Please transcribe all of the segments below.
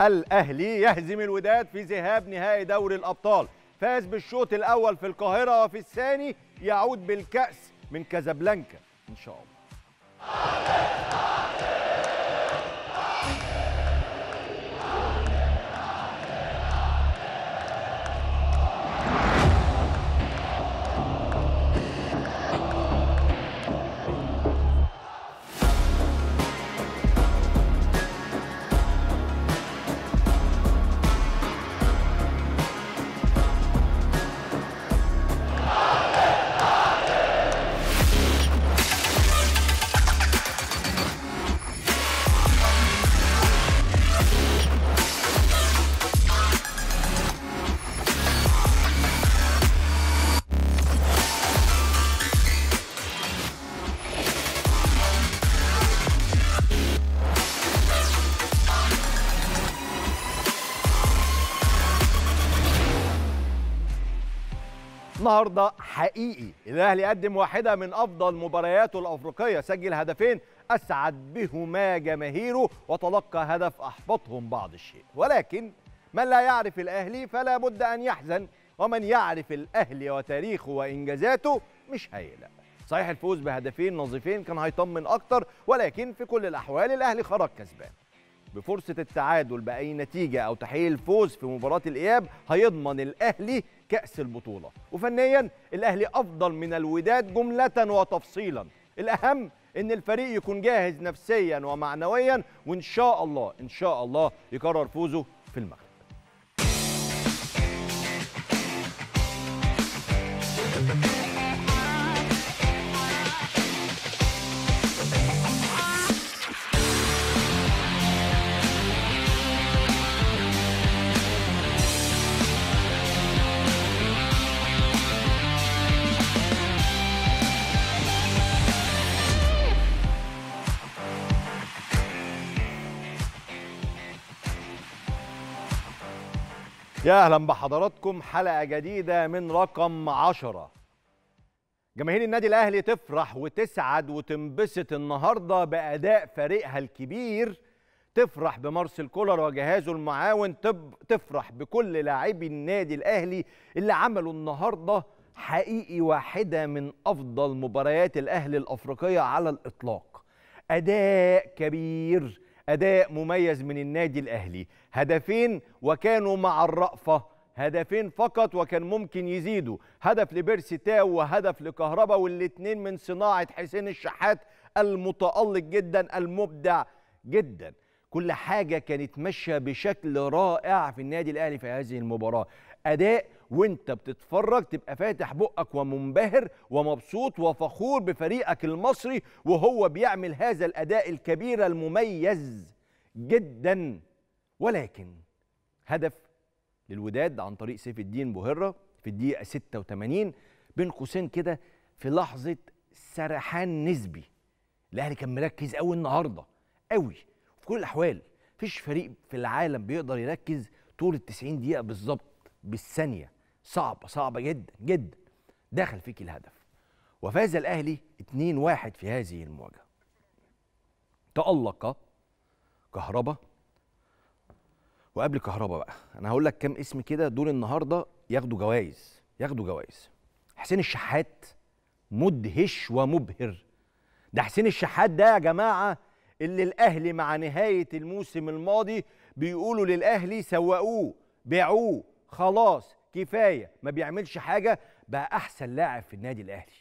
الأهلي يهزم الوداد في ذهاب نهائي دوري الأبطال فاز بالشوط الأول في القاهرة وفي الثاني يعود بالكأس من كازابلانكا إن شاء الله النهارده حقيقي الاهلي قدم واحده من افضل مبارياته الافريقيه سجل هدفين اسعد بهما جماهيره وتلقى هدف احبطهم بعض الشيء ولكن من لا يعرف الاهلي فلا بد ان يحزن ومن يعرف الاهلي وتاريخه وانجازاته مش هيقلق صحيح الفوز بهدفين نظيفين كان هيطمن اكتر ولكن في كل الاحوال الاهلي خرج كسبان بفرصة التعادل بأي نتيجة أو تحقيق الفوز في مباراة الإياب هيضمن الأهلي كأس البطولة وفنيا الأهلي أفضل من الوداد جملة وتفصيلا الأهم ان الفريق يكون جاهز نفسيا ومعنويا وان شاء الله ان شاء الله يكرر فوزه في المغرب right back. يا اهلا بحضراتكم حلقه جديده من رقم عشرة جماهير النادي الاهلي تفرح وتسعد وتنبسط النهارده باداء فريقها الكبير تفرح بمارسيل كولر وجهازه المعاون تفرح بكل لاعبي النادي الاهلي اللي عملوا النهارده حقيقي واحده من افضل مباريات الاهلي الافريقيه على الاطلاق اداء كبير أداء مميز من النادي الأهلي هدفين وكانوا مع الرأفة هدفين فقط وكان ممكن يزيدوا هدف لبيرسي تاو وهدف لكهربا والاثنين من صناعة حسين الشحات المتألق جدا المبدع جدا كل حاجة كانت ماشية بشكل رائع في النادي الأهلي في هذه المباراة اداء وانت بتتفرج تبقى فاتح بقك ومنبهر ومبسوط وفخور بفريقك المصري وهو بيعمل هذا الاداء الكبير المميز جدا ولكن هدف للوداد عن طريق سيف الدين بوهره في الدقيقه 86 بين قوسين كده في لحظه سرحان نسبي الاهلي كان مركز قوي النهارده قوي في كل الاحوال مفيش فريق في العالم بيقدر يركز طول ال 90 دقيقه بالظبط بالثانيه صعبه صعبه جدا جدا دخل فيك الهدف وفاز الاهلي 2-1 في هذه المواجهه تالق كهربا وقبل كهربا بقى انا هقول لك كام اسم كده دول النهارده ياخدوا جوائز ياخدوا جوائز حسين الشحات مدهش ومبهر ده حسين الشحات ده يا جماعه اللي الاهلي مع نهايه الموسم الماضي بيقولوا للاهلي سوقوه بيعوه خلاص كفايه ما بيعملش حاجه بقى احسن لاعب في النادي الاهلي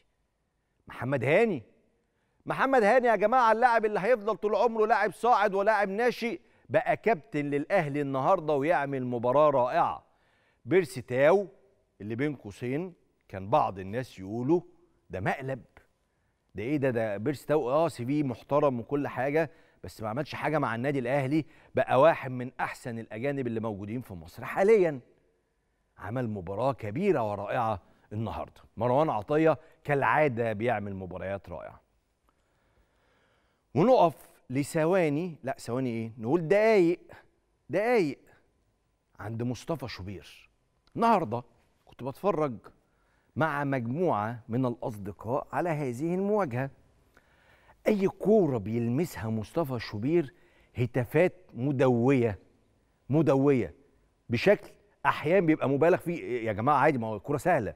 محمد هاني محمد هاني يا جماعه اللاعب اللي هيفضل طول عمره لاعب صاعد ولاعب ناشئ بقى كابتن للاهلي النهارده ويعمل مباراه رائعه بيرسي تاو اللي بين قوسين كان بعض الناس يقولوا ده مقلب ده ايه ده ده بيرسي تاو اه سي في محترم وكل حاجه بس ما عملش حاجه مع النادي الاهلي بقى واحد من احسن الاجانب اللي موجودين في مصر حاليا عمل مباراة كبيرة ورائعة النهاردة مروان عطية كالعادة بيعمل مباريات رائعة ونقف لثواني لا ثواني ايه نقول دقايق دقايق عند مصطفى شوبير النهارده كنت بتفرج مع مجموعه من الاصدقاء على هذه المواجهه اي كوره بيلمسها مصطفى شوبير هتافات مدويه مدويه بشكل احيان بيبقى مبالغ فيه يا جماعه عادي ما هو الكوره سهله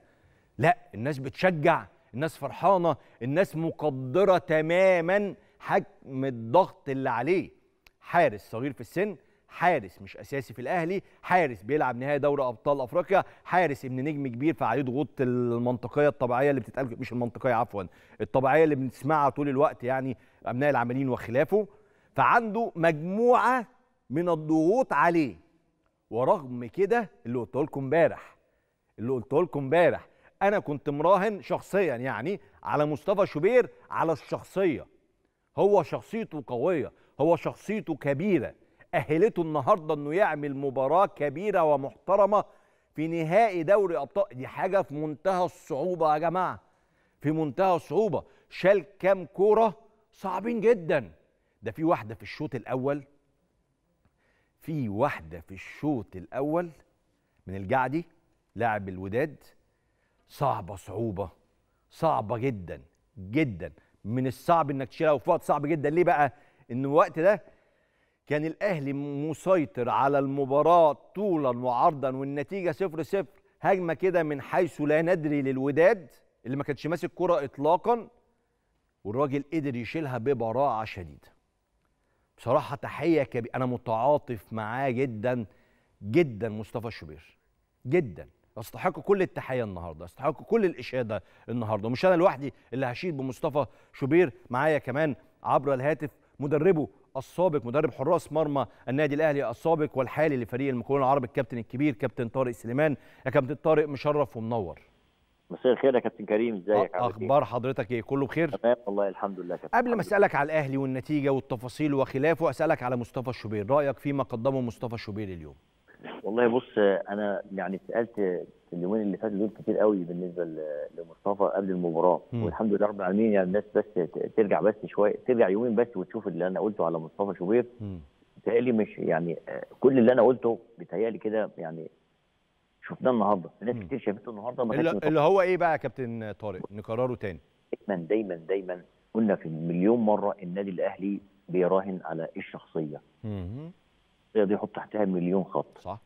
لا الناس بتشجع الناس فرحانه الناس مقدره تماما حجم الضغط اللي عليه حارس صغير في السن حارس مش اساسي في الاهلي حارس بيلعب نهائي دوري ابطال افريقيا حارس ابن نجم كبير فعليه ضغوط المنطقيه الطبيعيه اللي بتتقال مش المنطقيه عفوا الطبيعيه اللي بنسمعها طول الوقت يعني ابناء العاملين وخلافه فعنده مجموعه من الضغوط عليه ورغم كده اللي قلته لكم امبارح اللي قلته لكم امبارح انا كنت مراهن شخصيا يعني على مصطفى شوبير على الشخصيه هو شخصيته قويه هو شخصيته كبيره اهلته النهارده انه يعمل مباراه كبيره ومحترمه في نهائي دوري ابطال دي حاجه في منتهى الصعوبه يا جماعه في منتهى الصعوبه شال كام كوره صعبين جدا ده في واحده في الشوط الاول في واحده في الشوط الاول من الجعدي لاعب الوداد صعبه صعوبه صعبه جدا جدا من الصعب انك تشيلها وفي وقت صعب جدا ليه بقى؟ ان الوقت ده كان الاهلي مسيطر على المباراه طولا وعرضا والنتيجه 0 0 هجمه كده من حيث لا ندري للوداد اللي ما كانش ماسك كره اطلاقا والراجل قدر يشيلها ببراعه شديده بصراحه تحيه كبيره انا متعاطف معاه جدا جدا مصطفى الشوبير جدا يستحق كل التحيه النهارده يستحق كل الاشاده النهارده ومش انا لوحدي اللي هشيد بمصطفى شوبير معايا كمان عبر الهاتف مدربه السابق مدرب حراس مرمى النادي الاهلي السابق والحالي لفريق المكون العربي الكابتن الكبير كابتن طارق سليمان يا كابتن طارق مشرف ومنور مساء الخير يا كابتن كريم ازيك إيه؟ اخبار حضرتك ايه كله بخير تمام والله الحمد لله كابتن قبل ما اسالك على الاهلي والنتيجه والتفاصيل وخلافه اسالك على مصطفى الشوبير رايك فيما قدمه مصطفى الشوبير اليوم والله بص انا يعني اتسالت في اليومين اللي فاتوا دول كتير قوي بالنسبه لمصطفى قبل المباراه م. والحمد لله رب العالمين يعني الناس بس ترجع بس شويه ترجع يومين بس وتشوف اللي انا قلته على مصطفى شوبير بيتهيألي مش يعني آه، كل اللي انا قلته بيتهيألي كده يعني شفناه النهارده ناس كتير شافته النهارده اللي, اللي هو ايه بقى يا كابتن طارق نكرره تاني دايما دايما دايما قلنا في مليون مره النادي الاهلي بيراهن على الشخصيه الشخصيه دي يحط تحتها مليون خط صح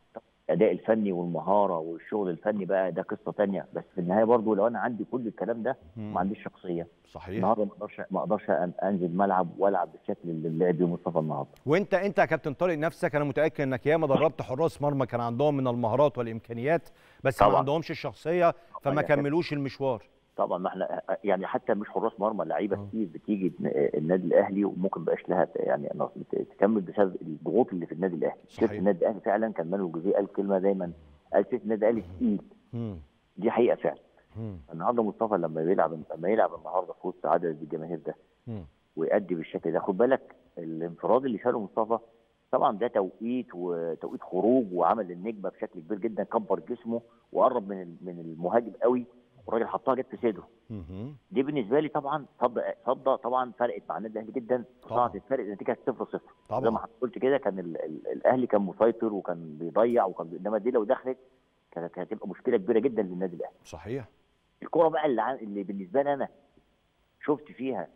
الاداء الفني والمهاره والشغل الفني بقى ده قصه ثانيه بس في النهايه برضو لو انا عندي كل الكلام ده ما عنديش شخصيه صحيح النهارده ما اقدرش ما اقدرش انزل ملعب والعب بالشكل اللي لعب بيه مصطفى النهارده وانت انت يا كابتن طارق نفسك انا متاكد انك ياما دربت حراس مرمى كان عندهم من المهارات والامكانيات بس طبعا. ما عندهمش الشخصيه فما كملوش المشوار طبعا ما احنا يعني حتى مش حراس مرمى لعيبه آه. كتير بتيجي النادي الاهلي وممكن ما بقاش لها يعني تكمل بسبب الضغوط اللي في النادي الاهلي شفت النادي الاهلي فعلا كان مانويل جوزيه قال كلمه دايما قال شفت النادي الاهلي تقيل دي حقيقه فعلا النهارده مصطفى لما بيلعب لما يلعب النهارده في وسط عدد الجماهير ده ويأدي بالشكل ده خد بالك الانفراد اللي شاله مصطفى طبعا ده توقيت وتوقيت خروج وعمل النجمه بشكل كبير جدا كبر جسمه وقرب من من المهاجم قوي والراجل حطها جت في صيده دي بالنسبه لي طبعا صد صد طبعا فرقت مع النادي الاهلي جدا وصنعت الفرق نتيجه 0 0 طبعا زي ما قلت كده كان الاهلي كان مسيطر وكان بيضيع وكان انما دي لو دخلت كانت هتبقى مشكله كبيره جدا للنادي الاهلي صحيح الكوره بقى اللي, اللي بالنسبه لي انا شفت فيها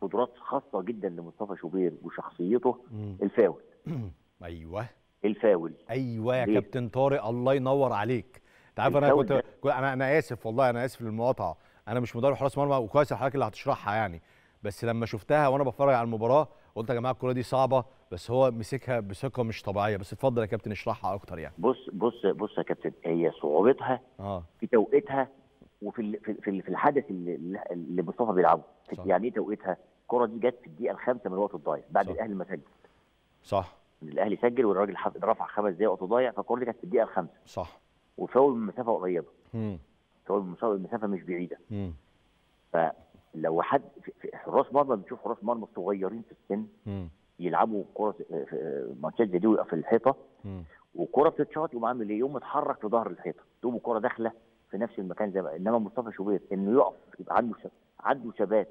قدرات خاصه جدا لمصطفى شوبير وشخصيته مم. الفاول ايوه الفاول ايوه يا كابتن طارق الله ينور عليك انت عارف انا كنت انا انا اسف والله انا اسف للمقاطعه انا مش مدرب حراس مرمى وكويس الحركه اللي هتشرحها يعني بس لما شفتها وانا بتفرج على المباراه قلت يا جماعه الكوره دي صعبه بس هو مسكها بثقه مش طبيعيه بس اتفضل يا كابتن اشرحها اكتر يعني بص بص بص يا كابتن هي صعوبتها آه. في توقيتها وفي في في الحدث اللي, اللي مصطفى بيلعبه يعني ايه توقيتها الكره دي جت في الدقيقه الخامسه من الوقت الضايع بعد الاهلي ما سجل صح الاهلي سجل والراجل رفع خمس دقائق وقت ضايع فالكره دي كانت في الدقيقه الخامسه صح وفاول من مسافه قريبه فاول من مسافه مش بعيده امم فلو حد حراس مرمى بنشوف حراس مرمى صغيرين في السن مم. يلعبوا كره آه، آه، ماتشات زي دي ويبقى في الحيطه وكره بتتشاط يقوم عامل ايه؟ يقوم متحرك في ظهر الحيطه تقوم الكره داخله في نفس المكان زي ما انما مصطفى شوبير انه يقف يبقى عنده عنده ثبات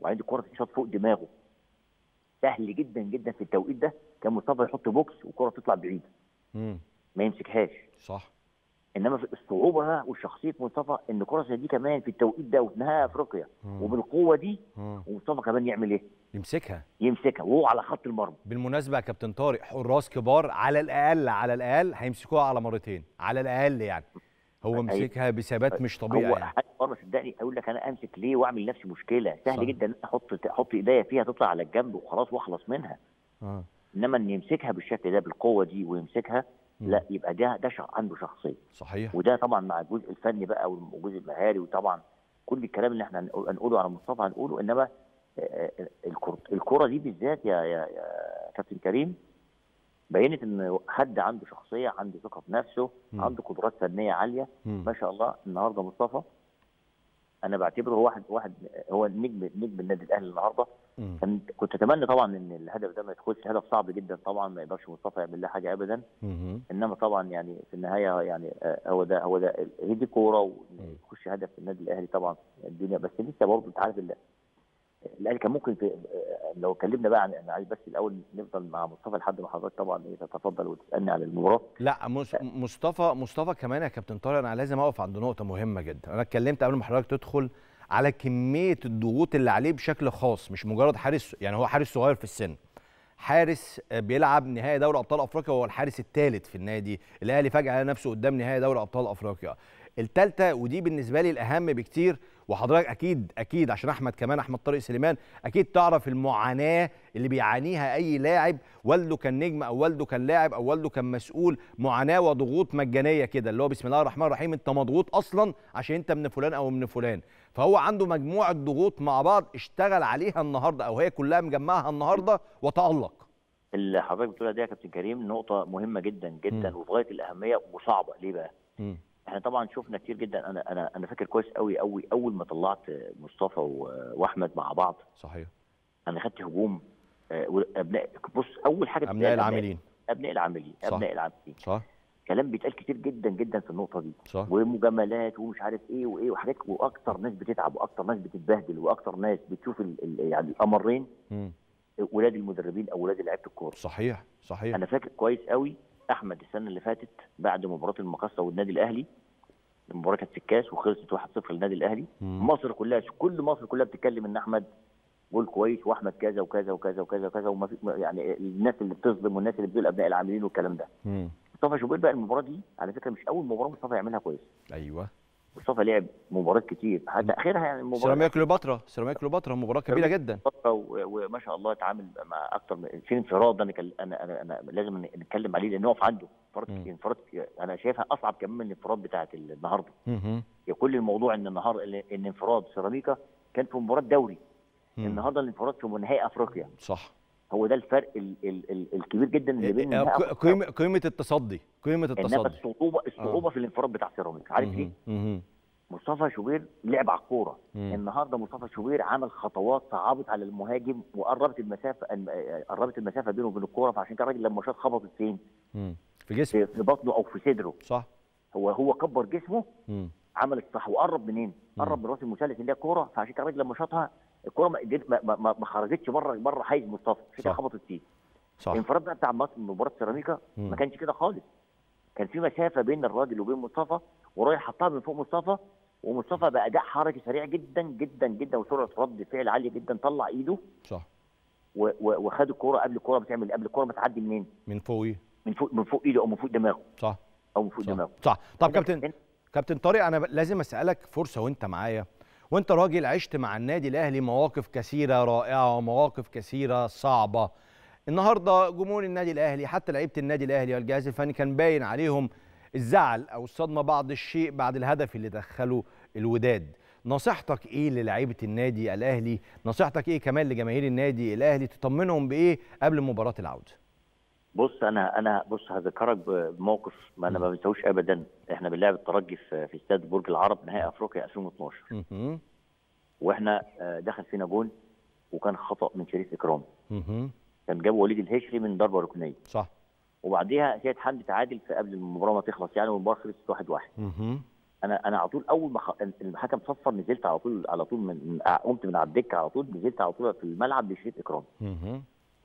وعنده كره تتشاط فوق دماغه سهل جدا جدا في التوقيت ده كان مصطفى يحط بوكس والكره تطلع بعيد ما يمسكهاش صح انما في الصعوبه بقى وشخصيه مصطفى ان كره دي كمان في التوقيت ده وفي افريقيا وبالقوه دي ومصطفى كمان يعمل ايه؟ يمسكها يمسكها وهو على خط المرمى بالمناسبه يا كابتن طارق حراس كبار على الاقل على الاقل هيمسكوها على مرتين على الاقل يعني هو أيوة. مسكها بثبات مش طبيعي هو يعني. مره صدقني اقول لك انا امسك ليه واعمل لنفسي مشكله سهل صح. جدا احط احط ايديا فيها تطلع على الجنب وخلاص واخلص منها آه. انما ان يمسكها بالشكل ده بالقوه دي ويمسكها لا يبقى ده ده عنده شخصيه صحيح وده طبعا مع الجزء الفني بقى والجزء المهاري وطبعا كل الكلام اللي احنا هنقوله على مصطفى هنقوله انما آه، آه، الكره دي بالذات يا يا كابتن كريم بينت ان حد عنده شخصيه عنده ثقه نفسه م. عنده قدرات فنيه عاليه م. ما شاء الله النهارده مصطفى انا بعتبره واحد واحد هو النجم نجم النادي الاهلي النهارده كان كنت اتمنى طبعا ان الهدف ده ما يدخلش هدف صعب جدا طبعا ما يقدرش مصطفى يعمل له حاجه ابدا انما طبعا يعني في النهايه يعني آه، هو ده هو ده هي دي كوره ويخش هدف النادي الاهلي طبعا الدنيا بس لسه برضه انت عارف الاهلي كان ممكن في آه، لو اتكلمنا بقى عن انا عايز بس الاول نفضل مع مصطفى لحد ما حضرتك طبعا إيه، تتفضل وتسالني على المباراه لا مش مصطفى مصطفى كمان يا كابتن طارق انا لازم اقف عند نقطه مهمه جدا انا اتكلمت قبل ما حضرتك تدخل على كميه الضغوط اللي عليه بشكل خاص مش مجرد حارس يعني هو حارس صغير في السن حارس آه، بيلعب نهائي دوري ابطال افريقيا وهو الحارس الثالث في النادي الاهلي فجاه لقى نفسه قدام نهائي دوري ابطال افريقيا الثالثه ودي بالنسبه لي الاهم بكتير وحضرتك اكيد اكيد عشان احمد كمان احمد طارق سليمان اكيد تعرف المعاناه اللي بيعانيها اي لاعب والده كان نجم او والده كان لاعب او والده كان مسؤول معاناه وضغوط مجانيه كده اللي هو بسم الله الرحمن الرحيم انت مضغوط اصلا عشان انت من فلان او من فلان فهو عنده مجموعه ضغوط مع بعض اشتغل عليها النهارده او هي كلها مجمعها النهارده وتالق اللي حضرتك بتقولها دي يا كابتن كريم نقطة مهمة جدا جدا وفي غاية الأهمية وصعبة ليه بقى؟ احنا طبعا شفنا كتير جدا انا انا انا فاكر كويس قوي قوي اول ما طلعت مصطفى واحمد مع بعض صحيح انا خدت هجوم آه، ابناء بص اول حاجه ابناء العاملين ابناء العاملين ابناء العاملين صح كلام بيتقال كتير جدا جدا في النقطه دي صح. ومجاملات ومش عارف ايه وايه وحاجات واكتر ناس بتتعب واكتر ناس بتتبهدل واكتر ناس بتشوف يعني الامرين ولاد المدربين او ولاد لعيبه الكوره صحيح صحيح انا فاكر كويس قوي احمد السنه اللي فاتت بعد مباراه المقصه والنادي الاهلي المباراه كانت في الكاس وخلصت 1-0 للنادي الاهلي مم. مصر كلها كل مصر كلها بتتكلم ان احمد جول كويس واحمد كذا وكذا وكذا وكذا وكذا وما في يعني الناس اللي بتظلم والناس اللي بتقول ابناء العاملين والكلام ده مصطفى شوبير بقى المباراه دي على فكره مش اول مباراه مصطفى يعملها كويس ايوه مصطفى لعب مباريات كتير حتى اخرها يعني المباراه سيراميكا كليوباترا سيراميكا كليوباترا مباراه كبيره جدا وما شاء الله اتعامل مع اكتر من في انفراد انا انا انا, لازم نتكلم عليه لان نقف عنده انفراد انفراد انا شايفها اصعب كمان من الانفراد بتاعه النهارده كل الموضوع ان النهار ان انفراد سيراميكا كان في مباراه دوري النهارده الانفراد في نهائي افريقيا صح هو ده الفرق الـ الـ الـ الكبير جدا اللي إيه، بين آه، قيمه قيمه التصدي قيمه التصدي انما الصعوبه الصعوبه آه. في الانفراد بتاع سيراميكا عارف ايه؟ مصطفى شوبير لعب على الكوره النهارده مصطفى شوبير عمل خطوات صعبت على المهاجم وقربت المسافه آه، قربت المسافه بينه وبين الكوره فعشان كده الراجل لما شاط خبطت فين؟ في جسمه في بطنه او في صدره صح هو هو كبر جسمه عمل الصح وقرب منين؟ قرب من راس المثلث اللي هي كوره فعشان كده الراجل لما شاطها الكوره ما, ما, ما خرجتش بره بره حيز مصطفى صح كده خبطت فيه صح الانفراد بقى بتاع مباراه سيراميكا ما كانش كده خالص كان في مسافه بين الراجل وبين مصطفى ورايح حطها من فوق مصطفى ومصطفى باداء حركي سريع جدا جدا جدا وسرعه رد فعل عاليه جدا طلع ايده صح وخد الكوره قبل الكوره بتعمل قبل الكوره بتعدي منين؟ من فوق ايه؟ من فوق من فوق ايده او من فوق دماغه صح او من فوق صح. دماغه صح طب كابتن كابتن طارق انا لازم اسالك فرصه وانت معايا وانت راجل عشت مع النادي الاهلي مواقف كثيره رائعه ومواقف كثيره صعبه النهارده جمهور النادي الاهلي حتى لعيبه النادي الاهلي والجهاز الفني كان باين عليهم الزعل او الصدمه بعض الشيء بعد الهدف اللي دخله الوداد نصيحتك ايه للعيبه النادي الاهلي نصيحتك ايه كمان لجماهير النادي الاهلي تطمنهم بايه قبل مباراه العوده بص انا انا بص هذكرك بموقف ما انا ما بنساهوش ابدا احنا بنلعب الترجي في في استاد برج العرب نهائي افريقيا 2012 واحنا آه، دخل فينا جون وكان خطا من شريف اكرام كان جاب وليد الهشري من ضربه ركنيه صح وبعديها سيد حمدي تعادل في قبل المباراه ما تخلص يعني والمباراه خلصت 1 1 انا انا على طول اول ما الحكم صفر نزلت على طول على طول من قمت من على الدكه على طول نزلت على طول في الملعب لشريف اكرام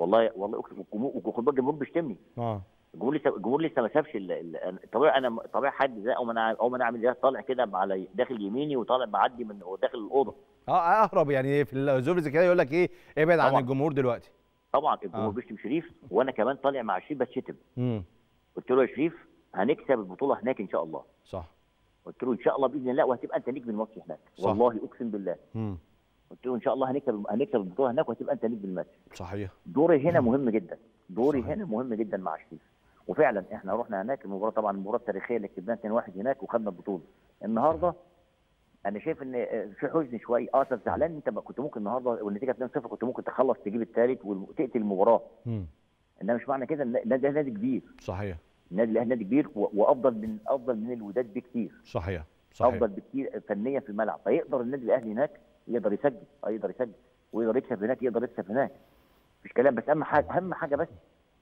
والله والله اقسم وخد بالك الجمهور بيشتمني اه الجمهور لسه الجمهور لسه ما شافش طبيعي انا طبيعي حد زي او انا او انا اعمل ده طالع كده على داخل يميني وطالع معدي من داخل الاوضه اه اهرب يعني في الظروف زي كده يقول لك ايه ابعد عن الجمهور دلوقتي طبعا آه. الجمهور آه. بيشتم شريف وانا كمان طالع مع شريف بتشتم قلت له يا شريف هنكسب البطوله هناك ان شاء الله صح قلت له ان شاء الله باذن الله وهتبقى انت نجم المصري هناك صح. والله اقسم بالله مم. قلت له ان شاء الله هنكسب هنكسب البطوله هناك وهتبقى انت نجم الماتش صحيح دوري هنا مهم جدا دوري صحيح. هنا مهم جدا مع شريف وفعلا احنا رحنا هناك المباراه طبعا المباراه التاريخيه اللي كسبناها 2 1 هناك وخدنا البطوله النهارده انا شايف ان آه، في حزن شويه اه طب زعلان انت كنت ممكن النهارده والنتيجه 2 0 كنت ممكن تخلص تجيب الثالث وتقتل المباراه امم انما مش معنى كده ان ده نادي كبير صحيح النادي الاهلي نادي كبير وافضل من افضل من الوداد بكثير صحيح صحيح افضل بكثير فنيا في الملعب فيقدر النادي الاهلي هناك يقدر يسجل اه يقدر يسجل ويقدر يكسب هناك يقدر يكسب هناك مفيش كلام بس اهم حاجه اهم حاجه بس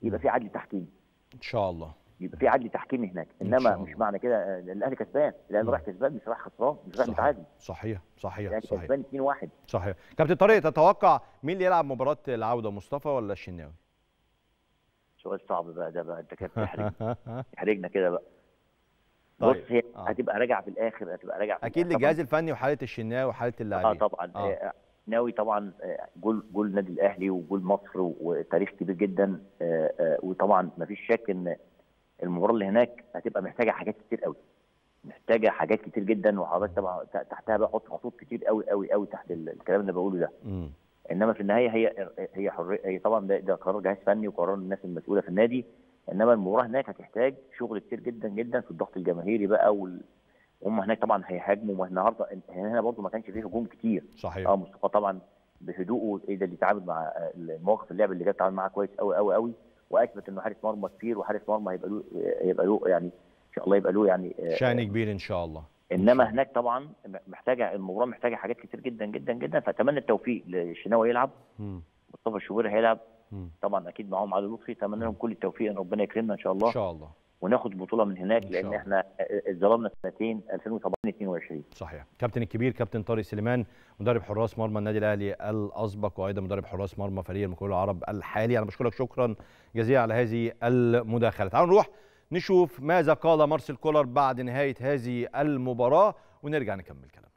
يبقى في عدل تحكيمي ان شاء الله يبقى في عدل تحكيمي هناك انما إن مش معنى كده آه، الاهلي كسبان الاهلي رايح كسبان مش رايح خسران مش رايح متعادل صحيح صحيح صحيح كسبان 2-1 صحيح كابتن طارق تتوقع مين اللي يلعب مباراه العوده مصطفى ولا الشناوي؟ سؤال صعب بقى ده بقى انت كابتن يحرجنا كده بقى طيب. بص هي آه. هتبقى راجعه في الاخر هتبقى راجعه اكيد للجهاز الفني وحاله الشناوي وحاله اللاعبين اه طبعا آه. آه. ناوي طبعا آه، جول جول النادي الاهلي وجول مصر وتاريخ كبير جدا آه، وطبعا ما فيش شك ان المباراه اللي هناك هتبقى محتاجه حاجات كتير قوي محتاجه حاجات كتير جدا وحضرتك طبعا تحتها بحط خطوط كتير قوي قوي قوي تحت الكلام اللي بقوله ده م. انما في النهايه هي هي حريه هي طبعا ده قرار جهاز فني وقرار الناس المسؤوله في النادي انما المباراه هناك هتحتاج شغل كتير جدا جدا في الضغط الجماهيري بقى وال... هم هناك طبعا هيهاجموا النهارده هنا برضه ما كانش فيه هجوم كتير صحيح اه مصطفى طبعا بهدوءه ايه ده اللي تعامل مع المواقف اللعب اللي جاي تعامل معاها كويس قوي قوي قوي واثبت انه حارس مرمى كتير وحارس مرمى هيبقى له هيبقى له يعني ان شاء الله يبقى له يعني آه، شان كبير ان شاء الله انما هناك طبعا محتاجه المباراه محتاجه حاجات كتير جدا جدا جدا فاتمنى التوفيق للشناوي يلعب مصطفى الشوبير هيلعب طبعا اكيد معاهم علي لطفي اتمنى لهم كل التوفيق ان ربنا يكرمنا ان شاء الله ان شاء الله وناخد بطوله من هناك إن لان احنا اتظلمنا سنتين 2022 22 صحيح كابتن الكبير كابتن طارق سليمان مدرب حراس مرمى النادي الاهلي الاسبق وايضا مدرب حراس مرمى فريق المقاولين العرب الحالي انا بشكرك شكرا جزيلا على هذه المداخله تعالوا نروح نشوف ماذا قال مارسيل كولر بعد نهايه هذه المباراه ونرجع نكمل كلام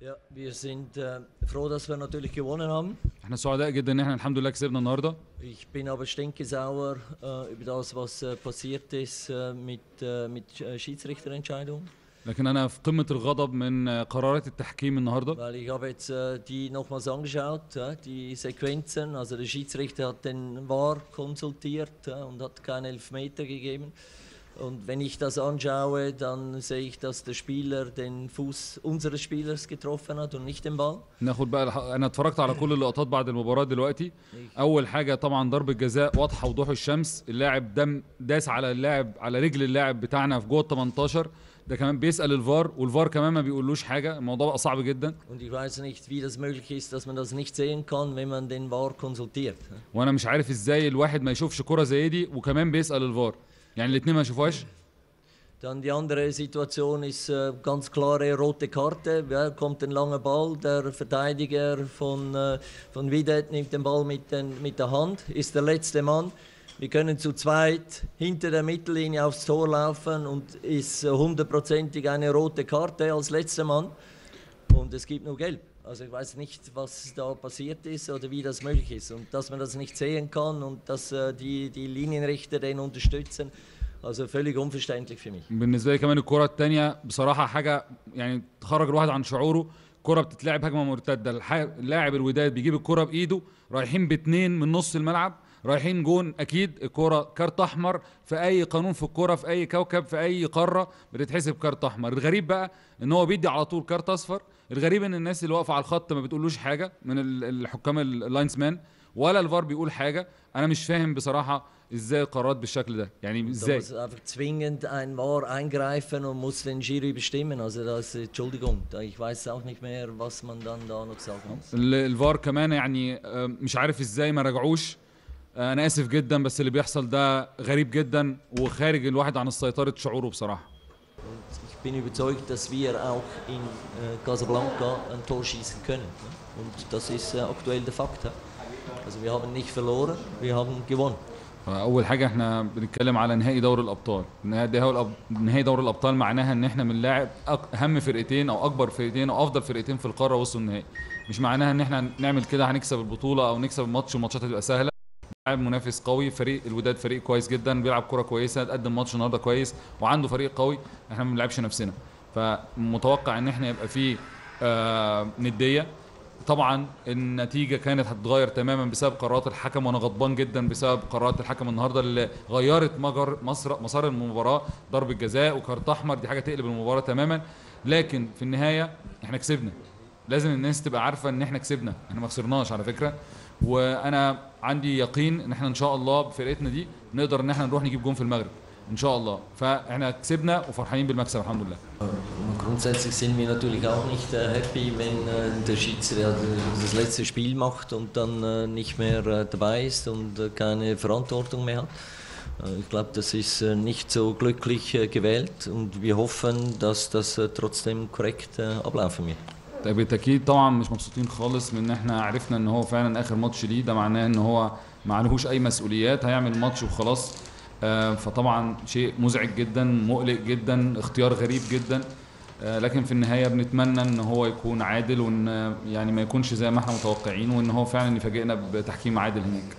Ja, wir sind äh, froh, dass wir natürlich gewonnen haben. Ich bin aber stinkesauer äh, über das, was äh, passiert ist äh, mit, äh, mit äh, Schiedsrichterentscheidung. Äh, Weil ich habe jetzt äh, die nochmals angeschaut, äh, die Sequenzen. Also der Schiedsrichter hat den VAR konsultiert äh, und hat keinen Elfmeter gegeben. Und wenn ich das anschaue, dann sehe ich, dass der Spieler den Fuß unseres Spielers getroffen hat und nicht den Ball. ناخد بقى انا اتفرجت على كل اللقطات بعد المباراه دلوقتي. اول حاجه طبعا ضربه جزاء واضحه وضوح الشمس، اللاعب دم داس على اللاعب على رجل اللاعب بتاعنا في جوه ال 18 ده كمان بيسال الفار والفار كمان ما بيقولوش حاجه الموضوع بقى صعب جدا und ich weiß nicht wie das möglich ist dass man das nicht sehen kann wenn man den VAR konsultiert وانا مش عارف ازاي الواحد ما يشوفش كره زي دي وكمان بيسال الفار يعني الاثنين ما شافوهاش Dann die andere Situation ist äh, ganz klare rote Karte. Ja, kommt ein langer Ball, der Verteidiger von, äh, von Widet nimmt den Ball mit, den, mit der Hand, ist der letzte Mann. Wir können zu zweit hinter der Mittellinie aufs Tor laufen und ist äh, hundertprozentig eine rote Karte als letzter Mann. Und es gibt nur Gelb. Also ich weiß nicht, was da passiert ist oder wie das möglich ist und dass man das nicht sehen kann und dass äh, die, die Linienrichter den unterstützen. Also völlig unverständlich für mich. بالنسبه لي كمان الكره الثانيه بصراحه حاجه يعني تخرج الواحد عن شعوره كره بتتلعب هجمه مرتده اللاعب الوداد بيجيب الكره بايده رايحين باتنين من نص الملعب رايحين جون اكيد الكرة كارت احمر في اي قانون في الكرة في اي كوكب في اي قاره بتتحسب كارت احمر الغريب بقى ان هو بيدي على طول كارت اصفر الغريب ان الناس اللي واقفه على الخط ما بتقولوش حاجه من الحكام اللاينز مان ولا الفار بيقول حاجه انا مش فاهم بصراحه ازاي قرارات بالشكل ده يعني ازاي zwingend ein war eingreifen und muss den Jury bestimmen also das Entschuldigung ich weiß auch nicht mehr was man dann da noch sagen muss الفار كمان يعني آه، مش عارف ازاي ما رجعوش آه، انا اسف جدا بس اللي بيحصل ده غريب جدا وخارج الواحد عن السيطره شعوره بصراحه bin überzeugt, dass wir auch in äh, Casablanca ein Tor schießen können. Ne? Und das ist äh, aktuell der Fakt. Ja? Also wir haben nicht verloren, wir haben gewonnen. آه، اول حاجه احنا بنتكلم على نهائي دوري الابطال نهائي دوري الابطال معناها ان احنا بنلاعب اهم فرقتين او اكبر فرقتين او افضل فرقتين في القاره وصلوا النهائي مش معناها ان احنا نعمل كده هنكسب البطوله او نكسب الماتش والماتشات هتبقى سهله لاعب منافس قوي فريق الوداد فريق كويس جدا بيلعب كره كويسه قدم ماتش النهارده كويس وعنده فريق قوي احنا ما بنلعبش نفسنا فمتوقع ان احنا يبقى فيه آه نديه طبعا النتيجه كانت هتتغير تماما بسبب قرارات الحكم وانا غضبان جدا بسبب قرارات الحكم النهارده اللي غيرت مجر مصر مسار المباراه ضربه جزاء وكارت احمر دي حاجه تقلب المباراه تماما لكن في النهايه احنا كسبنا لازم الناس تبقى عارفه ان احنا كسبنا احنا ما خسرناش على فكره وانا عندي يقين ان احنا ان شاء الله بفرقتنا دي نقدر ان احنا نروح نجيب جون في المغرب ان شاء الله فاحنا كسبنا وفرحانين بالمكسب الحمد لله äh، Grundsätzlich sind wir natürlich auch nicht äh، happy, wenn der äh، Schiedsrichter das letzte Spiel macht und dann nicht mehr dabei ist und keine Verantwortung mehr hat. Ich glaube, das ist nicht so glücklich gewählt und wir hoffen, dass das trotzdem korrekt ablaufen wird. آه، بالتاكيد طبعا مش مبسوطين خالص من ان احنا عرفنا ان هو فعلا اخر ماتش ليه ده معناه ان هو ما عليهوش اي مسؤوليات هيعمل ماتش وخلاص آه، فطبعا شيء مزعج جدا مقلق جدا اختيار غريب جدا آه، لكن في النهايه بنتمنى ان هو يكون عادل وان يعني ما يكونش زي ما احنا متوقعين وان هو فعلا يفاجئنا بتحكيم عادل هناك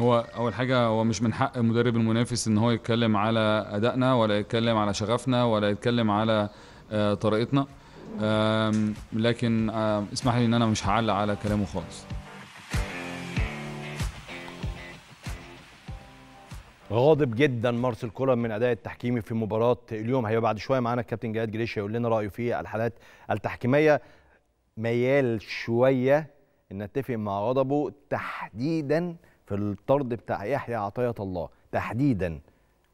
هو اول حاجه هو مش من حق المدرب المنافس ان هو يتكلم على ادائنا ولا يتكلم على شغفنا ولا يتكلم على طريقتنا لكن اسمح لي ان انا مش هعلق على كلامه خالص غاضب جدا مارسيل كولر من اداء التحكيمي في مباراه اليوم هيبقى بعد شويه معانا الكابتن جهاد جريش هيقول لنا رايه في الحالات التحكيميه ميال شويه ان اتفق مع غضبه تحديدا في الطرد بتاع يحيى عطيه الله تحديدا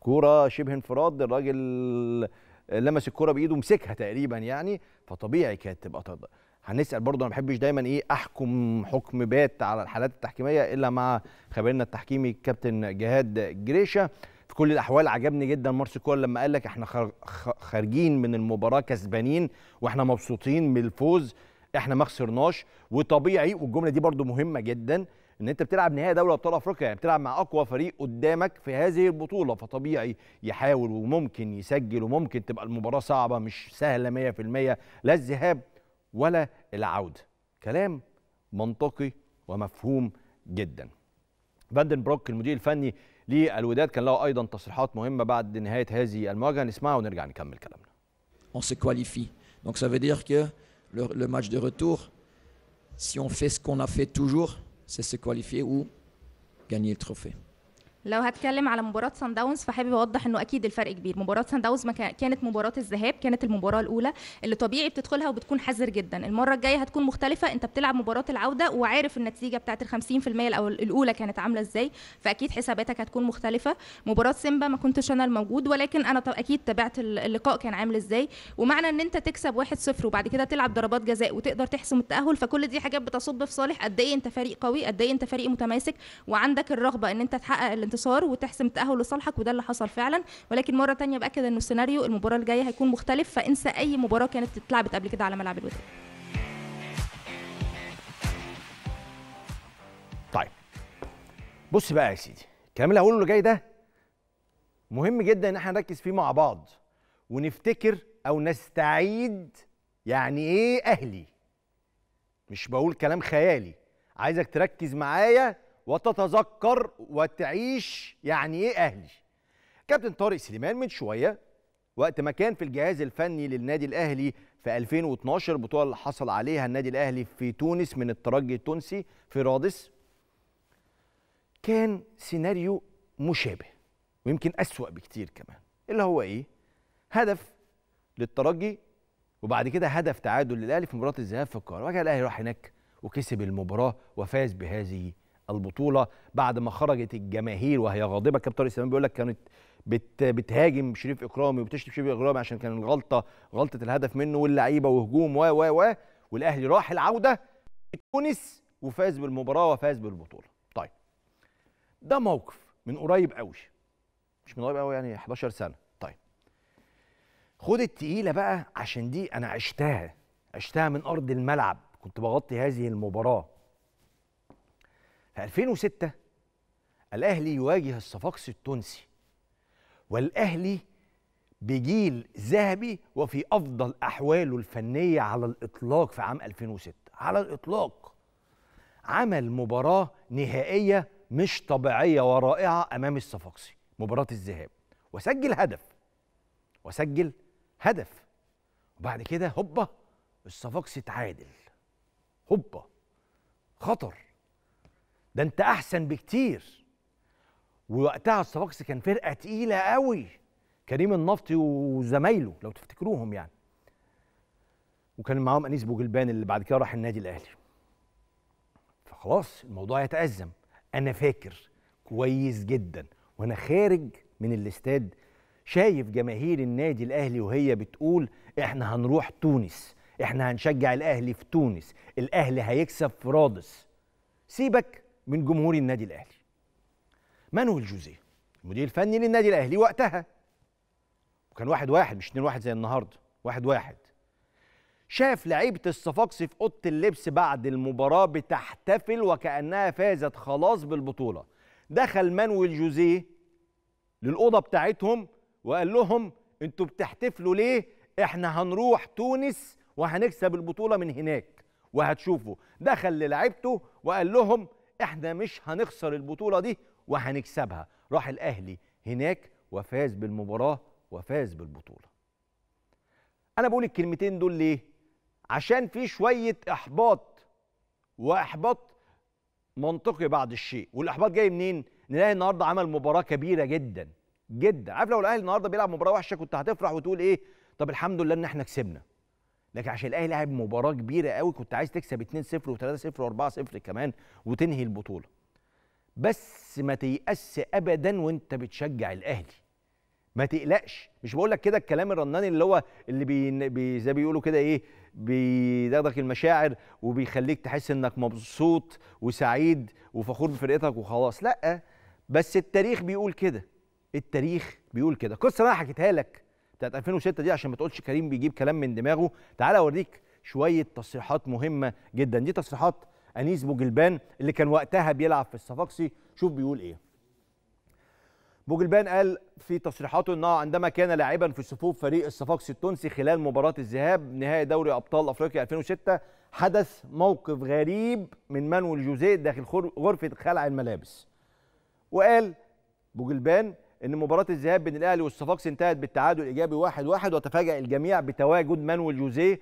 كوره شبه انفراد الراجل لمس الكوره بايده مسكها تقريبا يعني فطبيعي كانت تبقى طرد هنسال برضه انا ما بحبش دايما ايه احكم حكم بات على الحالات التحكيميه الا مع خبيرنا التحكيمي كابتن جهاد جريشه في كل الاحوال عجبني جدا مارس كول لما قال لك احنا خارجين من المباراه كسبانين واحنا مبسوطين من الفوز احنا ما خسرناش وطبيعي والجمله دي برضه مهمه جدا ان انت بتلعب نهائي دوري ابطال افريقيا يعني بتلعب مع اقوى فريق قدامك في هذه البطوله فطبيعي يحاول وممكن يسجل وممكن تبقى المباراه صعبه مش سهله 100% لا الذهاب ولا العوده كلام منطقي ومفهوم جدا فاندن بروك المدير الفني للوداد كان له ايضا تصريحات مهمه بعد نهايه هذه المواجهه نسمعها ونرجع نكمل كلامنا on se qualifie. Donc ça veut dire que le, le match de retour, si on fait ce qu'on a fait toujours, c'est se qualifier ou gagner le trophée. لو هتكلم على مباراه سان داونز فحابب اوضح انه اكيد الفرق كبير مباراه سان داونز كانت مباراه الذهاب كانت المباراه الاولى اللي طبيعي بتدخلها وبتكون حذر جدا المره الجايه هتكون مختلفه انت بتلعب مباراه العوده وعارف النتيجه بتاعت ال 50% الاولى كانت عامله ازاي فاكيد حساباتك هتكون مختلفه مباراه سيمبا ما كنتش انا الموجود ولكن انا اكيد تابعت اللقاء كان عامل ازاي ومعنى ان انت تكسب 1-0 وبعد كده تلعب ضربات جزاء وتقدر تحسم التاهل فكل دي حاجات بتصب في صالح قد ايه انت فريق قوي قد ايه انت فريق متماسك وعندك الرغبه ان انت تحقق انتصار وتحسم التاهل لصالحك وده اللي حصل فعلا ولكن مره ثانيه باكد ان السيناريو المباراه الجايه هيكون مختلف فانسى اي مباراه كانت اتلعبت قبل كده على ملعب الوداد طيب بص بقى يا سيدي الكلام اللي هقوله اللي جاي ده مهم جدا ان احنا نركز فيه مع بعض ونفتكر او نستعيد يعني ايه اهلي مش بقول كلام خيالي عايزك تركز معايا وتتذكر وتعيش يعني ايه اهلي كابتن طارق سليمان من شويه وقت ما كان في الجهاز الفني للنادي الاهلي في 2012 البطوله اللي حصل عليها النادي الاهلي في تونس من الترجي التونسي في رادس كان سيناريو مشابه ويمكن اسوا بكتير كمان اللي هو ايه هدف للترجي وبعد كده هدف تعادل للاهلي في مباراه الذهاب في القاهره وكان الاهلي راح هناك وكسب المباراه وفاز بهذه البطوله بعد ما خرجت الجماهير وهي غاضبه كابتن طارق اسلام بيقول لك كانت بت بتهاجم شريف اكرامي وبتشتم شريف اكرامي عشان كان الغلطه غلطه الهدف منه واللعيبه وهجوم و و و والاهلي راح العوده تونس وفاز بالمباراه وفاز بالبطوله طيب ده موقف من قريب قوي مش من قريب قوي يعني 11 سنه طيب خد التقيله بقى عشان دي انا عشتها عشتها من ارض الملعب كنت بغطي هذه المباراه في 2006 الاهلي يواجه الصفاقسي التونسي والاهلي بجيل ذهبي وفي افضل احواله الفنيه على الاطلاق في عام 2006 على الاطلاق عمل مباراه نهائيه مش طبيعيه ورائعه امام الصفاقسي مباراه الذهاب وسجل هدف وسجل هدف وبعد كده هوبا الصفاقسي اتعادل هوبا خطر ده انت احسن بكتير ووقتها الصفاقس كان فرقه تقيله قوي كريم النفطي وزمايله لو تفتكروهم يعني وكان معاهم انيس بوجلبان اللي بعد كده راح النادي الاهلي فخلاص الموضوع يتازم انا فاكر كويس جدا وانا خارج من الاستاد شايف جماهير النادي الاهلي وهي بتقول احنا هنروح تونس احنا هنشجع الاهلي في تونس الاهلي هيكسب في رادس سيبك من جمهور النادي الاهلي مانويل جوزيه المدير الفني للنادي الاهلي وقتها وكان واحد واحد مش اتنين واحد زي النهارده واحد واحد شاف لعيبة الصفاقسي في أوضة اللبس بعد المباراة بتحتفل وكأنها فازت خلاص بالبطولة دخل مانويل جوزيه للأوضة بتاعتهم وقال لهم انتوا بتحتفلوا ليه احنا هنروح تونس وهنكسب البطولة من هناك وهتشوفوا دخل للعيبته وقال لهم احنا مش هنخسر البطوله دي وهنكسبها راح الاهلي هناك وفاز بالمباراه وفاز بالبطوله انا بقول الكلمتين دول ليه عشان في شويه احباط واحباط منطقي بعض الشيء والاحباط جاي منين نلاقي الاهلي النهارده عمل مباراه كبيره جدا جدا عارف لو الاهلي النهارده بيلعب مباراه وحشه كنت هتفرح وتقول ايه طب الحمد لله ان احنا كسبنا لكن عشان الاهلي لعب مباراه كبيره قوي كنت عايز تكسب 2-0 و3-0 و4-0 كمان وتنهي البطوله بس ما تيأس ابدا وانت بتشجع الاهلي ما تقلقش مش بقول لك كده الكلام الرناني اللي هو اللي بي, بي زي بيقولوا كده ايه بيدغدغ المشاعر وبيخليك تحس انك مبسوط وسعيد وفخور بفرقتك وخلاص لا بس التاريخ بيقول كده التاريخ بيقول كده قصه انا حكيتها لك بتاعت 2006 دي عشان ما تقولش كريم بيجيب كلام من دماغه تعالى اوريك شويه تصريحات مهمه جدا دي تصريحات انيس بوجلبان اللي كان وقتها بيلعب في الصفاقسي شوف بيقول ايه بوجلبان قال في تصريحاته انه عندما كان لاعبا في صفوف فريق الصفاقسي التونسي خلال مباراه الذهاب نهائي دوري ابطال افريقيا 2006 حدث موقف غريب من مانويل جوزيه داخل غرفه خلع الملابس وقال بوجلبان ان مباراه الذهاب بين الاهلي والصفاقس انتهت بالتعادل الايجابي 1-1 واحد واحد وتفاجأ الجميع بتواجد مانويل جوزيه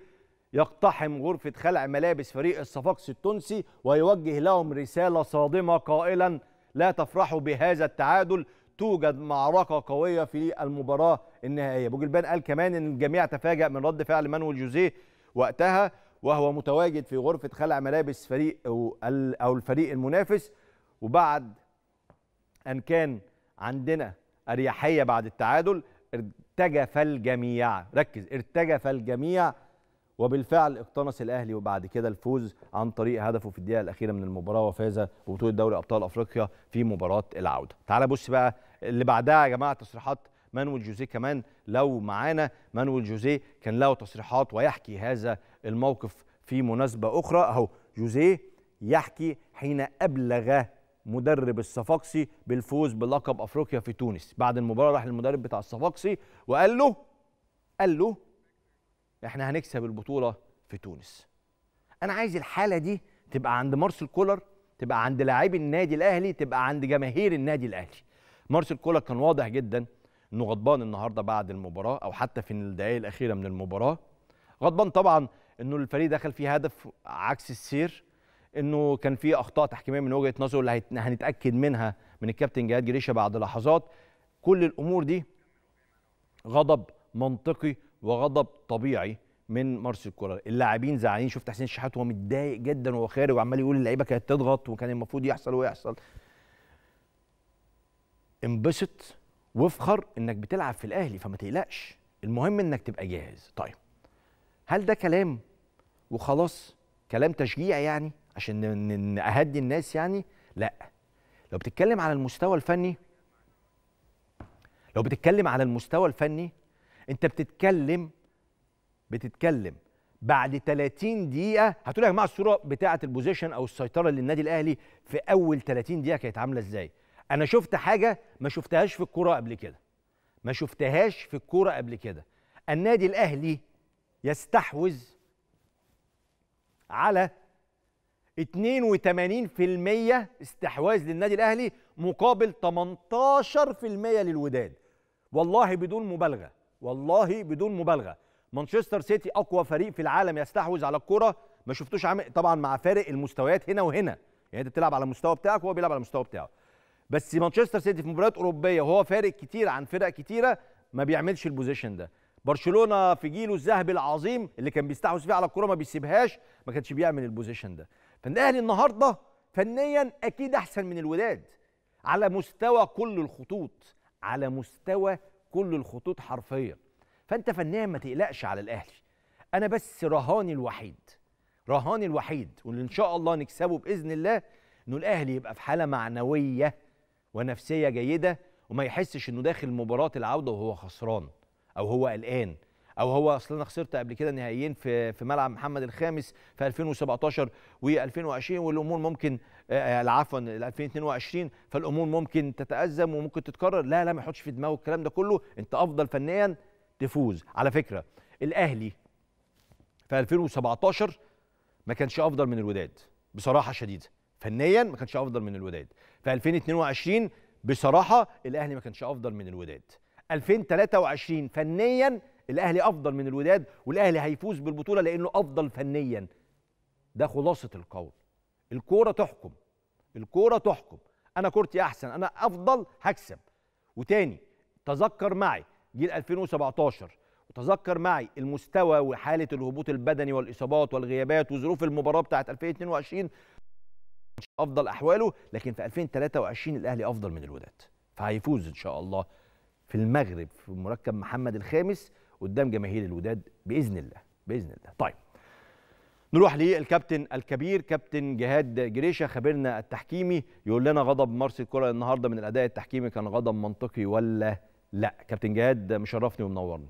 يقتحم غرفه خلع ملابس فريق الصفاقس التونسي ويوجه لهم رساله صادمه قائلا لا تفرحوا بهذا التعادل توجد معركه قويه في المباراه النهائيه بوجلبان قال كمان ان الجميع تفاجأ من رد فعل مانويل جوزيه وقتها وهو متواجد في غرفه خلع ملابس فريق او الفريق المنافس وبعد ان كان عندنا اريحيه بعد التعادل ارتجف الجميع ركز ارتجف الجميع وبالفعل اقتنص الاهلي وبعد كده الفوز عن طريق هدفه في الدقيقه الاخيره من المباراه وفاز ببطوله دوري ابطال افريقيا في مباراه العوده تعال بص بقى اللي بعدها يا جماعه تصريحات مانويل جوزيه كمان لو معانا مانويل جوزيه كان له تصريحات ويحكي هذا الموقف في مناسبه اخرى اهو جوزيه يحكي حين ابلغ مدرب الصفاقسي بالفوز بلقب افريقيا في تونس بعد المباراه راح المدرب بتاع الصفاقسي وقال له قال له احنا هنكسب البطوله في تونس انا عايز الحاله دي تبقى عند مارسيل كولر تبقى عند لاعبي النادي الاهلي تبقى عند جماهير النادي الاهلي مارسيل كولر كان واضح جدا انه غضبان النهارده بعد المباراه او حتى في الدقائق الاخيره من المباراه غضبان طبعا انه الفريق دخل فيه هدف عكس السير انه كان في اخطاء تحكيميه من وجهه نظره اللي هنتاكد منها من الكابتن جهاد جريشه بعد لحظات كل الامور دي غضب منطقي وغضب طبيعي من مارسيل كولر اللاعبين زعلانين شفت حسين الشحات وهو متضايق جدا وهو خارج وعمال يقول اللعيبه كانت تضغط وكان المفروض يحصل ويحصل انبسط وافخر انك بتلعب في الاهلي فما تقلقش المهم انك تبقى جاهز طيب هل ده كلام وخلاص كلام تشجيع يعني عشان اهدي الناس يعني لا لو بتتكلم على المستوى الفني لو بتتكلم على المستوى الفني انت بتتكلم بتتكلم بعد 30 دقيقه هتقول يا جماعه الصوره بتاعه البوزيشن او السيطره للنادي الاهلي في اول 30 دقيقه كانت عامله ازاي انا شفت حاجه ما شفتهاش في الكوره قبل كده ما شفتهاش في الكوره قبل كده النادي الاهلي يستحوذ على 82% استحواذ للنادي الاهلي مقابل 18% للوداد والله بدون مبالغه والله بدون مبالغه مانشستر سيتي اقوى فريق في العالم يستحوذ على الكره ما شفتوش عامل طبعا مع فارق المستويات هنا وهنا يعني انت بتلعب على المستوى بتاعك وهو بيلعب على المستوى بتاعه بس مانشستر سيتي في مباريات اوروبيه وهو فارق كتير عن فرق كتيره ما بيعملش البوزيشن ده برشلونه في جيله الذهبي العظيم اللي كان بيستحوذ فيه على الكره ما بيسيبهاش ما كانش بيعمل البوزيشن ده فالاهلي النهارده فنيا اكيد احسن من الوداد على مستوى كل الخطوط على مستوى كل الخطوط حرفيا فانت فنيا ما تقلقش على الاهلي انا بس رهاني الوحيد رهاني الوحيد واللي ان شاء الله نكسبه باذن الله انه الاهلي يبقى في حاله معنويه ونفسيه جيده وما يحسش انه داخل مباراه العوده وهو خسران او هو قلقان او هو اصل انا خسرت قبل كده نهائيين في في ملعب محمد الخامس في 2017 و2020 والامور ممكن آه، آه، عفوا 2022 فالامور ممكن تتازم وممكن تتكرر لا لا ما يحطش في دماغه الكلام ده كله انت افضل فنيا تفوز على فكره الاهلي في 2017 ما كانش افضل من الوداد بصراحه شديده فنيا ما كانش افضل من الوداد في 2022 بصراحه الاهلي ما كانش افضل من الوداد 2023 فنيا الاهلي افضل من الوداد والاهلي هيفوز بالبطوله لانه افضل فنيا ده خلاصه القول الكوره تحكم الكوره تحكم انا كورتي احسن انا افضل هكسب وتاني تذكر معي جيل 2017 وتذكر معي المستوى وحاله الهبوط البدني والاصابات والغيابات وظروف المباراه بتاعه 2022 افضل احواله لكن في 2023 الاهلي افضل من الوداد فهيفوز ان شاء الله في المغرب في مركب محمد الخامس قدام جماهير الوداد باذن الله باذن الله طيب نروح للكابتن الكبير كابتن جهاد جريشه خبيرنا التحكيمي يقول لنا غضب مارس الكره النهارده من الاداء التحكيمي كان غضب منطقي ولا لا كابتن جهاد مشرفني ومنورني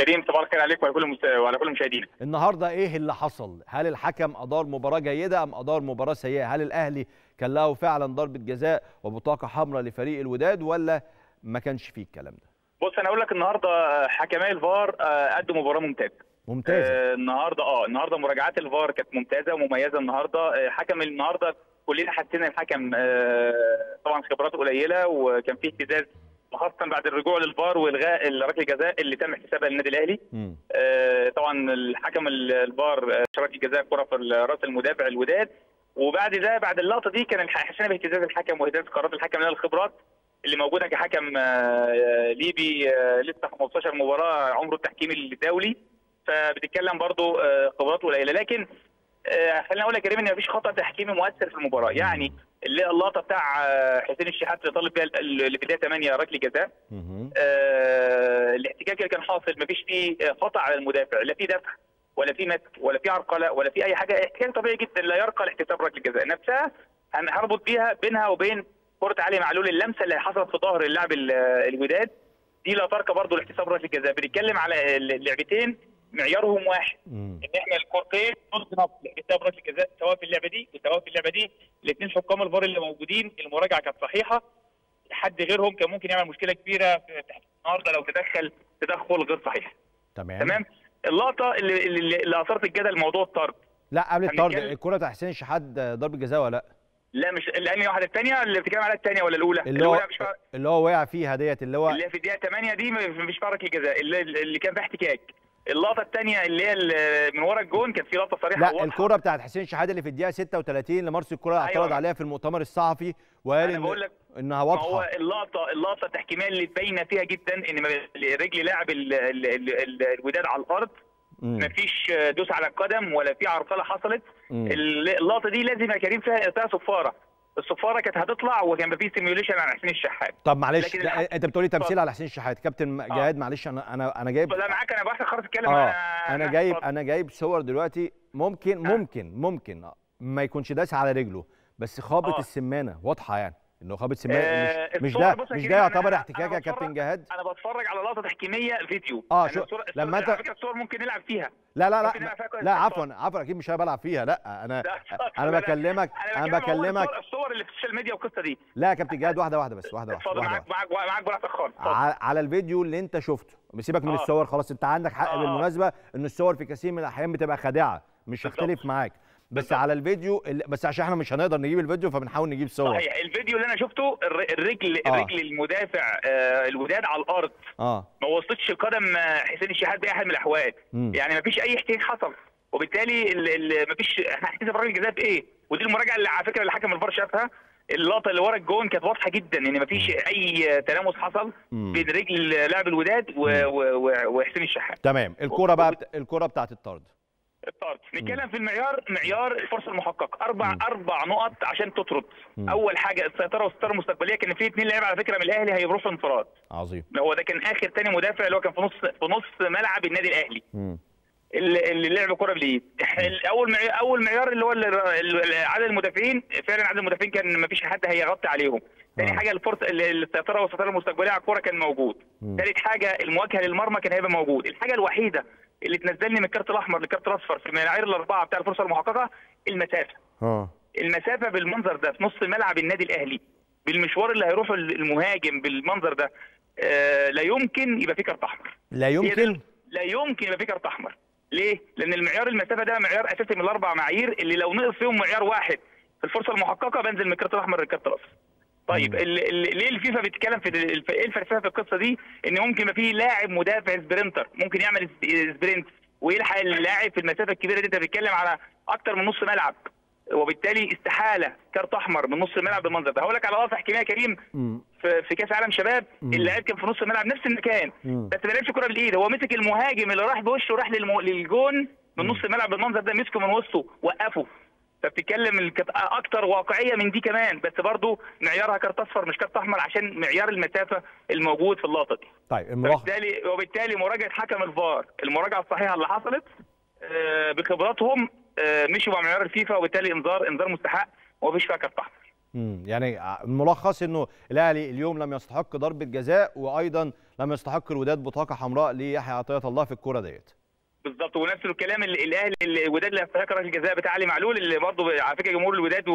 كريم تبارك الله عليك وعلى كل وعلى كل المشاهدين النهارده ايه اللي حصل هل الحكم ادار مباراه جيده ام ادار مباراه سيئه هل الاهلي كان له فعلا ضربه جزاء وبطاقه حمراء لفريق الوداد ولا ما كانش فيه الكلام ده بص انا اقول لك النهارده حكمي الفار آه، قدموا مباراه ممتازه ممتازه آه النهارده اه النهارده مراجعات الفار كانت ممتازه ومميزه النهارده آه حكم النهارده كلنا حسينا الحكم آه طبعا خبراته قليله وكان في اهتزاز خاصه بعد الرجوع للفار والغاء ركله الجزاء اللي تم احتسابها للنادي الاهلي آه طبعا الحكم الفار آه، شبكه الجزاء كره في راس المدافع الوداد وبعد ده بعد اللقطه دي كان حسينا باهتزاز الحكم واهتزاز قرارات الحكم الخبرات اللي موجوده كحكم آه، ليبي آه، لسه 15 مباراه عمره التحكيم الدولي فبتتكلم برضو آه، خبراته قليله لكن خليني اقول لك يا كريم ان مفيش خطا تحكيمي مؤثر في المباراه يعني اللقطه بتاع حسين الشحات اللي طالب بيها البدايه 8 ركله جزاء الاحتكاك اللي كان حاصل مفيش فيه خطا على المدافع لا في دفع ولا في مسك ولا في عرقله ولا في اي حاجه احتكاك طبيعي جدا لا يرقى لاحتساب ركله جزاء نفسها هنربط بيها بينها وبين كره علي معلول اللمسه اللي حصلت في ظهر اللاعب الوداد دي لا ترك برضه لاحتساب ركله الجزاء بنتكلم على اللعبتين معيارهم واحد مم. ان احنا الكورتين نص نص لاحتساب ركله الجزاء سواء في اللعبه دي وسواء في اللعبه دي الاثنين حكام الفار اللي موجودين المراجعه كانت صحيحه حد غيرهم كان ممكن يعمل مشكله كبيره النهارده لو تدخل تدخل غير صحيح تمام تمام اللقطه اللي اللي, اثارت الجدل موضوع الطرد لا قبل الطرد الكره بتاع حسين الشحات ضربه جزاء ولا لا لا مش الانهي واحده الثانيه اللي بتتكلم على الثانيه ولا الاولى اللي, هو اللي هو وقع فيها ديت اللي هو اللي هي في الدقيقه 8 دي مفيش فرق الجزاء اللي, اللي كان فيها احتكاك اللقطه الثانيه اللي هي من ورا الجون كان في لقطه صريحه لا الكره بتاعت حسين شحاته اللي في الدقيقه 36 لمارس الكره اعترض عليها في المؤتمر الصحفي وقال أنا بقول لك انها واضحه هو اللقطه اللقطه التحكيميه اللي باينه فيها جدا ان رجل لاعب الوداد على الارض مفيش دوس على القدم ولا في عرقله حصلت اللقطه دي لازم يا كريم فيها فيها صفاره الصفاره كانت هتطلع وكان في سيميوليشن على حسين الشحات طب معلش لكن الح... انت بتقولي تمثيل على حسين الشحات كابتن آه. جهاد معلش انا انا انا جايب لا معاك انا بحث خالص اتكلم آه. انا انا جايب انا جايب صور دلوقتي ممكن آه. ممكن ممكن ما يكونش داس على رجله بس خابط آه. السمانه واضحه يعني النقابه سماء آه مش, مش ده مش ده يعتبر احتكاك يا كابتن جهاد انا بتفرج على لقطه تحكيميه فيديو اه يعني شو الصورة لما انت على فكره الصور ممكن نلعب فيها لا لا لا لا, عفوا عفوا اكيد مش بلعب فيها لا انا انا بكلمك انا بكلمك الصور اللي في السوشيال ميديا والقصه دي لا يا كابتن جهاد واحده واحده بس واحده واحده معاك معاك معاك براحتك خالص على الفيديو اللي انت شفته سيبك من آه. الصور خلاص انت عندك حق آه، آه. بالمناسبه ان الصور في كثير من الاحيان بتبقى خادعه مش هختلف معاك بس على الفيديو بس عشان احنا مش هنقدر نجيب الفيديو فبنحاول نجيب صور صحيح الفيديو اللي انا شفته الرجل آه. الرجل المدافع آه الوداد على الارض اه ما وصلتش قدم آه، حسين الشحات باي حال من الاحوال يعني ما فيش اي احتياج حصل وبالتالي ما فيش احنا هنحتسب ركله جزاء بايه ودي المراجعه اللي على فكره اللي حكم الفار شافها اللقطه اللي ورا الجون كانت واضحه جدا ان يعني مفيش اي تلامس حصل بين رجل لاعب الوداد وحسين الشحات تمام الكوره بقى بت... الكوره بتاعت الطرد الطرد نتكلم في المعيار معيار الفرصه المحققه اربع مم. اربع نقط عشان تطرد مم. اول حاجه السيطره والستاره المستقبليه كان في اثنين لعيبه على فكره من الاهلي هيروحوا في انفراد عظيم هو ده كان اخر ثاني مدافع اللي هو كان في نص في نص ملعب النادي الاهلي اللي, اللي لعب كره باليد اول معيار اول معيار اللي هو عدد المدافعين فعلا عدد المدافعين كان ما فيش حد هيغطي عليهم تاني حاجه الفرصه السيطره والسيطره المستقبليه على الكوره كان موجود ثالث حاجه المواجهه للمرمى كان هيبقى موجود الحاجه الوحيده اللي تنزلني من الكارت الاحمر للكارت الاصفر في المعايير الاربعه بتاع الفرصه المحققه المسافه اه المسافه بالمنظر ده في نص ملعب النادي الاهلي بالمشوار اللي هيروحه المهاجم بالمنظر ده آه لا يمكن يبقى في كارت احمر لا يمكن لا يمكن يبقى في كارت احمر ليه؟ لان المعيار المسافه ده معيار اساسي من الاربع معايير اللي لو نقص فيهم معيار واحد في الفرصه المحققه بنزل من الكارت الاحمر للكارت الاصفر طيب ليه الفيفا بتتكلم في ايه الفلسفه في القصه دي ان ممكن ما في لاعب مدافع سبرنتر ممكن يعمل سبرنت ويلحق اللاعب في المسافه الكبيره دي انت بتتكلم على اكتر من نص ملعب وبالتالي استحاله كارت احمر من نص الملعب بالمنظر ده هقول لك على وضع حكيميه كريم في كاس عالم شباب اللاعب كان في نص الملعب نفس المكان بس ما لعبش كره بالايد هو مسك المهاجم اللي راح بوشه راح للجون من نص الملعب بالمنظر ده مسكه من وسطه وقفه فبتتكلم اكتر واقعيه من دي كمان بس برضه معيارها كارت اصفر مش كارت احمر عشان معيار المسافه الموجود في اللقطه دي طيب وبالتالي وبالتالي مراجعه حكم الفار المراجعه الصحيحه اللي حصلت آه، بخبراتهم آه، مشوا مع معيار الفيفا وبالتالي انذار انذار مستحق ومفيش فيها كارت احمر يعني الملخص انه الاهلي اليوم لم يستحق ضربه جزاء وايضا لم يستحق الوداد بطاقه حمراء ليحيى عطيه الله في الكوره ديت بالظبط ونفس الكلام الاهلي الوداد اللي استهلك ركله الجزاء بتاع علي معلول اللي برضه على فكره جمهور الوداد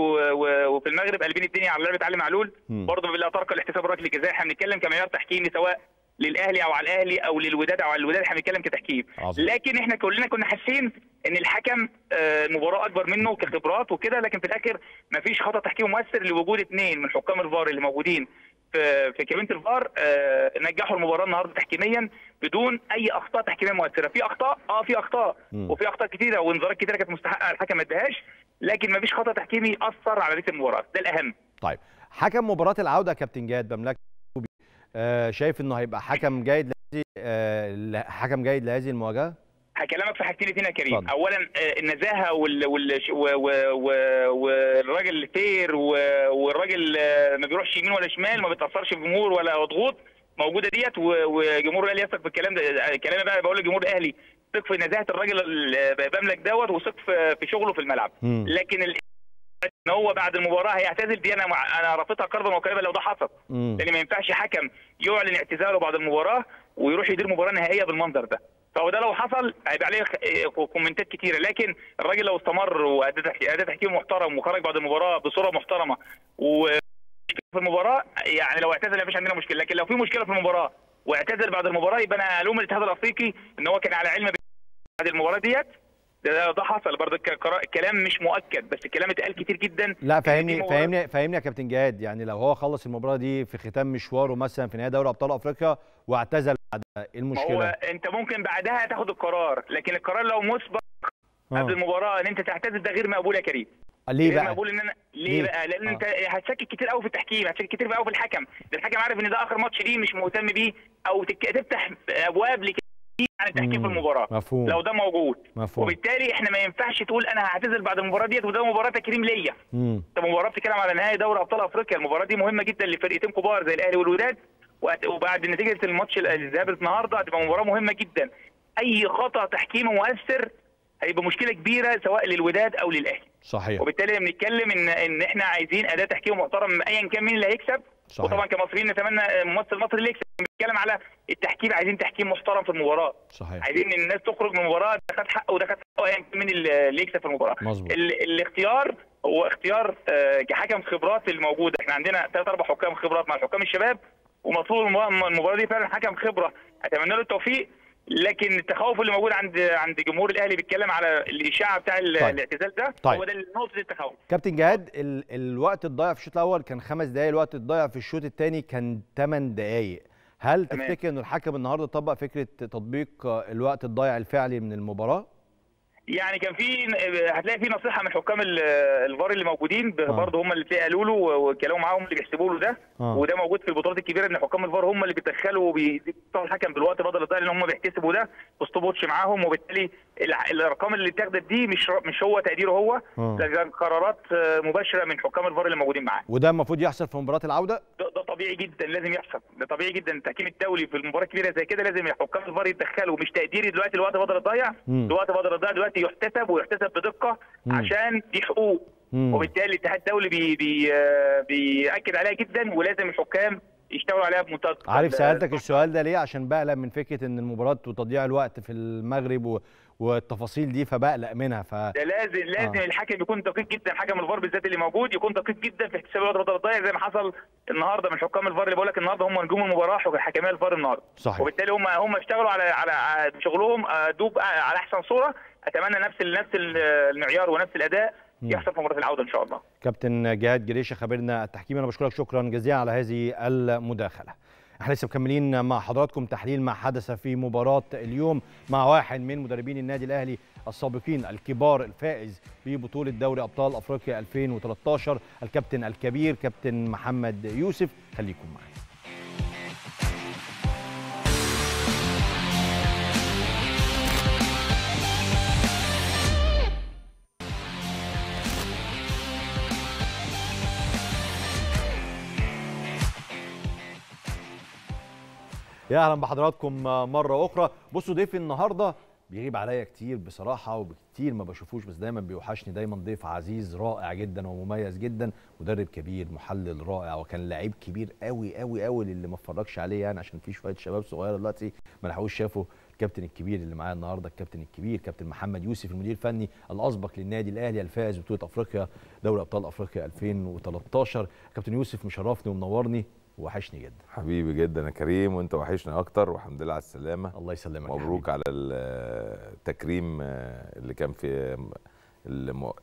وفي المغرب قلبين الدنيا على لعبه علي معلول برضه بالله ترك الاحتساب ركله الجزاء احنا بنتكلم كمعيار تحكيمي سواء للاهلي او على الاهلي او للوداد او على الوداد احنا بنتكلم كتحكيم لكن احنا كلنا كنا حاسين ان الحكم المباراه آه، اكبر منه كخبرات وكده لكن في الاخر مفيش خطا تحكيم مؤثر لوجود اثنين من حكام الفار اللي موجودين في في كابينه الفار آه، نجحوا المباراه النهارده تحكيميا بدون اي اخطاء تحكيميه مؤثره في اخطاء اه في اخطاء وفي اخطاء كتيره وانذارات كتيره كانت مستحقه الحكم ما ادهاش لكن ما فيش خطا تحكيمي اثر على بيت المباراه ده الاهم طيب حكم مباراه العوده كابتن جاد بملكة آه، شايف انه هيبقى حكم جيد لهذه آه، حكم جيد لهذه المواجهه هكلمك في حاجتين الاثنين يا كريم طبعا. اولا آه، النزاهه وال... وال... والراجل الفير والراجل آه، ما بيروحش يمين ولا شمال ما بيتاثرش بجمهور ولا ضغوط موجوده ديت وجمهور الاهلي يثق في الكلام ده آه، كلامي بقى بقول لجمهور الاهلي ثق في نزاهه الراجل اللي بملك دوت وثق في شغله في الملعب م. لكن ال... ان هو بعد المباراه هيعتزل دي انا مع... انا رافضها قربا وقريبا لو ده حصل لان ما ينفعش حكم يعلن اعتزاله بعد المباراه ويروح يدير مباراه نهائيه بالمنظر ده فهو ده لو حصل هيبقى عليه إيه، كومنتات كتيره لكن الراجل لو استمر واداء تحكيم محترم وخرج بعد المباراه بصوره محترمه و في المباراه يعني لو اعتزل مفيش عندنا مشكله لكن لو في مشكله في المباراه واعتزل بعد المباراه يبقى انا الوم الاتحاد الافريقي ان هو كان على علم بعد المباراه ديت ده ده حصل برضه كلام مش مؤكد بس الكلام اتقال كتير جدا لا فاهمني فاهمني فاهمني يا كابتن جهاد يعني لو هو خلص المباراه دي في ختام مشواره مثلا في نهائي دوري ابطال افريقيا واعتزل بعدها المشكله هو انت ممكن بعدها تاخد القرار لكن القرار لو مسبق آه. قبل المباراه ان انت تعتزل ده غير مقبول يا كريم ليه بقى؟ بقول ان انا ليه, ليه؟ بقى؟ لان آه. انت هتشكك كتير قوي في التحكيم، هتشكك كتير قوي في الحكم، ده الحكم عارف ان ده اخر ماتش ليه مش مهتم بيه او تفتح ابواب لك يعني تحكيم في المباراه مفهوم. لو ده موجود مفهوم. وبالتالي احنا ما ينفعش تقول انا هعتزل بعد المباراه ديت وده مباراه تكريم ليا انت مباراه بتتكلم على نهائي دوري ابطال افريقيا المباراه دي مهمه جدا لفرقتين كبار زي الاهلي والوداد وبعد نتيجه الماتش الذهاب النهارده هتبقى مباراه مهمه جدا اي خطا تحكيمي مؤثر هيبقى مشكله كبيره سواء للوداد او للاهلي صحيح وبالتالي بنتكلم ان ان احنا عايزين اداء تحكيمي محترم ايا كان مين اللي هيكسب صحيح. وطبعا كمصريين نتمنى الممثل المصري اللي يكسب بيتكلم على التحكيم عايزين تحكيم محترم في المباراه صحيح. عايزين الناس تخرج من المباراه ده خد حقه وده خد حقه ايا مين اللي يكسب في المباراه مظبوط الاختيار هو اختيار آه، كحكم خبرات الموجوده احنا عندنا ثلاث اربع حكام خبرات مع الحكام الشباب ومطلوب المباراه دي فعلا حكم خبره اتمنى له التوفيق لكن التخوف اللي موجود عند عند جمهور الاهلي بيتكلم على الاشاعه بتاع طيب. الاعتزال ده طيب. هو ده نقطه التخوف كابتن جهاد ال الوقت الضايع في الشوط الاول كان خمس دقائق الوقت الضايع في الشوط الثاني كان ثمان دقائق هل تمام. تفتكر ان الحكم النهارده طبق فكره تطبيق الوقت الضايع الفعلي من المباراه يعني كان في هتلاقي في نصيحه من حكام الفار اللي موجودين آه. برضه هم اللي قالوا له وكلام معاهم اللي بيحسبوا له ده آه. وده موجود في البطولات الكبيره ان حكام الفار هم اللي بيتدخلوا وبيدوا الحكم بالوقت بدل الضائع لان هم بيحتسبوا ده اسطبوتش معاهم وبالتالي الارقام اللي اتاخدت دي مش مش هو تقديره هو آه. ده آه. قرارات مباشره من حكام الفار اللي موجودين معاه وده المفروض يحصل في مباراه العوده ده, ده طبيعي جدا لازم يحصل ده طبيعي جدا التحكيم الدولي في المباراه الكبيره زي كده لازم حكام الفار يتدخلوا مش تقديري دلوقتي الوقت بدل الضائع الوقت بدل الضائع دلوقتي يحتسب ويحتسب بدقه عشان دي حقوق وبالتالي الاتحاد الدولي بي بي آه، بيأكد عليها جدا ولازم الحكام يشتغلوا عليها بمنتهى عارف سألتك السؤال ده ليه عشان بقلق من فكره ان المباراه وتضييع الوقت في المغرب و... والتفاصيل دي فبقلق منها ف ده لازم لازم آه. الحكم يكون دقيق جدا حكم الفار بالذات اللي موجود يكون دقيق جدا في احتساب الوقت الضايع زي ما حصل النهارده من حكام الفار اللي بقول لك النهارده هم نجوم المباراه حكاميه الفار النهارده صحيح وبالتالي هم هم اشتغلوا على على شغلهم آه، دوب آه، على احسن صوره اتمنى نفس نفس المعيار ونفس الاداء يحصل في مباراه العوده ان شاء الله كابتن جهاد جريشه خبرنا التحكيم انا بشكرك شكرا جزيلا على هذه المداخله احنا لسه مكملين مع حضراتكم تحليل ما حدث في مباراه اليوم مع واحد من مدربين النادي الاهلي السابقين الكبار الفائز ببطوله دوري ابطال افريقيا 2013 الكابتن الكبير كابتن محمد يوسف خليكم معنا يا اهلا بحضراتكم مره اخرى بصوا ضيفي النهارده بيغيب عليا كتير بصراحه وكتير ما بشوفوش بس دايما بيوحشني دايما ضيف عزيز رائع جدا ومميز جدا مدرب كبير محلل رائع وكان لعيب كبير قوي قوي قوي للي ما اتفرجش عليه يعني عشان في شويه شباب صغيره دلوقتي ما لحقوش شافوا الكابتن الكبير اللي معايا النهارده الكابتن الكبير كابتن محمد يوسف المدير الفني الاسبق للنادي الاهلي الفائز ببطوله افريقيا دوري ابطال افريقيا 2013 كابتن يوسف مشرفني ومنورني وحشني جدا حبيبي جدا يا كريم وانت وحشنا اكتر والحمد لله على السلامه الله يسلمك مبروك على التكريم آه، اللي كان في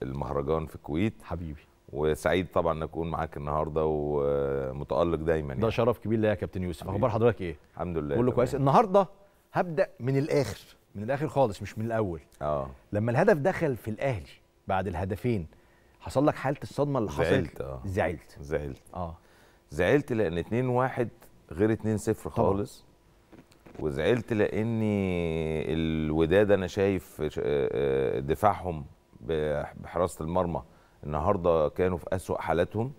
المهرجان في الكويت حبيبي وسعيد طبعا ان اكون معاك النهارده ومتالق دايما يعني. ده شرف كبير ليا يا كابتن يوسف اخبار حضرتك ايه الحمد لله كله كويس النهارده هبدا من الاخر من الاخر خالص مش من الاول اه لما الهدف دخل في الاهلي بعد الهدفين حصل لك حاله الصدمه اللي حصلت زعلت اه زعلت زعلت اه زعلت لان 2 1 غير 2 0 خالص وزعلت لاني الوداد انا شايف آه، آه، دفاعهم بحراسه المرمى النهارده كانوا في اسوا حالاتهم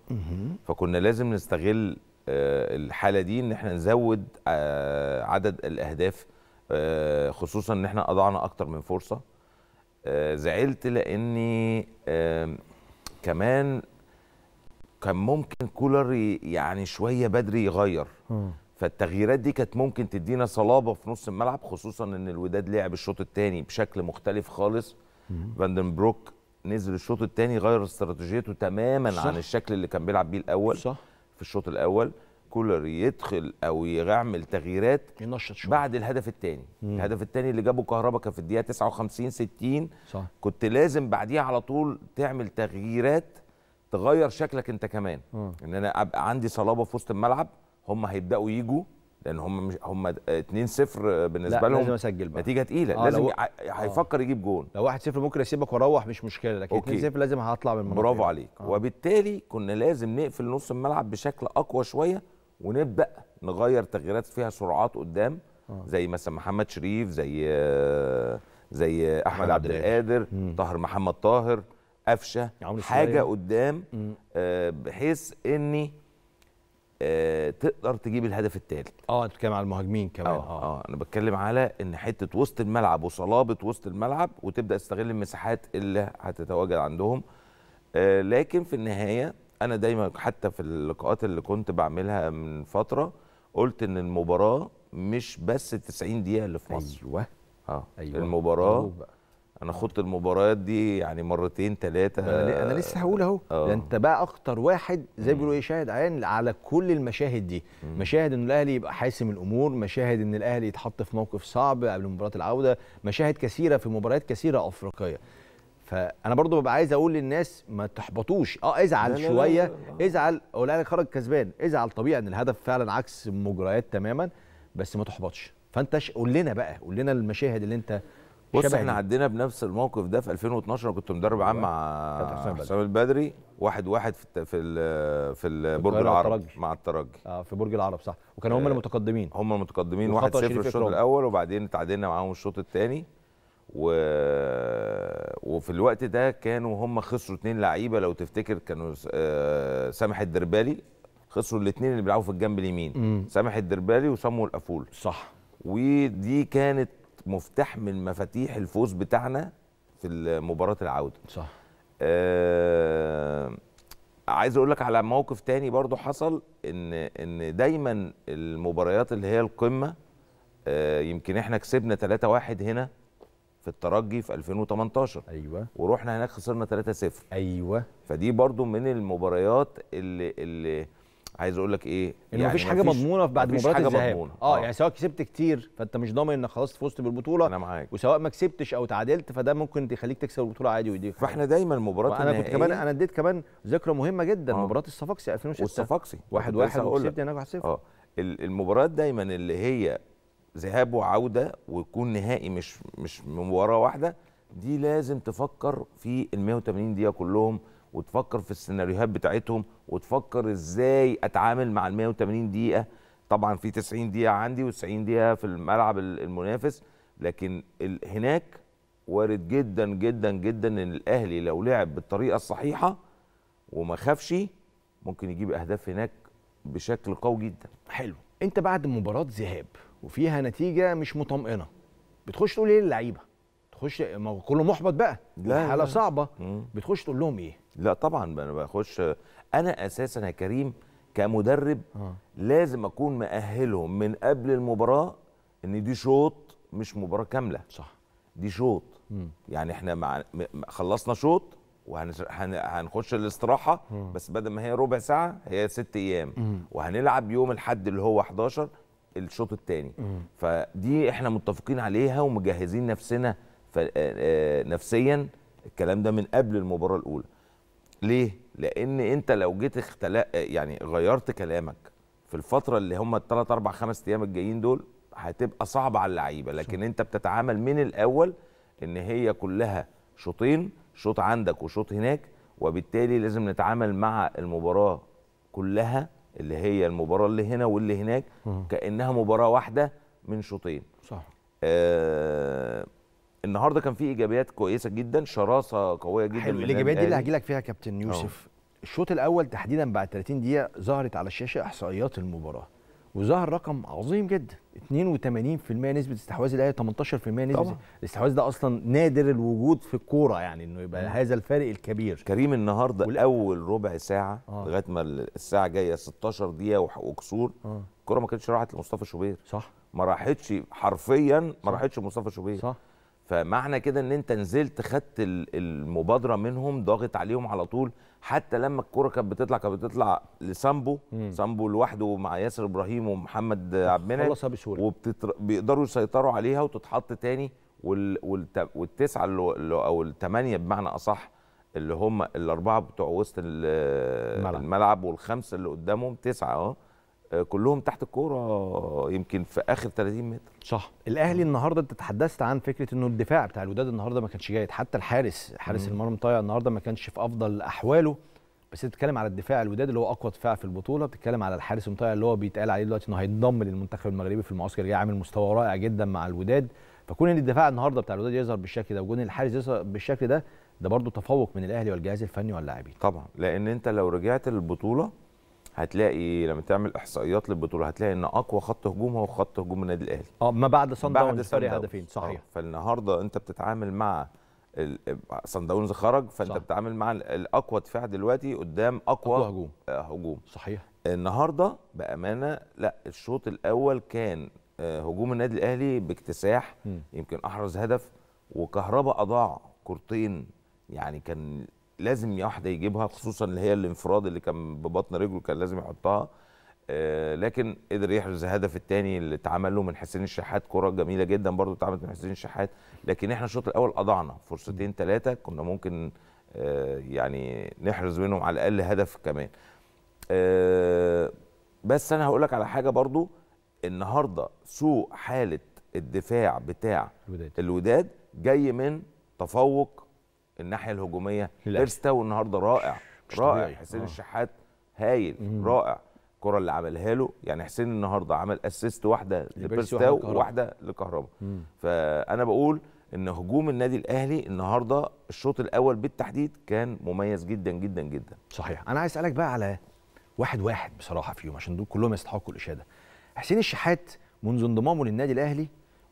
فكنا لازم نستغل آه، الحاله دي ان احنا نزود عدد الاهداف خصوصا ان احنا اضعنا اكتر من فرصه زعلت لاني كمان كان ممكن كولر يعني شويه بدري يغير فالتغييرات دي كانت ممكن تدينا صلابه في نص الملعب خصوصا ان الوداد لعب الشوط الثاني بشكل مختلف خالص فاندن بروك نزل الشوط الثاني غير استراتيجيته تماما صح. عن الشكل اللي كان بيلعب بيه الاول صح. في الشوط الاول كولر يدخل او يعمل تغييرات ينشط شويه بعد الهدف الثاني الهدف الثاني اللي جابه كهربا كان في الدقيقه 59 60 صح. كنت لازم بعديها على طول تعمل تغييرات تغير شكلك انت كمان م. ان انا ابقى عندي صلابه في وسط الملعب هم هيبداوا يجوا لان هم مش هم 2 0 بالنسبه لا لهم لازم اسجل بقى نتيجه تقيله آه لازم آه. هيفكر آه. يجيب جون لو 1 0 ممكن اسيبك واروح مش مشكله لكن 2 0 لازم هطلع من المنطقه برافو عليك آه. وبالتالي كنا لازم نقفل نص الملعب بشكل اقوى شويه ونبدا نغير تغييرات فيها سرعات قدام آه. زي مثلا محمد شريف زي آه، زي أحمد عبد القادر طاهر محمد طاهر قفشه حاجه قدام آه بحيث اني آه تقدر تجيب الهدف الثالث اه انت بتتكلم على المهاجمين كمان آه،, اه اه انا بتكلم على ان حته وسط الملعب وصلابه وسط الملعب وتبدا تستغل المساحات اللي هتتواجد عندهم آه لكن في النهايه انا دايما حتى في اللقاءات اللي كنت بعملها من فتره قلت ان المباراه مش بس 90 دقيقه اللي في مصر ايوه اه أيوة. المباراه انا خدت المباريات دي يعني مرتين ثلاثه أنا, انا لسه هقول اهو آه. ده انت بقى اكتر واحد زي بيقولوا ايه شاهد عين على كل المشاهد دي مم. مشاهد ان الاهلي يبقى حاسم الامور مشاهد ان الاهلي يتحط في موقف صعب قبل مباراه العوده مشاهد كثيره في مباريات كثيره افريقيه فانا برضو ببقى عايز اقول للناس ما تحبطوش اه ازعل لا شويه لا لا لا. ازعل هو الاهلي خرج كسبان ازعل طبيعي ان الهدف فعلا عكس مجريات تماما بس ما تحبطش فانت قول لنا بقى قول لنا المشاهد اللي انت بص احنا عدينا بنفس الموقف ده في 2012 كنت مدرب عام أيوة. مع حسام البدري واحد واحد في في في برج العرب مع الترجي اه في برج العرب صح وكانوا هم المتقدمين آه، هم المتقدمين 1-0 الشوط الاول وبعدين اتعادلنا معاهم الشوط الثاني و... وفي الوقت ده كانوا هم خسروا اثنين لعيبه لو تفتكر كانوا آه، سامح الدربالي خسروا الاثنين اللي بيلعبوا في الجنب اليمين سامح الدربالي وسمو القفول صح ودي كانت مفتاح من مفاتيح الفوز بتاعنا في مباراه العوده صح آه عايز اقول لك على موقف تاني برضو حصل ان ان دايما المباريات اللي هي القمه آه يمكن احنا كسبنا 3-1 هنا في الترجي في 2018 ايوه ورحنا هناك خسرنا 3-0 ايوه فدي برضو من المباريات اللي اللي عايز اقول لك ايه يعني مفيش حاجه مفيش مضمونه بعد مباراه الذهاب اه يعني سواء كسبت كتير فانت مش ضامن انك خلاص فزت بالبطوله انا معاك وسواء ما كسبتش او تعادلت فده ممكن يخليك تكسب البطوله عادي ويديك فاحنا دايما مباراه انا كنت كمان انا اديت كمان ذكرى مهمه جدا آه. مباراه الصفاقسي 2006 والصفاقسي 1-1 واحد واحد وكسبت هناك 1-0 اه المباريات دايما اللي هي ذهاب وعوده ويكون نهائي مش مش مباراه واحده دي لازم تفكر في ال 180 دقيقه كلهم وتفكر في السيناريوهات بتاعتهم وتفكر ازاي اتعامل مع ال 180 دقيقه طبعا في 90 دقيقه عندي و90 دقيقه في الملعب المنافس لكن هناك وارد جدا جدا جدا ان الاهلي لو لعب بالطريقه الصحيحه وما خافش ممكن يجيب اهداف هناك بشكل قوي جدا حلو انت بعد مباراه ذهاب وفيها نتيجه مش مطمئنه بتخش تقول ايه للعيبه تخش ما هو كله محبط بقى لا حاله صعبه مم. بتخش تقول لهم ايه لا طبعا انا بخش انا اساسا يا كريم كمدرب آه. لازم اكون مأهلهم من قبل المباراه ان دي شوط مش مباراه كامله صح دي شوط مم. يعني احنا مع خلصنا شوط وهنخش الاستراحه مم. آه. بس بدل ما هي ربع ساعه هي ست ايام مم. وهنلعب يوم الحد اللي هو 11 الشوط الثاني فدي احنا متفقين عليها ومجهزين نفسنا آه، نفسيا الكلام ده من قبل المباراه الاولى ليه؟ لان انت لو جيت اختلا يعني غيرت كلامك في الفتره اللي هم الثلاث اربع خمس ايام الجايين دول هتبقى صعبه على اللعيبه لكن انت بتتعامل من الاول ان هي كلها شوطين شوط عندك وشوط هناك وبالتالي لازم نتعامل مع المباراه كلها اللي هي المباراه اللي هنا واللي هناك كانها مباراه واحده من شوطين صح آه النهارده كان في ايجابيات كويسه جدا شراسه قويه جدا حلو الايجابيات دي اللي هجي لك فيها يا كابتن يوسف أوه. الشوط الاول تحديدا بعد 30 دقيقه ظهرت على الشاشه احصائيات المباراه وظهر رقم عظيم جدا 82% نسبه استحواذ الاهلي 18% نسبه طبعا. الاستحواذ ده اصلا نادر الوجود في الكوره يعني انه يبقى هذا الفارق الكبير كريم النهارده والأ... اول ربع ساعه آه. لغايه ما الساعه جايه 16 دقيقه وكسور آه. الكوره ما كانتش راحت لمصطفى شوبير صح ما راحتش حرفيا ما راحتش لمصطفى شوبير صح فمعنى كده ان انت نزلت خدت المبادره منهم ضاغط عليهم على طول حتى لما الكره كانت بتطلع كانت بتطلع لسامبو مم. سامبو لوحده مع ياسر ابراهيم ومحمد آه، عبد المنعم خلصها بسهوله وبيقدروا يسيطروا عليها وتتحط تاني وال... والت... والتسعه اللي... او الثمانيه بمعنى اصح اللي هم الاربعه بتوع وسط الملعب, الملعب والخمسه اللي قدامهم تسعه اه كلهم تحت الكوره يمكن في اخر 30 متر صح الاهلي النهارده انت تحدثت عن فكره انه الدفاع بتاع الوداد النهارده ما كانش جيد حتى الحارس حارس المرمى طايع النهارده ما كانش في افضل احواله بس انت بتتكلم على الدفاع الوداد اللي هو اقوى دفاع في البطوله بتتكلم على الحارس المطيع اللي هو بيتقال عليه دلوقتي انه هيتضم للمنتخب المغربي في المعسكر جاي يعني عامل مستوى رائع جدا مع الوداد فكون ان الدفاع النهارده بتاع الوداد يظهر بالشكل ده وجون الحارس يظهر بالشكل ده ده برضه تفوق من الاهلي والجهاز الفني واللاعبين طبعا لان انت لو رجعت للبطوله هتلاقي لما تعمل احصائيات للبطوله هتلاقي ان اقوى خط هجوم هو خط هجوم النادي الاهلي اه ما بعد صن داونز فريق هدفين صحيح آه، فالنهارده انت بتتعامل مع صن داونز خرج فانت صح. بتتعامل مع الاقوى دفاع دلوقتي قدام اقوى, أقوى هجوم آه، هجوم صحيح النهارده بامانه لا الشوط الاول كان آه، هجوم النادي الاهلي باكتساح م. يمكن احرز هدف وكهربا اضاع كورتين يعني كان لازم واحده يجيبها خصوصا اللي هي الانفراد اللي كان ببطن رجله كان لازم يحطها آه، لكن قدر يحرز الهدف الثاني اللي اتعمل له من حسين الشحات كره جميله جدا برضو اتعملت من حسين الشحات لكن احنا الشوط الاول اضعنا فرصتين ثلاثه كنا ممكن آه، يعني نحرز منهم على الاقل هدف كمان آه، بس انا هقول لك على حاجه برضو النهارده سوء حاله الدفاع بتاع الوداد, الوداد جاي من تفوق الناحيه الهجوميه بيرستو النهارده رائع رائع حسين آه. الشحات هايل مم. رائع الكره اللي عملها له يعني حسين النهارده عمل اسيست واحده لبيرستاو وواحده لكهربا فانا بقول ان هجوم النادي الاهلي النهارده الشوط الاول بالتحديد كان مميز جدا جدا جدا صحيح انا عايز اسالك بقى على واحد واحد بصراحه فيهم عشان دول كلهم يستحقوا الاشاده حسين الشحات منذ انضمامه للنادي الاهلي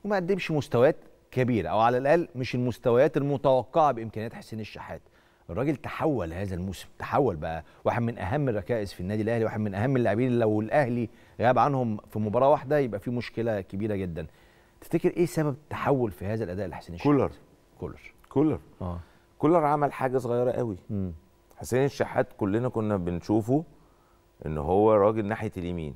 وما قدمش مستويات كبيره او على الاقل مش المستويات المتوقعه بامكانيات حسين الشحات الراجل تحول هذا الموسم تحول بقى واحد من اهم الركائز في النادي الاهلي واحد من اهم اللاعبين اللي لو الاهلي غاب عنهم في مباراه واحده يبقى في مشكله كبيره جدا تفتكر ايه سبب التحول في هذا الاداء لحسين الشحات كولر كولر كولر اه كولر عمل حاجه صغيره قوي م. حسين الشحات كلنا كنا بنشوفه ان هو راجل ناحيه اليمين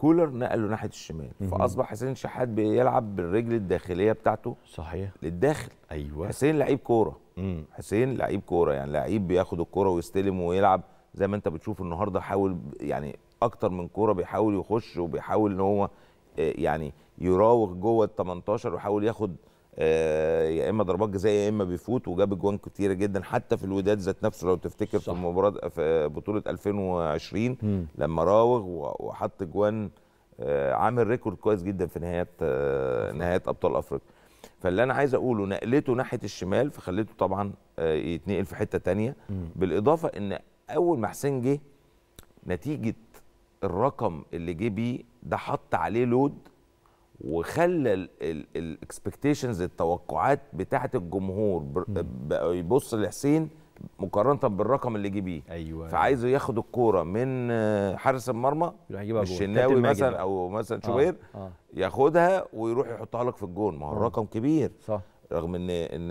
كولر نقله ناحيه الشمال فاصبح حسين شحات بيلعب بالرجل الداخليه بتاعته صحيح للداخل ايوه حسين لعيب كوره حسين لعيب كوره يعني لعيب بياخد الكوره ويستلم ويلعب زي ما انت بتشوف النهارده حاول يعني اكتر من كوره بيحاول يخش وبيحاول ان هو آه، يعني يراوغ جوه ال 18 ويحاول ياخد آه، يا اما ضربات جزاء يا اما بيفوت وجاب اجوان كتيره جدا حتى في الوداد ذات نفسه لو تفتكر صح. في المباراه آه، في بطوله 2020 م. لما راوغ وحط اجوان آه، عامل ريكورد كويس جدا في نهايات نهايات ابطال افريقيا فاللي انا عايز اقوله نقلته ناحيه الشمال فخليته طبعا يتنقل في حته تانية م. بالاضافه ان اول ما حسين جه نتيجه الرقم اللي جه بيه ده حط عليه لود وخلى الاكسبكتيشنز التوقعات بتاعه الجمهور يبص لحسين مقارنه بالرقم اللي جه بيه ايوه فعايزه ياخد الكوره من حارس المرمى الشناوي مثلا او مثلا شوبير آه. آه. ياخدها ويروح يحطها لك في الجون ما هو آه. الرقم كبير صح رغم ان ان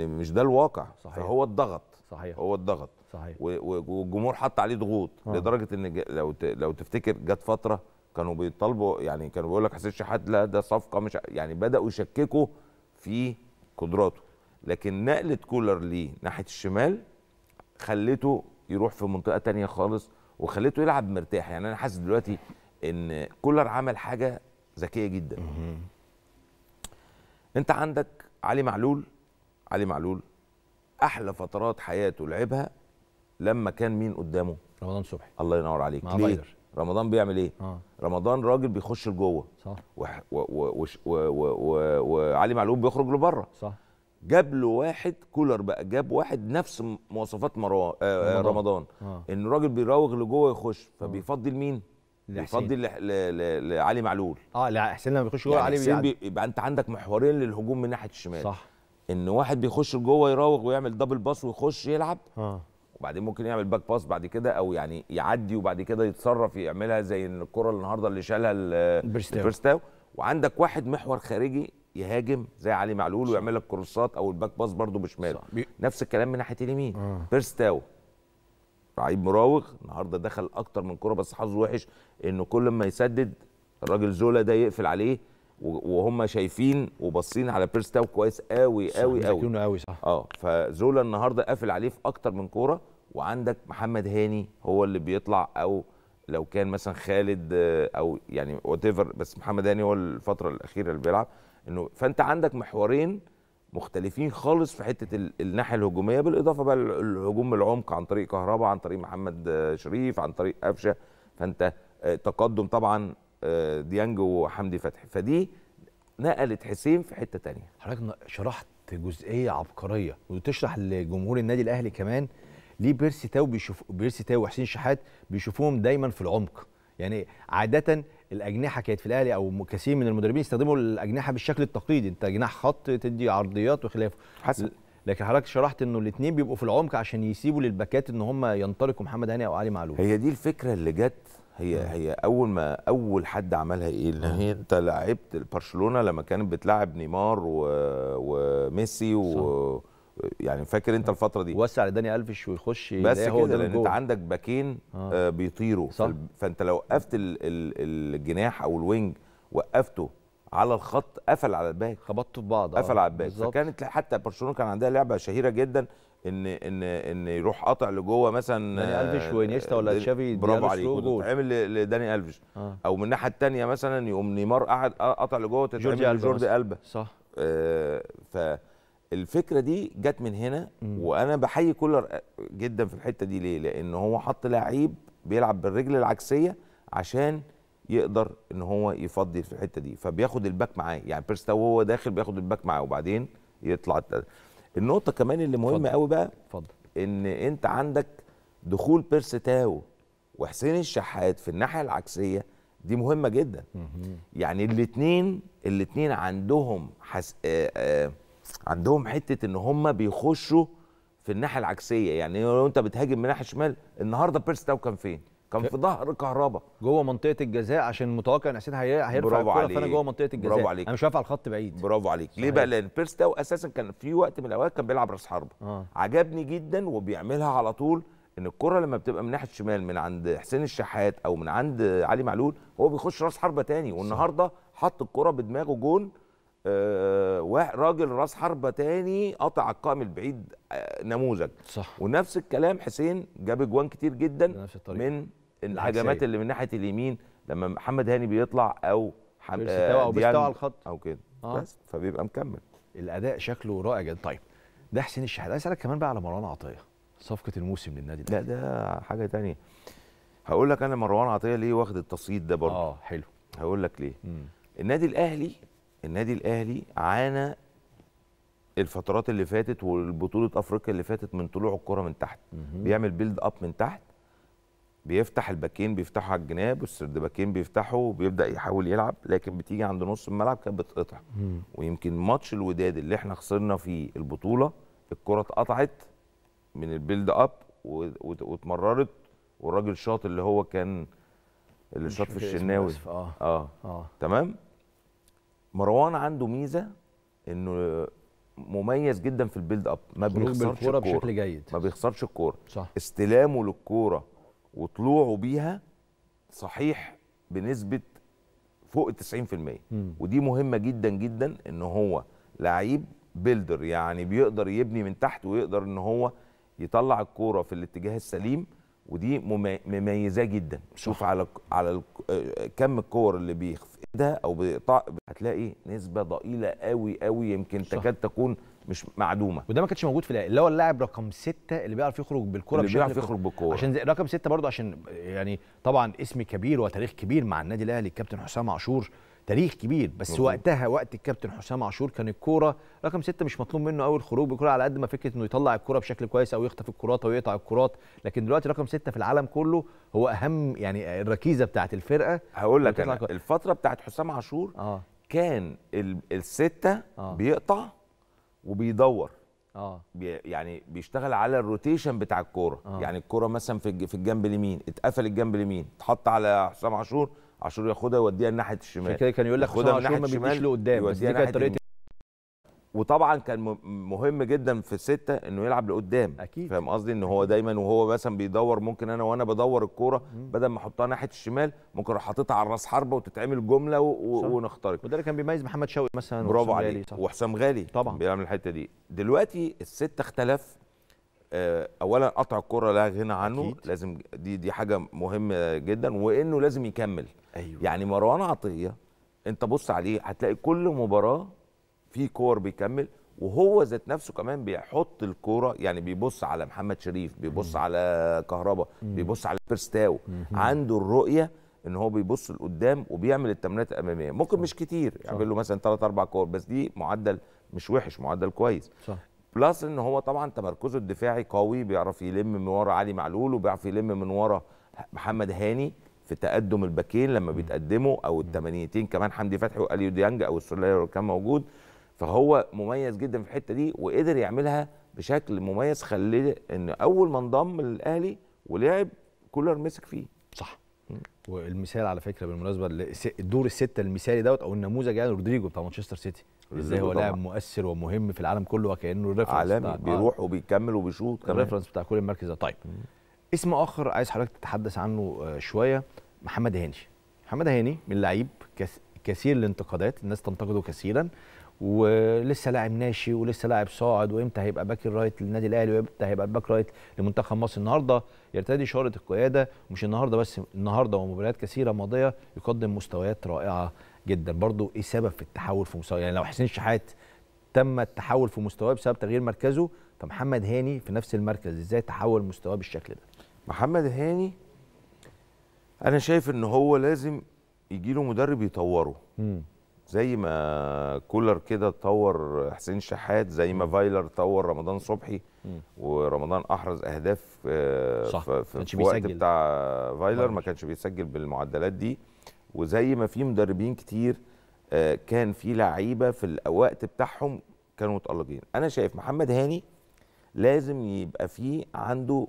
ان مش ده الواقع صحيح. فهو اتضغط صحيح هو اتضغط صحيح والجمهور حط عليه ضغوط آه. لدرجه ان لو لو تفتكر جت فتره كانوا بيطالبوا يعني كانوا بيقول لك حسين شحات لا ده صفقه مش يعني بداوا يشككوا في قدراته لكن نقله كولر ليه ناحيه الشمال خلته يروح في منطقه تانية خالص وخليته يلعب مرتاح يعني انا حاسس دلوقتي ان كولر عمل حاجه ذكيه جدا انت عندك علي معلول علي معلول احلى فترات حياته لعبها لما كان مين قدامه رمضان صبحي الله ينور عليك مع بايدر رمضان بيعمل ايه آه. رمضان راجل بيخش لجوه صح و... و... و... وعلي معلول بيخرج لبره صح جاب له واحد كولر بقى جاب واحد نفس مواصفات مروان آه رمضان, رمضان. آه. ان الراجل بيراوغ لجوه يخش آه. فبيفضي لمين بيفضي لعلي معلول اه لا حسين لما بيخش جوه يعني علي بيبقى بي... انت عندك محورين للهجوم من ناحيه الشمال صح ان واحد بيخش لجوه يراوغ ويعمل دبل باس ويخش يلعب آه. وبعدين ممكن يعمل باك باس بعد كده او يعني يعدي وبعد كده يتصرف يعملها زي الكره النهارده اللي شالها البرستاو وعندك واحد محور خارجي يهاجم زي علي معلول ويعمل لك كروسات او الباك باس برده بشماله نفس الكلام من ناحيه اليمين آه. بيرستاو لعيب مراوغ النهارده دخل اكتر من كره بس حظه وحش انه كل ما يسدد الراجل زولا ده يقفل عليه وهم شايفين وباصين على بيرس تاو كويس قوي قوي قوي قوي صح اه فزولا النهارده قافل عليه في اكتر من كوره وعندك محمد هاني هو اللي بيطلع او لو كان مثلا خالد آه، او يعني وات بس محمد هاني هو الفتره الاخيره اللي بيلعب انه فانت عندك محورين مختلفين خالص في حته الناحيه الهجوميه بالاضافه بقى الهجوم العمق عن طريق كهربا عن طريق محمد شريف عن طريق قفشه فانت آه، تقدم طبعا ديانج وحمدي فتحي فدي نقلت حسين في حته تانية حضرتك شرحت جزئيه عبقريه وتشرح لجمهور النادي الاهلي كمان ليه بيرسي تاو بيشوف بيرسي تاو وحسين شحات بيشوفوهم دايما في العمق يعني عاده الاجنحه كانت في الاهلي او كثير من المدربين يستخدموا الاجنحه بالشكل التقليدي انت جناح خط تدي عرضيات وخلافه حسن لكن حضرتك شرحت انه الاثنين بيبقوا في العمق عشان يسيبوا للباكات ان هم ينطلقوا محمد هاني او علي معلول هي دي الفكره اللي جت هي مم. هي اول ما اول حد عملها ايه ان هي انت لعبت برشلونه لما كانت بتلعب نيمار و... وميسي و... يعني فاكر انت الفتره دي وسع لداني الفش ويخش بس كده هو لان انت عندك باكين آه. آه، بيطيروا صح. فانت لو وقفت الجناح او الوينج وقفته على الخط قفل على الباك خبطته في بعض آه، قفل على الباك فكانت حتى برشلونه كان عندها لعبه شهيره جدا ان ان ان يروح قاطع لجوه مثلا داني الفيش آه، وانيستا ولا تشافي برافو عليك وتتعمل لداني الفيش آه. او من الناحيه الثانيه مثلا يقوم نيمار قاعد قاطع لجوه تتعمل لجوردي البا صح آه فالفكره دي جت من هنا م. وانا بحيي كولر جدا في الحته دي ليه؟ لان هو حط لعيب بيلعب بالرجل العكسيه عشان يقدر ان هو يفضي في الحته دي فبياخد الباك معاه يعني بيرستا وهو داخل بياخد الباك معاه وبعدين يطلع النقطه كمان اللي مهمه قوي بقى اتفضل ان انت عندك دخول بيرستاو وحسين الشحات في الناحيه العكسيه دي مهمه جدا يعني الاثنين الاثنين عندهم حس... آآ آآ عندهم حته ان هم بيخشوا في الناحيه العكسيه يعني لو انت بتهاجم من ناحيه الشمال النهارده بيرستاو كان فين كان في ظهر كهربا جوه منطقه الجزاء عشان متوقع ان حسين هيرفع الكوره فانا جوه منطقه الجزاء برافو عليك انا مش واقف على الخط بعيد برافو عليك ليه بقى لان بيرس تاو اساسا كان في وقت من الاوقات كان بيلعب راس حربه آه. عجبني جدا وبيعملها على طول ان الكره لما بتبقى من ناحيه الشمال من عند حسين الشحات او من عند علي معلول هو بيخش راس حربه تاني والنهارده حط الكره بدماغه جون آه راجل راس حربه تاني قطع القائم البعيد آه نموذج صح ونفس الكلام حسين جاب اجوان كتير جدا من الهجمات اللي من ناحيه اليمين لما محمد هاني بيطلع او حم... آه، او بيستوى على الخط او كده آه. بس فبيبقى مكمل الاداء شكله رائع جدا طيب ده حسين الشحات عايز اسالك كمان بقى على مروان عطيه صفقه الموسم للنادي ده لا ده حاجه ثانيه هقول لك انا مروان عطيه ليه واخد التصيد ده برضه اه حلو هقول لك ليه مم. النادي الاهلي النادي الاهلي عانى الفترات اللي فاتت والبطوله افريقيا اللي فاتت من طلوع الكره من تحت مم. بيعمل بيلد اب من تحت بيفتح الباكين بيفتحوا على الجناب والسرد باكين بيفتحوا وبيبدا يحاول يلعب لكن بتيجي عند نص الملعب كانت بتتقطع ويمكن ماتش الوداد اللي احنا خسرنا فيه البطوله الكره اتقطعت من البيلد اب واتمررت والراجل شاط اللي هو كان اللي شاط في الشناوي اه اه, آه. تمام مروان عنده ميزه انه مميز جدا في البيلد اب ما بيخسرش الكوره بشكل جيد ما بيخسرش الكوره استلامه للكوره وطلوعه بيها صحيح بنسبه فوق ال 90% م. ودي مهمه جدا جدا ان هو لعيب بيلدر يعني بيقدر يبني من تحت ويقدر ان هو يطلع الكوره في الاتجاه السليم ودي مميزه جدا شوف على على آه، كم الكور اللي بيفقدها او بيقطع هتلاقي نسبه ضئيله قوي قوي يمكن صح. تكاد تكون مش معدومه وده ما كانش موجود في الاهلي اللي هو اللاعب رقم ستة اللي بيعرف يخرج بالكره اللي بيعرف يخرج بالكوره عشان رقم ستة برضه عشان يعني طبعا اسم كبير وتاريخ كبير مع النادي الاهلي الكابتن حسام عاشور تاريخ كبير بس مزبوط. وقتها وقت الكابتن حسام عاشور كان الكوره رقم ستة مش مطلوب منه قوي الخروج بالكوره على قد ما فكره انه يطلع الكوره بشكل كويس او يخطف الكرات او يقطع الكرات لكن دلوقتي رقم ستة في العالم كله هو اهم يعني الركيزه بتاعه الفرقه هقول لك أنا كرة. الفتره بتاعه حسام عاشور آه. كان السته آه. بيقطع وبيدور اه يعني بيشتغل على الروتيشن بتاع الكوره آه. يعني الكوره مثلا في الجنب اليمين اتقفل الجنب اليمين اتحط على حسام عاشور عاشور ياخدها يوديها الناحيه الشمال عشان كده كان يقول لك خدها ناحيه الشمال لقدام بس دي كانت طريقه وطبعا كان مهم جدا في السته انه يلعب لقدام اكيد فاهم قصدي ان هو دايما وهو مثلا بيدور ممكن انا وانا بدور الكوره بدل ما احطها ناحيه الشمال ممكن اروح حاططها على راس حربه وتتعمل جمله ونخترق وده اللي كان بيميز محمد شوقي مثلا برافو عليك وحسام غالي طبعا بيعمل الحته دي دلوقتي السته اختلف آه، اولا قطع الكره لا غنى عنه أكيد. لازم دي دي حاجه مهمه جدا وانه لازم يكمل أيوة. يعني مروان عطيه انت بص عليه هتلاقي كل مباراه في كور بيكمل وهو ذات نفسه كمان بيحط الكوره يعني بيبص على محمد شريف بيبص مم. على كهربا مم. بيبص على بيرستاو عنده الرؤيه ان هو بيبص لقدام وبيعمل التمرينات الاماميه ممكن صح. مش كتير يعمل له مثلا 3 4 كور بس دي معدل مش وحش معدل كويس صح. بلس ان هو طبعا تمركزه الدفاعي قوي بيعرف يلم من ورا علي معلول وبيعرف يلم من ورا محمد هاني في تقدم الباكين لما بيتقدموا او الثمانيتين كمان حمدي فتحي واليو ديانج او السلاله لو كان موجود فهو مميز جدا في الحته دي وقدر يعملها بشكل مميز خلى ان اول ما انضم للاهلي ولعب كولر مسك فيه صح والمثال على فكره بالمناسبه الدور السته المثالي دوت او النموذج يعني رودريجو بتاع مانشستر سيتي ازاي هو لاعب مؤثر ومهم في العالم كله وكانه ريفرنس عالمي بيروح آه. وبيكمل وبيشوط كمان الريفرنس بتاع كل المركز ده طيب مم. اسم اخر عايز حضرتك تتحدث عنه آه، شويه محمد هاني محمد هاني من لعيب كثير الانتقادات الناس تنتقده كثيرا ولسه لاعب ناشئ ولسه لاعب صاعد وامتى هيبقى باك رايت للنادي الاهلي وامتى هيبقى باك رايت لمنتخب مصر النهارده يرتدي شاره القياده ومش النهارده بس النهارده ومباريات كثيره ماضيه يقدم مستويات رائعه جدا برضو ايه سبب في التحول في مستواه يعني لو حسين شحات تم التحول في مستواه بسبب تغيير مركزه فمحمد هاني في نفس المركز ازاي تحول مستواه بالشكل ده محمد هاني انا شايف ان هو لازم يجي له مدرب يطوره م. زي ما كولر كده طور حسين شحات زي ما فايلر طور رمضان صبحي ورمضان احرز اهداف آه، صح. في, في الوقت بتاع فايلر ما كانش بيسجل بالمعدلات دي وزي ما في مدربين كتير آه، كان في لعيبه في الوقت بتاعهم كانوا متالقين انا شايف محمد هاني لازم يبقى فيه عنده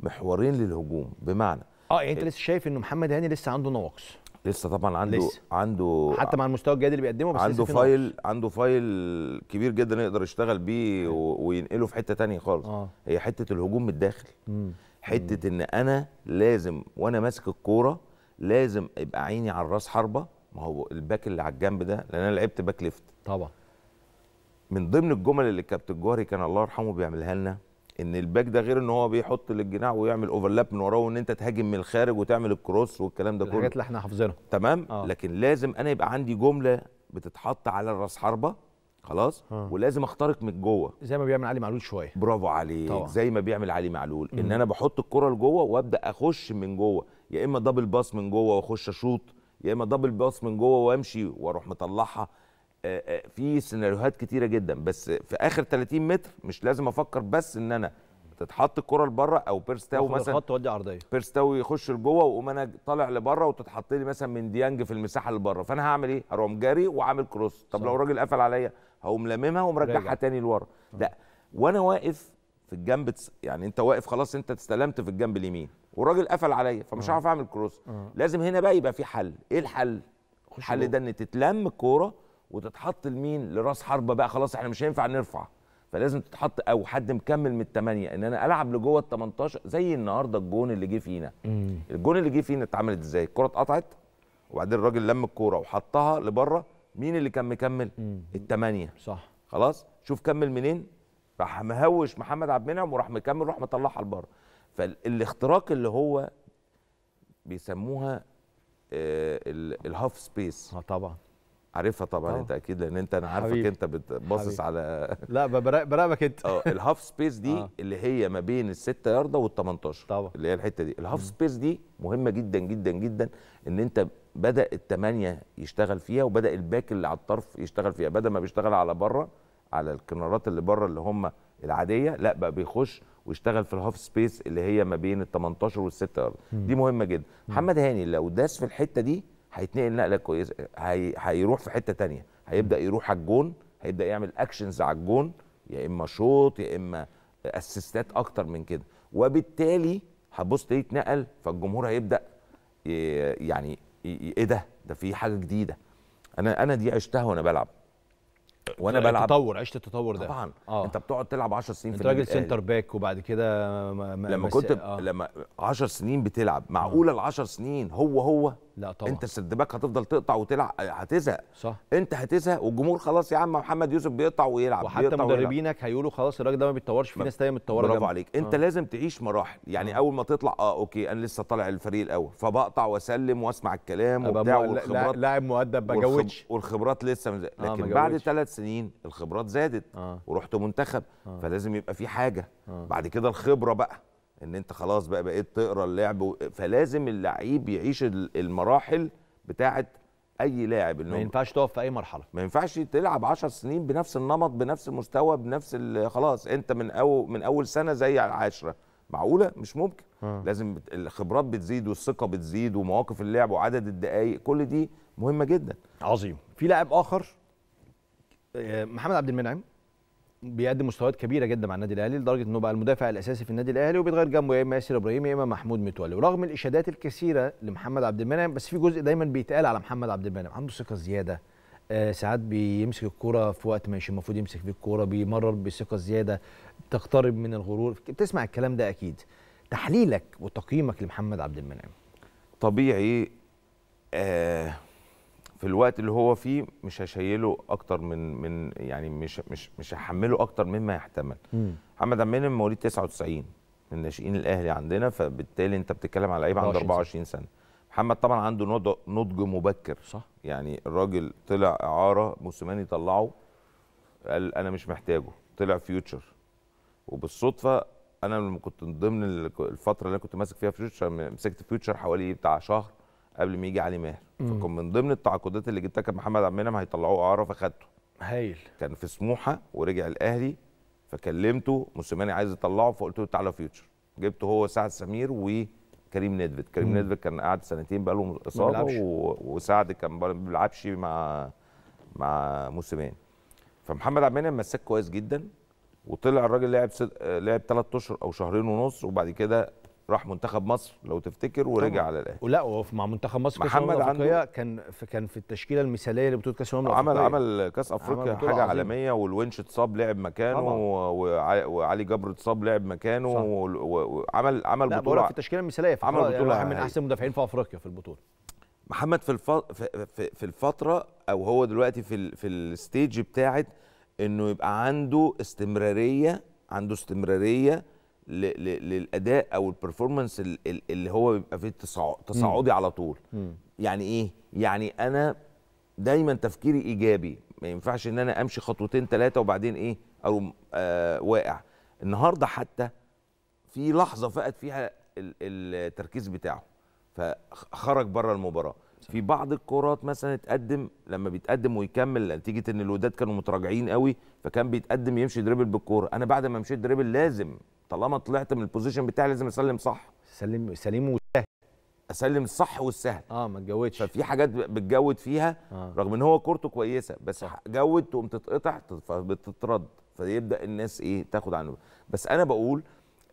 محورين للهجوم بمعنى اه يعني انت لسه شايف ان محمد هاني لسه عنده نواقص لسه طبعا عنده لسه. عنده حتى مع المستوى الجيد اللي بيقدمه بس عنده فايل نوكس. عنده فايل كبير جدا يقدر يشتغل بيه وينقله في حته تانية خالص آه. هي حته الهجوم من الداخل حته ان انا لازم وانا ماسك الكوره لازم ابقى عيني على الراس حربه ما هو الباك اللي على الجنب ده لان انا لعبت باك ليفت طبعا من ضمن الجمل اللي كابتن جوهري كان الله يرحمه بيعملها لنا ان الباك ده غير ان هو بيحط للجناح ويعمل اوفرلاب من وراه وان انت تهاجم من الخارج وتعمل الكروس والكلام ده كله الحاجات اللي احنا حافظينها تمام آه. لكن لازم انا يبقى عندي جمله بتتحط على الراس حربه خلاص آه. ولازم اخترق من جوه زي ما بيعمل علي معلول شويه برافو عليك طبعا. زي ما بيعمل علي معلول ان انا بحط الكره لجوه وابدا اخش من جوه يا اما دبل باص من جوه واخش اشوط يا اما دبل باص من جوه وامشي واروح مطلعها في سيناريوهات كتيره جدا بس في اخر 30 متر مش لازم افكر بس ان انا تتحط الكره لبره او بيرستاو مثلا الخط ودي عرضيه بيرستاو يخش لجوه واقوم انا طالع لبره وتتحط لي مثلا من ديانج في المساحه اللي بره فانا هعمل ايه؟ هروح جاري وعامل كروس طب صح. لو الراجل قفل عليا هقوم لاممها ومرجعها تاني لورا لا وانا واقف في الجنب تس... يعني انت واقف خلاص انت استلمت في الجنب اليمين والراجل قفل عليا فمش هعرف اعمل كروس لازم هنا بقى يبقى في حل ايه الحل الحل ده ان تتلم الكوره وتتحط لمين لراس حربه بقى خلاص احنا مش هينفع نرفع فلازم تتحط او حد مكمل من الثمانيه ان انا العب لجوه ال 18 زي النهارده الجون اللي جه فينا مم. الجون اللي جه فينا اتعملت ازاي الكره اتقطعت وبعدين الراجل لم الكوره وحطها لبره مين اللي كان مكمل الثمانيه صح خلاص شوف كمل منين راح مهوش محمد عبد المنعم وراح مكمل راح مطلعها لبره فالاختراق اللي هو بيسموها آه، الهاف سبيس اه طبعا عارفها طبعا أوه. انت اكيد لان انت انا عارفك حبيب. انت بتبصص على لا براقبك انت اه الهاف سبيس دي أوه. اللي هي ما بين الستة يارده وال 18 طبعا اللي هي الحته دي الهاف سبيس دي مهمه جدا جدا جدا ان انت بدا الثمانيه يشتغل فيها وبدا الباك اللي على الطرف يشتغل فيها بدل ما بيشتغل على بره على الكنارات اللي بره اللي هم العاديه لا بقى بيخش ويشتغل في الهاف سبيس اللي هي ما بين ال 18 وال 6 دي مهمه جدا محمد هاني لو داس في الحته دي هيتنقل نقله كويسه هي... هيروح في حته تانية هيبدا يروح على الجون هيبدا يعمل اكشنز على الجون يا اما شوط يا اما اسيستات اكتر من كده وبالتالي هتبص تلاقيه اتنقل فالجمهور هيبدا يعني ايه ده ده في حاجه جديده انا انا دي عشتها وانا بلعب وانا بلعب تطور عشت التطور ده طبعا آه. انت بتقعد تلعب 10 سنين في انت راجل سنتر باك وبعد كده لما كنت آه. لما 10 سنين بتلعب معقوله آه. ال 10 سنين هو هو لا طبعا انت السردباك هتفضل تقطع وتلعب هتزهق صح انت هتزهق والجمهور خلاص يا عم محمد يوسف بيقطع ويلعب وحتى مدربينك هيقولوا خلاص الراجل ده ما بيتطورش في ناس تانيه متطوره برافو عليك انت آه. لازم تعيش مراحل يعني آه. اول ما تطلع اه اوكي انا لسه طالع الفريق الاول فبقطع واسلم واسمع الكلام وبتاع والخبرات لاعب مؤدب ما والخبرات لسه مزق. آه، لكن آه بعد ثلاث سنين الخبرات زادت آه. ورحت منتخب آه. فلازم يبقى في حاجه آه. بعد كده الخبره بقى ان انت خلاص بقى بقيت تقرا اللعب فلازم اللعيب يعيش المراحل بتاعه اي لاعب ما ينفعش تقف في اي مرحله ما ينفعش تلعب 10 سنين بنفس النمط بنفس المستوى بنفس خلاص انت من اول من اول سنه زي العاشرة العشره معقوله مش ممكن ها. آه. لازم الخبرات بتزيد والثقه بتزيد ومواقف اللعب وعدد الدقائق كل دي مهمه جدا عظيم في لاعب اخر آه، محمد عبد المنعم بيقدم مستويات كبيره جدا مع النادي الاهلي لدرجه انه بقى المدافع الاساسي في النادي الاهلي وبيتغير جنبه يا اما ياسر ابراهيم يا اما محمود متولي ورغم الاشادات الكثيره لمحمد عبد المنعم بس في جزء دايما بيتقال على محمد عبد المنعم عنده ثقه زياده آه ساعات بيمسك الكوره في وقت ماشي المفروض يمسك فيه الكوره بيمرر بثقه زياده تقترب من الغرور بتسمع الكلام ده اكيد تحليلك وتقييمك لمحمد عبد المنعم طبيعي آه في الوقت اللي هو فيه مش هشيله اكتر من من يعني مش مش مش هحمله اكتر مما يحتمل محمد عبد مواليد 99 من ناشئين الاهلي عندنا فبالتالي انت بتتكلم على لعيب عنده 24 سنه محمد طبعا عنده نضج مبكر صح يعني الراجل طلع اعاره موسيماني طلعه قال انا مش محتاجه طلع فيوتشر وبالصدفه انا لما كنت ضمن الفتره اللي انا كنت ماسك فيها فيوتشر مسكت فيوتشر حوالي بتاع شهر قبل ما يجي علي ماهر فكان من ضمن التعاقدات اللي جبتها كان محمد عبد المنعم هيطلعوه اعاره فخدته هايل كان في سموحه ورجع الاهلي فكلمته موسيماني عايز يطلعه فقلت له تعالى فيوتشر جبته هو سعد سمير وكريم ندفت كريم ندفت كان قعد سنتين بقى له اصابه و... وسعد كان ما بيلعبش مع مع موسيماني فمحمد عبد المنعم مساك كويس جدا وطلع الراجل لعب لعب ثلاث اشهر او شهرين ونص وبعد كده راح منتخب مصر لو تفتكر ورجع على الاهلي لا هو مع منتخب مصر محمد عنده كان في كان في التشكيله المثاليه لبطوله كاس الامم عمل عمل كاس افريقيا عمل حاجه عظيم. عالميه والونش اتصاب لعب مكانه وعلي جبر اتصاب لعب مكانه وعمل عمل لا بطوله في التشكيله المثاليه في عمل بطوله يعني من احسن المدافعين في افريقيا في البطوله محمد في في الفتره او هو دلوقتي في في الستيج بتاعت انه يبقى عنده استمراريه عنده استمراريه للاداء او البرفورمانس اللي هو بيبقى فيه تصاعدي على طول مم. يعني ايه يعني انا دايما تفكيري ايجابي ما ينفعش ان انا امشي خطوتين ثلاثه وبعدين ايه اقوم آه واقع النهارده حتى في لحظه فقد فيها التركيز بتاعه فخرج بره المباراه في بعض الكرات مثلا اتقدم لما بيتقدم ويكمل نتيجه ان الوداد كانوا متراجعين قوي فكان بيتقدم يمشي دريبل بالكوره انا بعد ما مشيت دريبل لازم طالما طلعت من البوزيشن بتاعي لازم اسلم صح سلم سليم وسهل اسلم الصح والسهل اه ما تجودش ففي حاجات بتجود فيها آه. رغم ان هو كورته كويسه بس جود تقوم تتقطع فبتترد فيبدا الناس ايه تاخد عنه بس انا بقول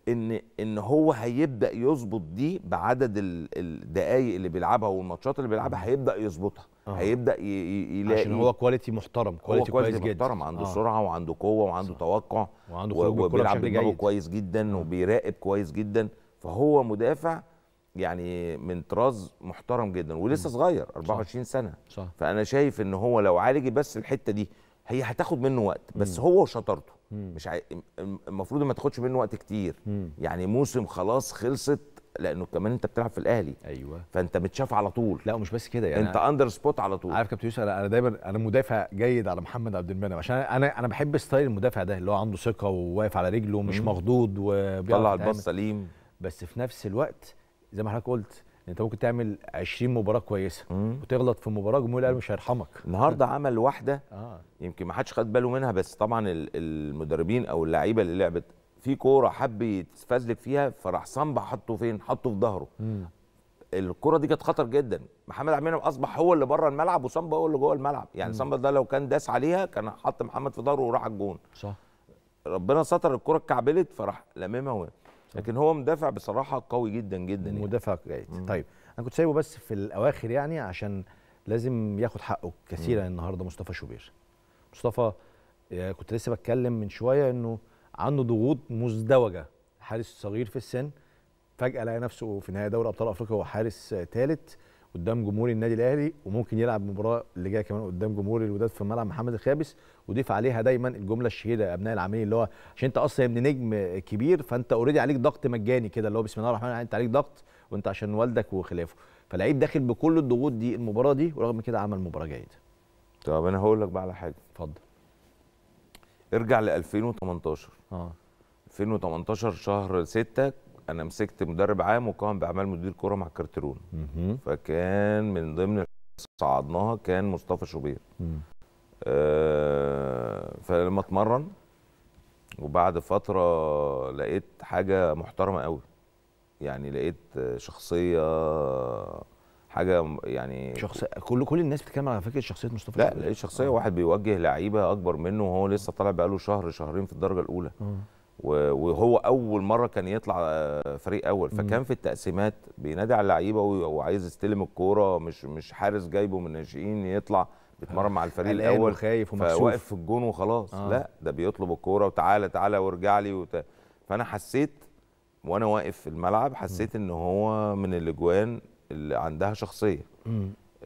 ان ان هو هيبدا يظبط دي بعدد الدقائق اللي بيلعبها والماتشات اللي بيلعبها هيبدا يظبطها آه. هيبدا يلاقي عشان هو كواليتي محترم كواليتي كويس جدا محترم عنده آه. سرعه وعنده قوه وعنده صح. توقع وعنده خروج وبيلعب بدماغه كويس جدا آه. وبيراقب كويس جدا فهو مدافع يعني من طراز محترم جدا ولسه صغير 24 صح. سنه صح. فانا شايف ان هو لو عالج بس الحته دي هي هتاخد منه وقت بس مم. هو وشطارته مش عاي... المفروض ما تاخدش منه وقت كتير مم. يعني موسم خلاص خلصت لانه كمان انت بتلعب في الاهلي ايوه فانت متشاف على طول لا ومش بس كده يعني انت اندر سبوت على طول عارف كابتن يوسف انا دايما انا مدافع جيد على محمد عبد المنعم عشان انا انا بحب ستايل المدافع ده اللي هو عنده ثقه وواقف على رجله ومش مخضوض وبيطلع الباص سليم بس في نفس الوقت زي ما حضرتك قلت يعني انت ممكن تعمل 20 مباراه كويسه مم. وتغلط في مباراه جمهور الاهلي مش هيرحمك النهارده عمل واحده آه. يمكن ما حدش خد باله منها بس طبعا المدربين او اللعيبه اللي لعبت في كوره حب يتفزلك فيها فراح صنبه حطه فين حطه في ظهره الكرة دي كانت خطر جدا محمد عبد المنعم اصبح هو اللي بره الملعب وصامبا هو اللي جوه الملعب يعني صامبا ده لو كان داس عليها كان حط محمد في ظهره وراح الجون صح ربنا ستر الكرة اتكعبلت فراح لممها لكن هو مدافع بصراحه قوي جدا جدا يعني. مدافع جيد طيب انا كنت سايبه بس في الاواخر يعني عشان لازم ياخد حقه كثيرا مم. النهارده مصطفى شوبير مصطفى آه، كنت لسه بتكلم من شويه انه عنده ضغوط مزدوجه حارس صغير في السن فجاه لقى نفسه في نهائي دوري ابطال افريقيا هو حارس ثالث قدام جمهور النادي الاهلي وممكن يلعب مباراه اللي جايه كمان قدام جمهور الوداد في ملعب محمد الخامس وضيف عليها دايما الجمله الشهيره ابناء العاملين اللي هو عشان انت اصلا ابن نجم كبير فانت اوريدي عليك ضغط مجاني كده اللي هو بسم الله الرحمن الرحيم انت عليك ضغط وانت عشان والدك وخلافه فلعيب داخل بكل الضغوط دي المباراه دي ورغم كده عمل مباراه جيده طب انا هقول لك بقى على حاجه اتفضل ارجع ل 2018 اه 2018 شهر 6 انا مسكت مدرب عام وقام باعمال مدير كوره مع كارترون فكان من ضمن صعدناها كان مصطفى شوبير آه، فلما اتمرن وبعد فتره لقيت حاجه محترمه قوي يعني لقيت شخصيه حاجه يعني شخص كل كل الناس بتتكلم على فكره شخصيه مصطفى لا لقيت شخصيه آه. واحد بيوجه لعيبه اكبر منه وهو لسه طالع بقاله شهر شهرين في الدرجه الاولى آه. وهو اول مره كان يطلع آه، فريق اول فكان في التقسيمات بينادي على اللعيبه وعايز يستلم الكوره مش مش حارس جايبه من الناشئين يطلع بيتمرن مع الفريق الاول خايف ومكسوف فواقف في الجون وخلاص آه. لا ده بيطلب الكوره وتعالى تعالى وارجع لي وت... فانا حسيت وانا واقف في الملعب حسيت ان هو من الاجوان اللي عندها شخصيه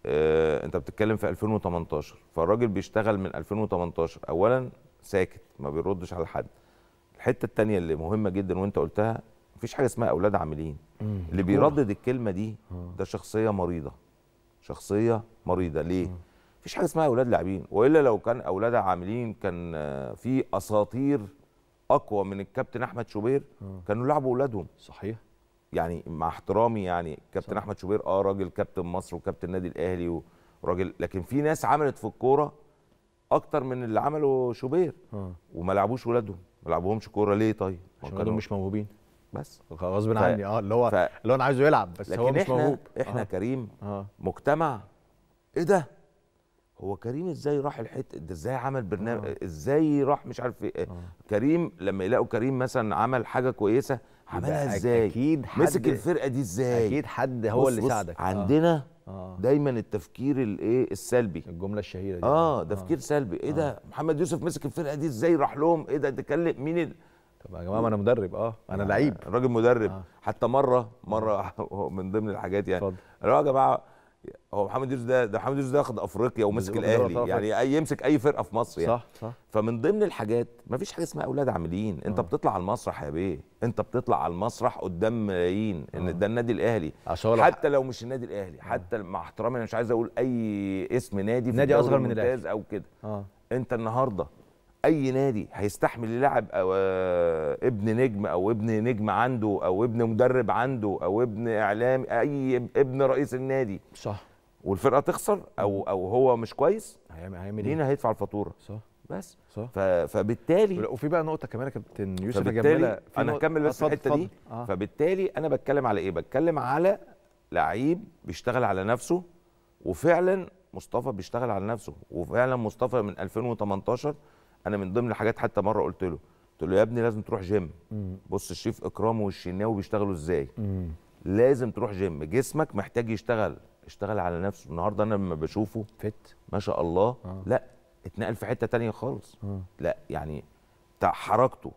آه، انت بتتكلم في 2018 فالراجل بيشتغل من 2018 اولا ساكت ما بيردش على حد الحته الثانيه اللي مهمه جدا وانت قلتها مفيش حاجه اسمها اولاد عاملين اللي بيردد الكلمه دي ده شخصيه مريضه شخصيه مريضه ليه مفيش حاجه اسمها اولاد لاعبين والا لو كان اولاد عاملين كان في اساطير اقوى من الكابتن احمد شوبير كانوا لعبوا اولادهم صحيح يعني مع احترامي يعني كابتن احمد شوبير اه راجل كابتن مصر وكابتن النادي الاهلي وراجل لكن في ناس عملت في الكوره اكتر من اللي عمله شوبير وما لعبوش ولادهم ما بيلعبوهمش كوره ليه طيب؟ عشان كانوا مش موهوبين بس غصب ف... عني اه اللي هو ف... اللي هو انا عايزه يلعب بس هو مش إحنا... موهوب احنا آه. كريم آه. مجتمع ايه ده؟ هو كريم ازاي راح الحته ده ازاي عمل برنامج آه. ازاي راح مش عارف ايه آه. كريم لما يلاقوا كريم مثلا عمل حاجه كويسه عملها ازاي اكيد حد مسك الفرقه دي ازاي اكيد حد هو بص اللي ساعدك عندنا آه. آه. دايما التفكير الايه السلبي الجمله الشهيره دي اه, آه. تفكير آه. سلبي ايه ده آه. محمد يوسف مسك الفرقه دي ازاي راح لهم ايه ده تكلم مين ال... طب يا جماعه ما انا مدرب اه انا آه. لعيب الراجل مدرب آه. حتى مره آه. مره من ضمن الحاجات يعني اتفضل يا جماعه هو محمد يوسف ده ده محمد يوسف ده اخد افريقيا ومسك الاهلي يعني اي يمسك اي فرقه في مصر يعني صح صح فمن ضمن الحاجات ما فيش حاجه اسمها اولاد عاملين انت أوه. بتطلع على المسرح يا بيه انت بتطلع على المسرح قدام ملايين ان آه. ده النادي الاهلي حتى لو مش النادي الاهلي حتى مع احترامي انا مش عايز اقول اي اسم نادي في نادي اصغر من الاهلي او كده آه. انت النهارده اي نادي هيستحمل يلعب آه، ابن نجم او ابن نجم عنده او ابن مدرب عنده او ابن اعلامي اي ابن رئيس النادي صح والفرقه تخسر او او هو مش كويس هيعمل ايه؟ مين هيدفع الفاتوره صح بس صح فبالتالي وفي بقى نقطه كمان يا كابتن يوسف فبالتالي انا هكمل بس الحته دي آه. فبالتالي انا بتكلم على ايه بتكلم على لعيب بيشتغل على نفسه وفعلا مصطفى بيشتغل على نفسه وفعلا مصطفى من 2018 انا من ضمن الحاجات حتى مره قلت له قلت له يا ابني لازم تروح جيم بص الشيف اكرام والشناوي بيشتغلوا ازاي لازم تروح جيم جسمك محتاج يشتغل اشتغل على نفسه النهارده انا لما بشوفه فت ما شاء الله آه. لا اتنقل في حته تانية خالص آه. لا يعني حركته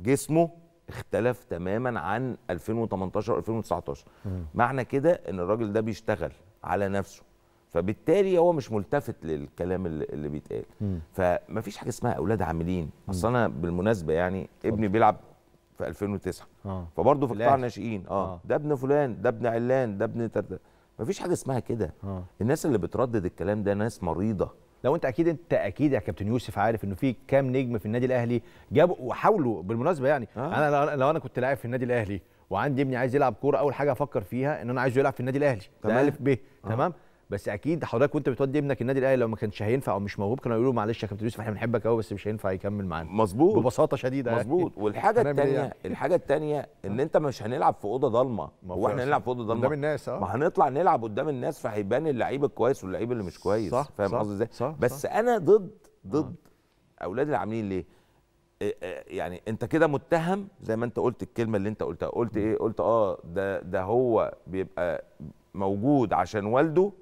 جسمه اختلف تماما عن 2018 و 2019 معنى كده ان الراجل ده بيشتغل على نفسه فبالتالي هو مش ملتفت للكلام اللي بيتقال فما فيش حاجه اسمها اولاد عاملين اصل انا بالمناسبه يعني ابني بيلعب في 2009 آه. فبرضه في قطاع الناشئين آه. اه ده ابن فلان ده ابن علان ده ابن ترد ما فيش حاجه اسمها كده آه. الناس اللي بتردد الكلام ده ناس مريضه لو انت اكيد انت اكيد يا كابتن يوسف عارف انه في كام نجم في النادي الاهلي جابوا وحاولوا بالمناسبه يعني آه. انا لو انا كنت لاعب في النادي الاهلي وعندي ابني عايز يلعب كوره اول حاجه افكر فيها ان انا عايزه يلعب في النادي الاهلي تمام الف ب آه. تمام بس اكيد حضرتك وانت بتودي ابنك النادي الاهلي لو ما كانش هينفع او مش موهوب كانوا يقولوا معلش يا كابتن يوسف احنا بنحبك قوي بس مش هينفع يكمل معانا مظبوط ببساطه شديده يعني. مظبوط والحاجه إيه الثانيه يعني؟ الحاجه الثانيه ان انت مش هنلعب في اوضه ضلمه هو احنا هنلعب في اوضه ضلمه قدام الناس اه ما هنطلع نلعب قدام الناس فهيبان اللعيب الكويس واللعيب اللي مش كويس صح فاهم قصدي ازاي بس انا ضد ضد آه. اولاد العاملين ليه آه، آه، يعني انت كده متهم زي ما انت قلت الكلمه اللي انت قلتها قلت ايه قلت اه ده ده هو بيبقى موجود عشان والده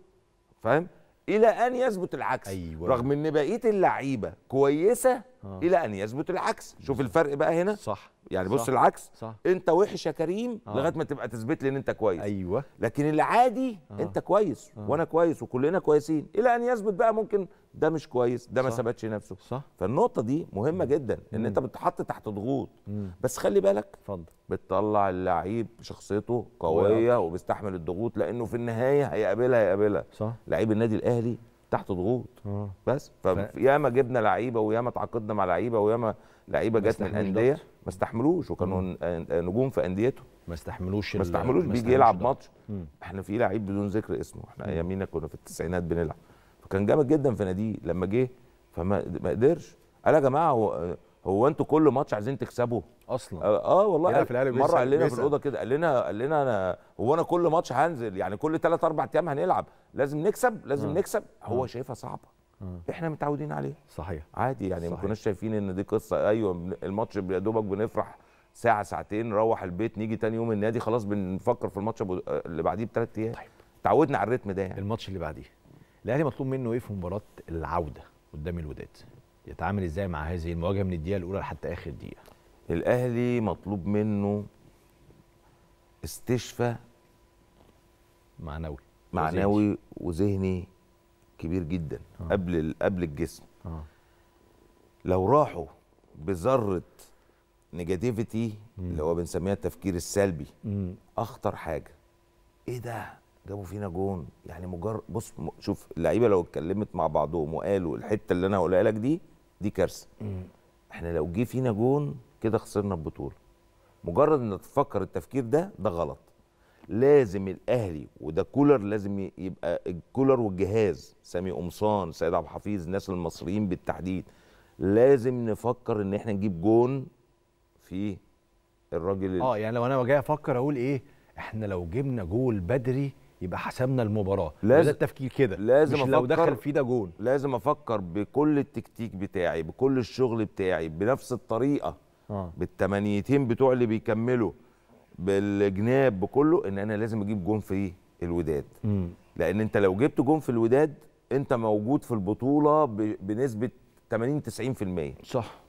فاهم الى ان يثبت العكس أيوة. رغم ان بقيه اللعيبه كويسه آه. الى ان يثبت العكس شوف الفرق بقى هنا صح يعني بص صح. العكس صح. انت وحش يا كريم آه. لغايه ما تبقى تثبت لي ان انت كويس ايوه لكن العادي آه. انت كويس آه. وانا كويس وكلنا كويسين الى ان يثبت بقى ممكن ده مش كويس ده ما ثبتش نفسه صح. فالنقطه دي مهمه مم. جدا ان مم. انت بتتحط تحت ضغوط بس خلي بالك اتفضل بتطلع اللعيب شخصيته قويه وبيستحمل الضغوط لانه في النهايه هيقابلها هيقابلها صح لعيب النادي الاهلي تحت ضغوط آه. بس فياما جبنا لعيبه وياما تعاقدنا مع لعيبه وياما لعيبه جت من انديه ما استحملوش وكانوا آه، آه، نجوم في انديتهم ما استحملوش ما استحملوش بيجي يلعب ماتش احنا في لعيب بدون ذكر اسمه احنا ايامينا كنا في التسعينات بنلعب فكان جامد جدا في ناديه لما جه فما قدرش قال يا جماعه هو هو انتوا كل ماتش عايزين تكسبوا اصلا اه, آه، والله في الاهلي مره قال لنا في الاوضه كده قال لنا قال لنا انا هو انا كل ماتش هنزل يعني كل 3 4 ايام هنلعب لازم نكسب لازم آه. نكسب هو شايفها صعبه آه. احنا متعودين عليه صحيح عادي يعني ما كناش شايفين ان دي قصه ايوه الماتش يا دوبك بنفرح ساعه ساعتين نروح البيت نيجي تاني يوم النادي خلاص بنفكر في الماتش اللي بعديه بثلاث ايام طيب تعودنا على الريتم ده يعني الماتش اللي بعديه الاهلي مطلوب منه ايه في مباراه العوده قدام الوداد يتعامل ازاي مع هذه المواجهه من الدقيقه الاولى لحتى اخر دقيقه الاهلي مطلوب منه استشفاء معنوي معنوي وذهني كبير جدا آه. قبل قبل الجسم آه. لو راحوا بذره نيجاتيفيتي اللي هو بنسميها التفكير السلبي مم. اخطر حاجه ايه ده جابوا فينا جون يعني مجرد بص شوف اللعيبه لو اتكلمت مع بعضهم وقالوا الحته اللي انا هقولها لك دي دي كارثه احنا لو جه فينا جون كده خسرنا البطوله مجرد ان تفكر التفكير ده ده غلط لازم الاهلي وده كولر لازم يبقى الكولر والجهاز سامي قمصان سيد عبد الحفيظ الناس المصريين بالتحديد لازم نفكر ان احنا نجيب جون في الراجل اه يعني لو انا جاي افكر اقول ايه احنا لو جبنا جول بدري يبقى حسمنا المباراه لازم التفكير كده لازم مش أفكر لو دخل في ده جون لازم افكر بكل التكتيك بتاعي بكل الشغل بتاعي بنفس الطريقه آه. بالتمانيتين بتوع اللي بيكملوا بالجناب بكله ان انا لازم اجيب جون في الوداد م. لان انت لو جبت جون في الوداد انت موجود في البطوله بنسبه 80 90% صح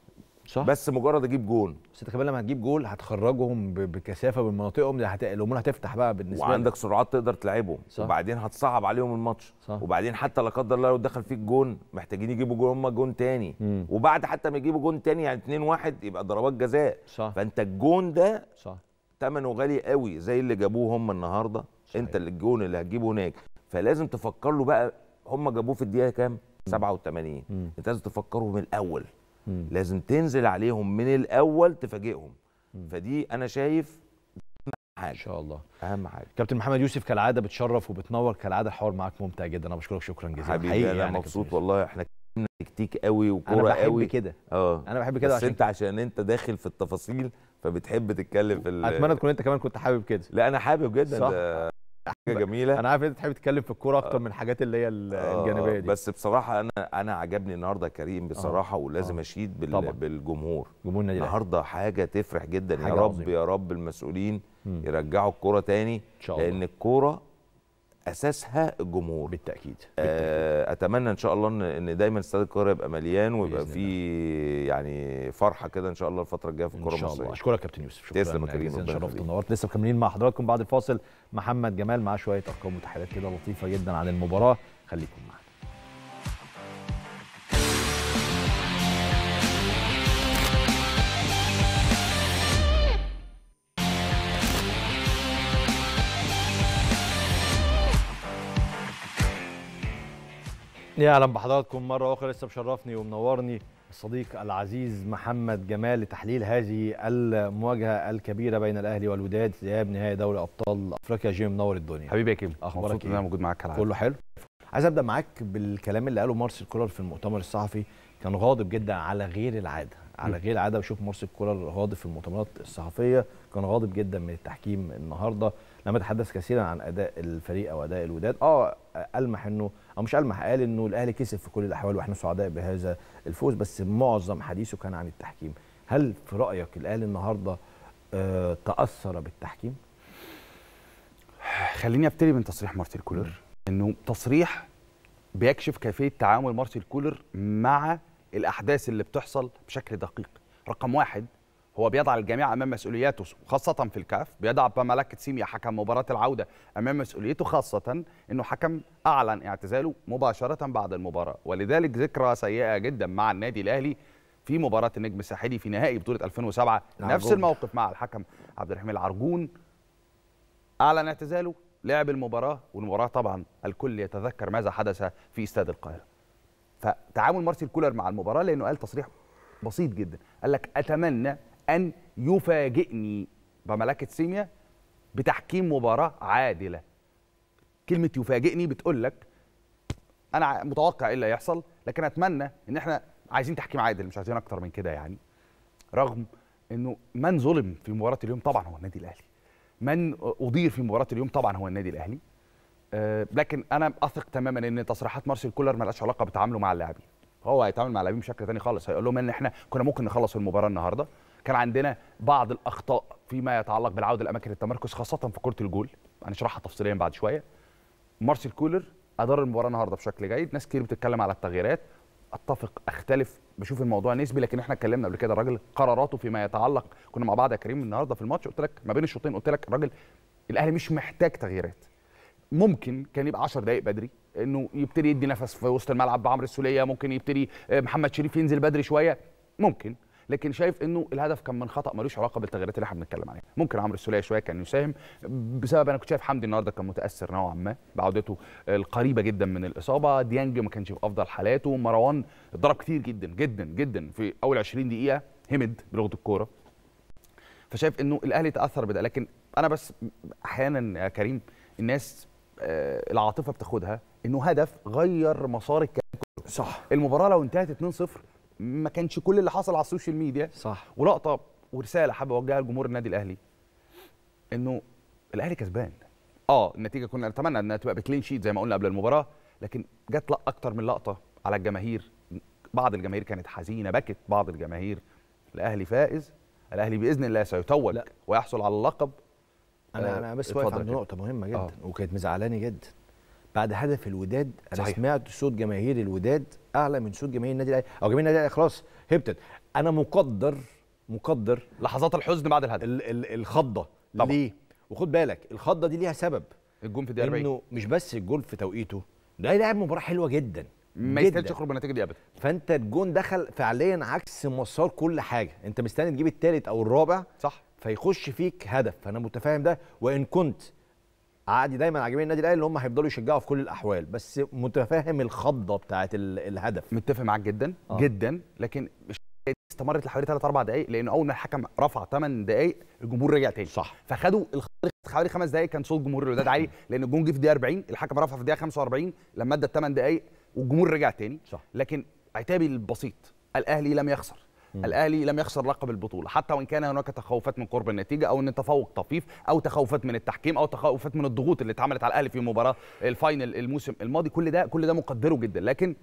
صح بس مجرد اجيب جون بس انت كمان لما هتجيب جول هتخرجهم بكثافه من مناطقهم هت... الامور هتفتح بقى بالنسبه وعندك لك. سرعات تقدر تلعبهم صح. وبعدين هتصعب عليهم الماتش صح. وبعدين حتى لا قدر الله لو دخل فيك جون محتاجين يجيبوا جون هم جون تاني وبعد حتى ما يجيبوا جون تاني يعني 2 1 يبقى ضربات جزاء صح. فانت الجون ده صح ثمنه غالي قوي زي اللي جابوه هم النهارده صحيح. انت اللي الجون اللي هتجيبه هناك فلازم تفكر له بقى هم جابوه في الدقيقه كام 87 انت لازم تفكره من الاول مم. لازم تنزل عليهم من الاول تفاجئهم فدي انا شايف حاجه ان شاء الله اهم حاجه كابتن محمد يوسف كالعاده بتشرف وبتنور كالعاده الحوار معاك ممتع جدا انا بشكرك شكرا جزيلا حبيبي انا يعني مبسوط والله احنا اتكلمنا تكتيك قوي وكوره قوي انا بحب كده اه انا بحب كده بس عشان انت عشان انت داخل في التفاصيل فبتحب تتكلم في اتمنى تكون انت كمان كنت حابب كده لا انا حابب جدا صح. حاجه جميله انا عارف انت تحب تتكلم في الكوره اكتر آه. من الحاجات اللي هي آه، الجانبيه دي بس بصراحه انا انا عجبني النهارده كريم آه. بصراحه ولازم اشيد بال... طبعًا. بالجمهور جمهور النادي النهارده حاجه تفرح جدا حاجة يا رب عظيم. يا رب المسؤولين يرجعوا الكوره تاني إن شاء الله. لان الكوره اساسها الجمهور بالتاكيد, آه، بالتأكيد. اتمنى ان شاء الله ان دايما استاد القاهره يبقى مليان ويبقى في يعني فرحه كده ان شاء الله الفتره الجايه في الكوره المصريه ان شاء الله اشكرك كابتن يوسف شكرا تسلم يا كريم ربنا شرفت ونورت لسه مكملين مع حضراتكم بعد الفاصل محمد جمال معاه شويه ارقام وتحليلات كده لطيفه جدا عن المباراه خليكم معنا يا اهلا بحضراتكم مره اخرى لسه مشرفني ومنورني الصديق العزيز محمد جمال لتحليل هذه المواجهه الكبيره بين الاهلي والوداد ذهاب نهائي دوري ابطال افريقيا جيم منور الدنيا حبيبي يا كيمو اخبارك ايه؟ ان انا موجود معاك كله حلو عايز ابدا معاك بالكلام اللي قاله مارسيل كولر في المؤتمر الصحفي كان غاضب جدا على غير العاده على غير العاده بشوف مارسيل كولر غاضب في المؤتمرات الصحفيه كان غاضب جدا من التحكيم النهارده لما تحدث كثيرا عن اداء الفريق او اداء الوداد اه المح انه او مش المح قال انه الاهلي كسب في كل الاحوال واحنا سعداء بهذا الفوز بس معظم حديثه كان عن التحكيم هل في رايك الاهلي النهارده آه، تاثر بالتحكيم خليني ابتدي من تصريح مارتن كولر انه تصريح بيكشف كيفيه تعامل مارتن كولر مع الاحداث اللي بتحصل بشكل دقيق رقم واحد هو بيضع الجميع امام مسؤولياته خاصه في الكاف بيضع بملك سيميا حكم مباراه العوده امام مسؤوليته خاصه انه حكم اعلن اعتزاله مباشره بعد المباراه ولذلك ذكرى سيئه جدا مع النادي الاهلي في مباراه النجم الساحلي في نهائي بطوله 2007 العرجون. نفس الموقف مع الحكم عبد الرحيم العرجون اعلن اعتزاله لعب المباراه والمباراه طبعا الكل يتذكر ماذا حدث في استاد القاهره فتعامل مارسيل كولر مع المباراه لانه قال تصريح بسيط جدا قال لك اتمنى أن يفاجئني بملكة سيميا بتحكيم مباراة عادلة كلمة يفاجئني بتقول لك أنا متوقع إيه اللي هيحصل لكن أتمنى إن إحنا عايزين تحكيم عادل مش عايزين أكتر من كده يعني رغم إنه من ظلم في مباراة اليوم طبعا هو النادي الأهلي من أضير في مباراة اليوم طبعا هو النادي الأهلي أه لكن انا اثق تماما ان تصريحات مارسيل كولر مالهاش علاقه بتعامله مع اللاعبين هو هيتعامل مع اللاعبين بشكل تاني خالص هيقول لهم ان احنا كنا ممكن نخلص المباراه النهارده كان عندنا بعض الاخطاء فيما يتعلق بالعوده لاماكن التمركز خاصه في كره الجول هنشرحها يعني تفصيليا بعد شويه مارسيل كولر ادار المباراه النهارده بشكل جيد ناس كتير بتتكلم على التغييرات اتفق اختلف بشوف الموضوع نسبي لكن احنا اتكلمنا قبل كده الراجل قراراته فيما يتعلق كنا مع بعض يا كريم النهارده في الماتش قلت لك ما بين الشوطين قلت لك الراجل الاهلي مش محتاج تغييرات ممكن كان يبقى 10 دقائق بدري انه يبتدي يدي نفس في وسط الملعب بعمرو السوليه ممكن يبتدي آه، محمد شريف ينزل بدري شويه ممكن لكن شايف انه الهدف كان من خطا ملوش علاقه بالتغييرات اللي احنا بنتكلم عليها ممكن عمرو السوليه شويه كان يساهم بسبب انا كنت شايف حمدي النهارده كان متاثر نوعا ما بعودته القريبه جدا من الاصابه ديانج ما كانش في افضل حالاته مروان اتضرب كتير جدا جدا جدا في اول 20 دقيقه همد بلغه الكوره فشايف انه الاهلي تاثر بده لكن انا بس احيانا يا كريم الناس آه، العاطفه بتاخدها انه هدف غير مسار الكلام صح المباراه لو انتهت 2-0 ما كانش كل اللي حصل على السوشيال ميديا صح ولقطه ورساله حابب اوجهها لجمهور النادي الاهلي انه الاهلي كسبان اه النتيجه كنا نتمنى انها تبقى بكلين شيت زي ما قلنا قبل المباراه لكن جت اكتر من لقطه على الجماهير بعض الجماهير كانت حزينه بكت بعض الجماهير الاهلي فائز الاهلي باذن الله سيتوج ويحصل على اللقب انا آه انا بس واقف عند نقطه مهمه آه. جدا آه. وكانت مزعلاني جدا بعد هدف الوداد انا سمعت صوت جماهير الوداد اعلى من سود جماهير النادي الاهلي او جماهير النادي الاهلي خلاص هبتت انا مقدر مقدر لحظات الحزن بعد الهدف ال ال الخضه طبعا. ليه وخد بالك الخضه دي ليها سبب الجون في الدقيقه 40 انه مش بس الجول في توقيته ده لاعب مباراه حلوه جدا ما يستاهلش يخرج بالنتيجه دي ابدا فانت الجون دخل فعليا عكس مسار كل حاجه انت مستني تجيب الثالث او الرابع صح فيخش فيك هدف فانا متفاهم ده وان كنت عقدي دايما عاجبين النادي الاهلي ان هم هيفضلوا يشجعوا في كل الاحوال بس متفاهم الخضه بتاعه الهدف متفق معاك جدا آه. جدا لكن استمرت لحوالي 3 4 دقائق لان اول ما الحكم رفع 8 دقائق الجمهور رجع تاني صح فخدوا حوالي خمس دقائق كان صوت جمهور الوداد عالي لان الجون جه في الدقيقه 40 الحكم رفع في الدقيقه 45 لما ادى 8 دقائق والجمهور رجع تاني صح لكن عتابي البسيط الاهلي لم يخسر الاهلي لم يخسر لقب البطوله حتى وان كان هناك تخوفات من قرب النتيجه او ان تفوق طفيف او تخوفات من التحكيم او تخوفات من الضغوط اللي اتعملت على الاهلي في مباراه الفاينل الموسم الماضي كل ده كل ده مقدره جدا لكن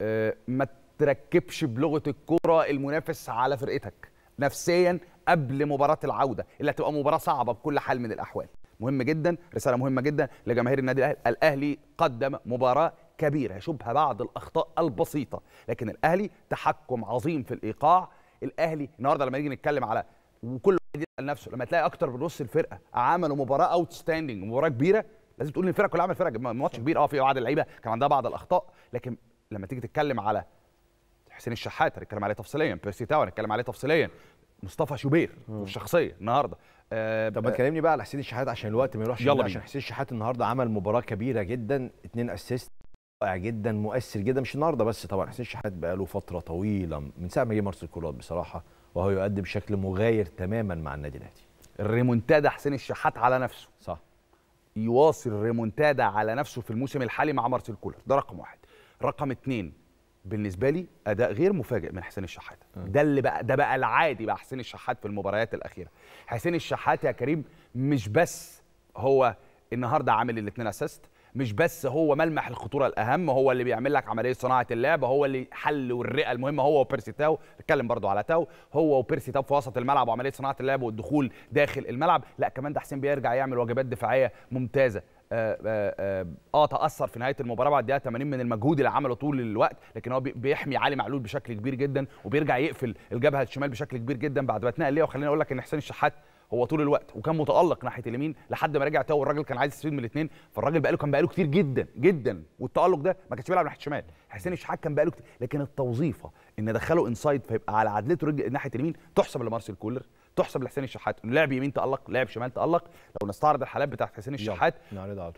آه، ما تركبش بلغه الكوره المنافس على فرقتك نفسيا قبل مباراه العوده اللي هتبقى مباراه صعبه بكل حال من الاحوال مهم جدا رساله مهمه جدا لجماهير النادي الاهلي الاهلي قدم مباراه كبيرة شبه بعض الأخطاء البسيطة لكن الأهلي تحكم عظيم في الإيقاع الأهلي النهاردة لما نيجي نتكلم على وكل واحد يسأل نفسه لما تلاقي أكتر من نص الفرقة عملوا مباراة أوت ستاندينج مباراة كبيرة لازم تقول إن الفرقة كلها عملت فرقة ماتش كبير أه في بعض اللعيبة كان عندها بعض الأخطاء لكن لما تيجي تتكلم على حسين الشحات هنتكلم عليه تفصيليا بيرسي تاو هنتكلم عليه تفصيليا مصطفى شوبير والشخصيه النهارده آه طب ما تكلمني بقى على حسين الشحات عشان الوقت ما يروحش يلا عشان حسين الشحات النهارده عمل مباراه كبيره جدا اثنين اسيست رائع جدا مؤثر جدا مش النهارده بس طبعا حسين الشحات بقى له فتره طويله من ساعه ما جه مارسيل كولر بصراحه وهو يقدم شكل مغاير تماما مع النادي الاهلي الريمونتادا حسين الشحات على نفسه صح يواصل الريمونتادا على نفسه في الموسم الحالي مع مارسيل كولر ده رقم واحد رقم اتنين بالنسبه لي اداء غير مفاجئ من حسين الشحات آه. ده اللي بقى ده بقى العادي بقى حسين الشحات في المباريات الاخيره حسين الشحات يا كريم مش بس هو النهارده عامل الاثنين اسيست مش بس هو ملمح الخطوره الاهم هو اللي بيعمل لك عمليه صناعه اللعب هو اللي حل والرئه المهمه هو وبيرسي تاو نتكلم برضو على تاو هو وبيرسي تاو في وسط الملعب وعمليه صناعه اللعب والدخول داخل الملعب لا كمان ده حسين بيرجع يعمل واجبات دفاعيه ممتازه آه, آه،, آه،, آه، تأثر في نهاية المباراة بعد دقيقة 80 من المجهود اللي عمله طول الوقت لكن هو بيحمي علي معلول بشكل كبير جدا وبيرجع يقفل الجبهة الشمال بشكل كبير جدا بعد ما اتنقل ليه وخليني أقول لك إن حسين الشحات هو طول الوقت وكان متالق ناحيه اليمين لحد ما رجع تاو الراجل كان عايز يستفيد من الاثنين فالراجل بقاله كان بقاله كتير جدا جدا والتالق ده ما كانش بيلعب ناحيه الشمال حسين الشحات كان بقاله كتير لكن التوظيفه ان دخله انسايد فيبقى على عدلته رجل ناحيه اليمين تحسب لمارسيل كولر تحسب لحسين الشحات انه لاعب يمين تالق لاعب شمال تالق لو نستعرض الحالات بتاعت حسين الشحات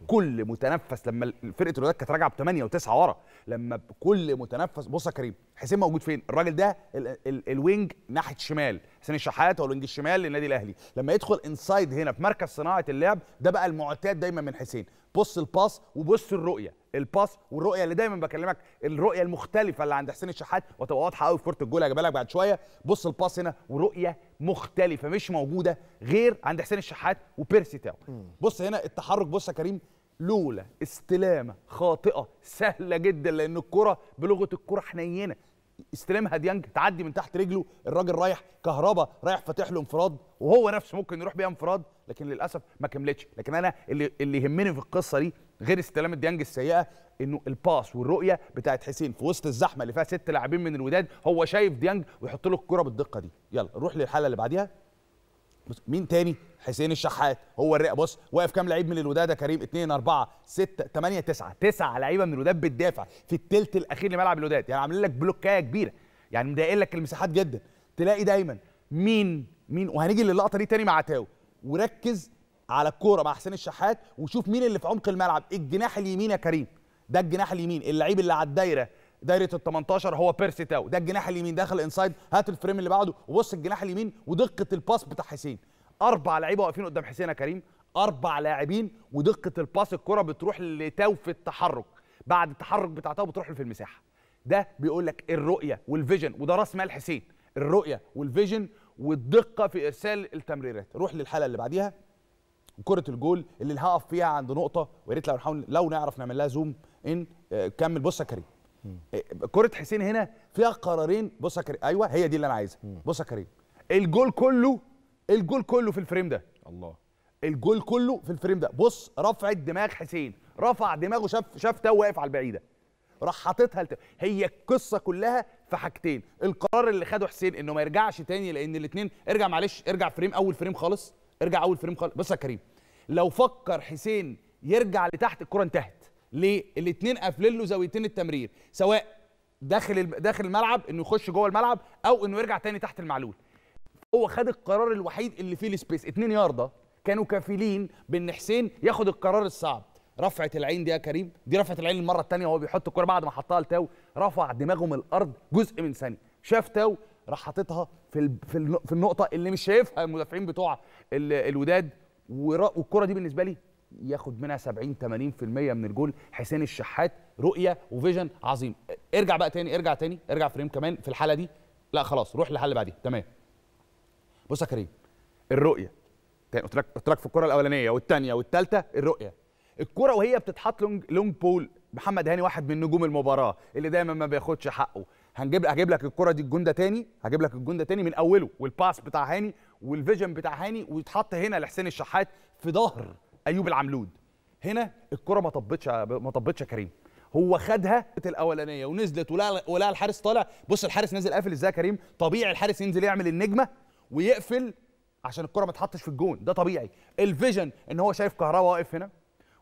كل متنفس لما فرقه الوداد كانت راجعه بثمانيه وتسعه ورا لما كل متنفس بص يا كريم حسين موجود فين الراجل ده ال ال ال الوينج ناحيه الشمال حسين الشحات هو الوينج الشمال للنادي الاهلي لما يدخل انسايد هنا في مركز صناعه اللعب ده بقى المعتاد دايما من حسين بص الباص وبص الرؤيه الباس والرؤيه اللي دايما بكلمك الرؤيه المختلفه اللي عند حسين الشحات وتبقى واضحه قوي في كره الجول هجيبها لك بعد شويه بص الباس هنا ورؤيه مختلفه مش موجوده غير عند حسين الشحات وبيرسي تاو بص هنا التحرك بص يا كريم لولا استلامه خاطئه سهله جدا لان الكره بلغه الكره حنينه استلمها ديانج تعدي من تحت رجله الراجل رايح كهربا رايح فاتح له انفراد وهو نفسه ممكن يروح بيها انفراد لكن للاسف ما كملتش لكن انا اللي اللي يهمني في القصه دي غير استلام الديانج السيئه انه الباس والرؤيه بتاعت حسين في وسط الزحمه اللي فيها ست لاعبين من الوداد هو شايف ديانج ويحط له الكره بالدقه دي يلا نروح للحاله اللي بعديها بص مين تاني حسين الشحات هو الرئه بص واقف كام لعيب من الوداد يا كريم 2 4 6 8 9 9 لعيبه من الوداد بتدافع في الثلث الاخير لملعب الوداد يعني عاملين لك بلوكايه كبيره يعني مضايقين لك المساحات جدا تلاقي دايما مين مين وهنيجي للقطه دي تاني مع تاو وركز على الكوره مع حسين الشحات وشوف مين اللي في عمق الملعب الجناح اليمين يا كريم ده الجناح اليمين اللعيب اللي على الدايره دايره ال 18 هو بيرسي تاو ده الجناح اليمين داخل انسايد هات الفريم اللي بعده وبص الجناح اليمين ودقه الباس بتاع حسين اربع لعيبه واقفين قدام حسين يا كريم اربع لاعبين ودقه الباس الكره بتروح لتاو في التحرك بعد التحرك بتاع تاو بتروح في المساحه ده بيقول لك الرؤيه والفيجن وده راس مال حسين الرؤيه والفيجن والدقه في ارسال التمريرات روح للحاله اللي بعديها كره الجول اللي هقف فيها عند نقطه ويا ريت لو نحاول لو نعرف نعمل لها زوم ان آه، كمل بص يا كريم إيه، كره حسين هنا فيها قرارين بص يا كريم ايوه هي دي اللي انا عايزها بص يا كريم الجول كله الجول كله في الفريم ده الله الجول كله في الفريم ده بص رفعت دماغ حسين رفع دماغه شاف شاف تو واقف على البعيده راح حاططها لت... هي القصه كلها في حاجتين القرار اللي خده حسين انه ما يرجعش تاني لان الاثنين ارجع معلش ارجع فريم اول فريم خالص ارجع اول فريم خالص بص يا كريم لو فكر حسين يرجع لتحت الكره انتهت للاثنين قافلين له زاويتين التمرير سواء داخل داخل الملعب انه يخش جوه الملعب او انه يرجع تاني تحت المعلول هو خد القرار الوحيد اللي فيه السبيس اثنين يارده كانوا كافلين بان حسين ياخد القرار الصعب رفعت العين دي يا كريم دي رفعت العين المره الثانيه وهو بيحط الكوره بعد ما حطها لتاو رفع دماغه من الارض جزء من ثانيه شاف تاو راح حاططها في في النقطه اللي مش شايفها المدافعين بتوع الوداد والكره دي بالنسبه لي ياخد منها 70 80% من الجول حسين الشحات رؤيه وفيجن عظيم ارجع بقى تاني ارجع تاني ارجع فريم كمان في الحاله دي لا خلاص روح للحل بعديه تمام بص يا كريم الرؤيه قلت لك قلت لك في الكره الاولانيه والثانيه والثالثه الرؤيه الكره وهي بتتحط لونج لونج بول محمد هاني واحد من نجوم المباراه اللي دايما ما بياخدش حقه هنجيب هجيب لك الكره دي الجون ده تاني هجيب لك الجون ده تاني من اوله والباس بتاع هاني والفيجن بتاع هاني ويتحط هنا لحسين الشحات في ظهر ايوب العملود هنا الكره ما طبتش ما طبتش يا كريم هو خدها الاولانيه ونزلت ولا ولا الحارس طالع بص الحارس نازل قافل ازاي يا كريم طبيعي الحارس ينزل يعمل النجمه ويقفل عشان الكره ما تحطش في الجون ده طبيعي الفيجن ان هو شايف كهربا واقف هنا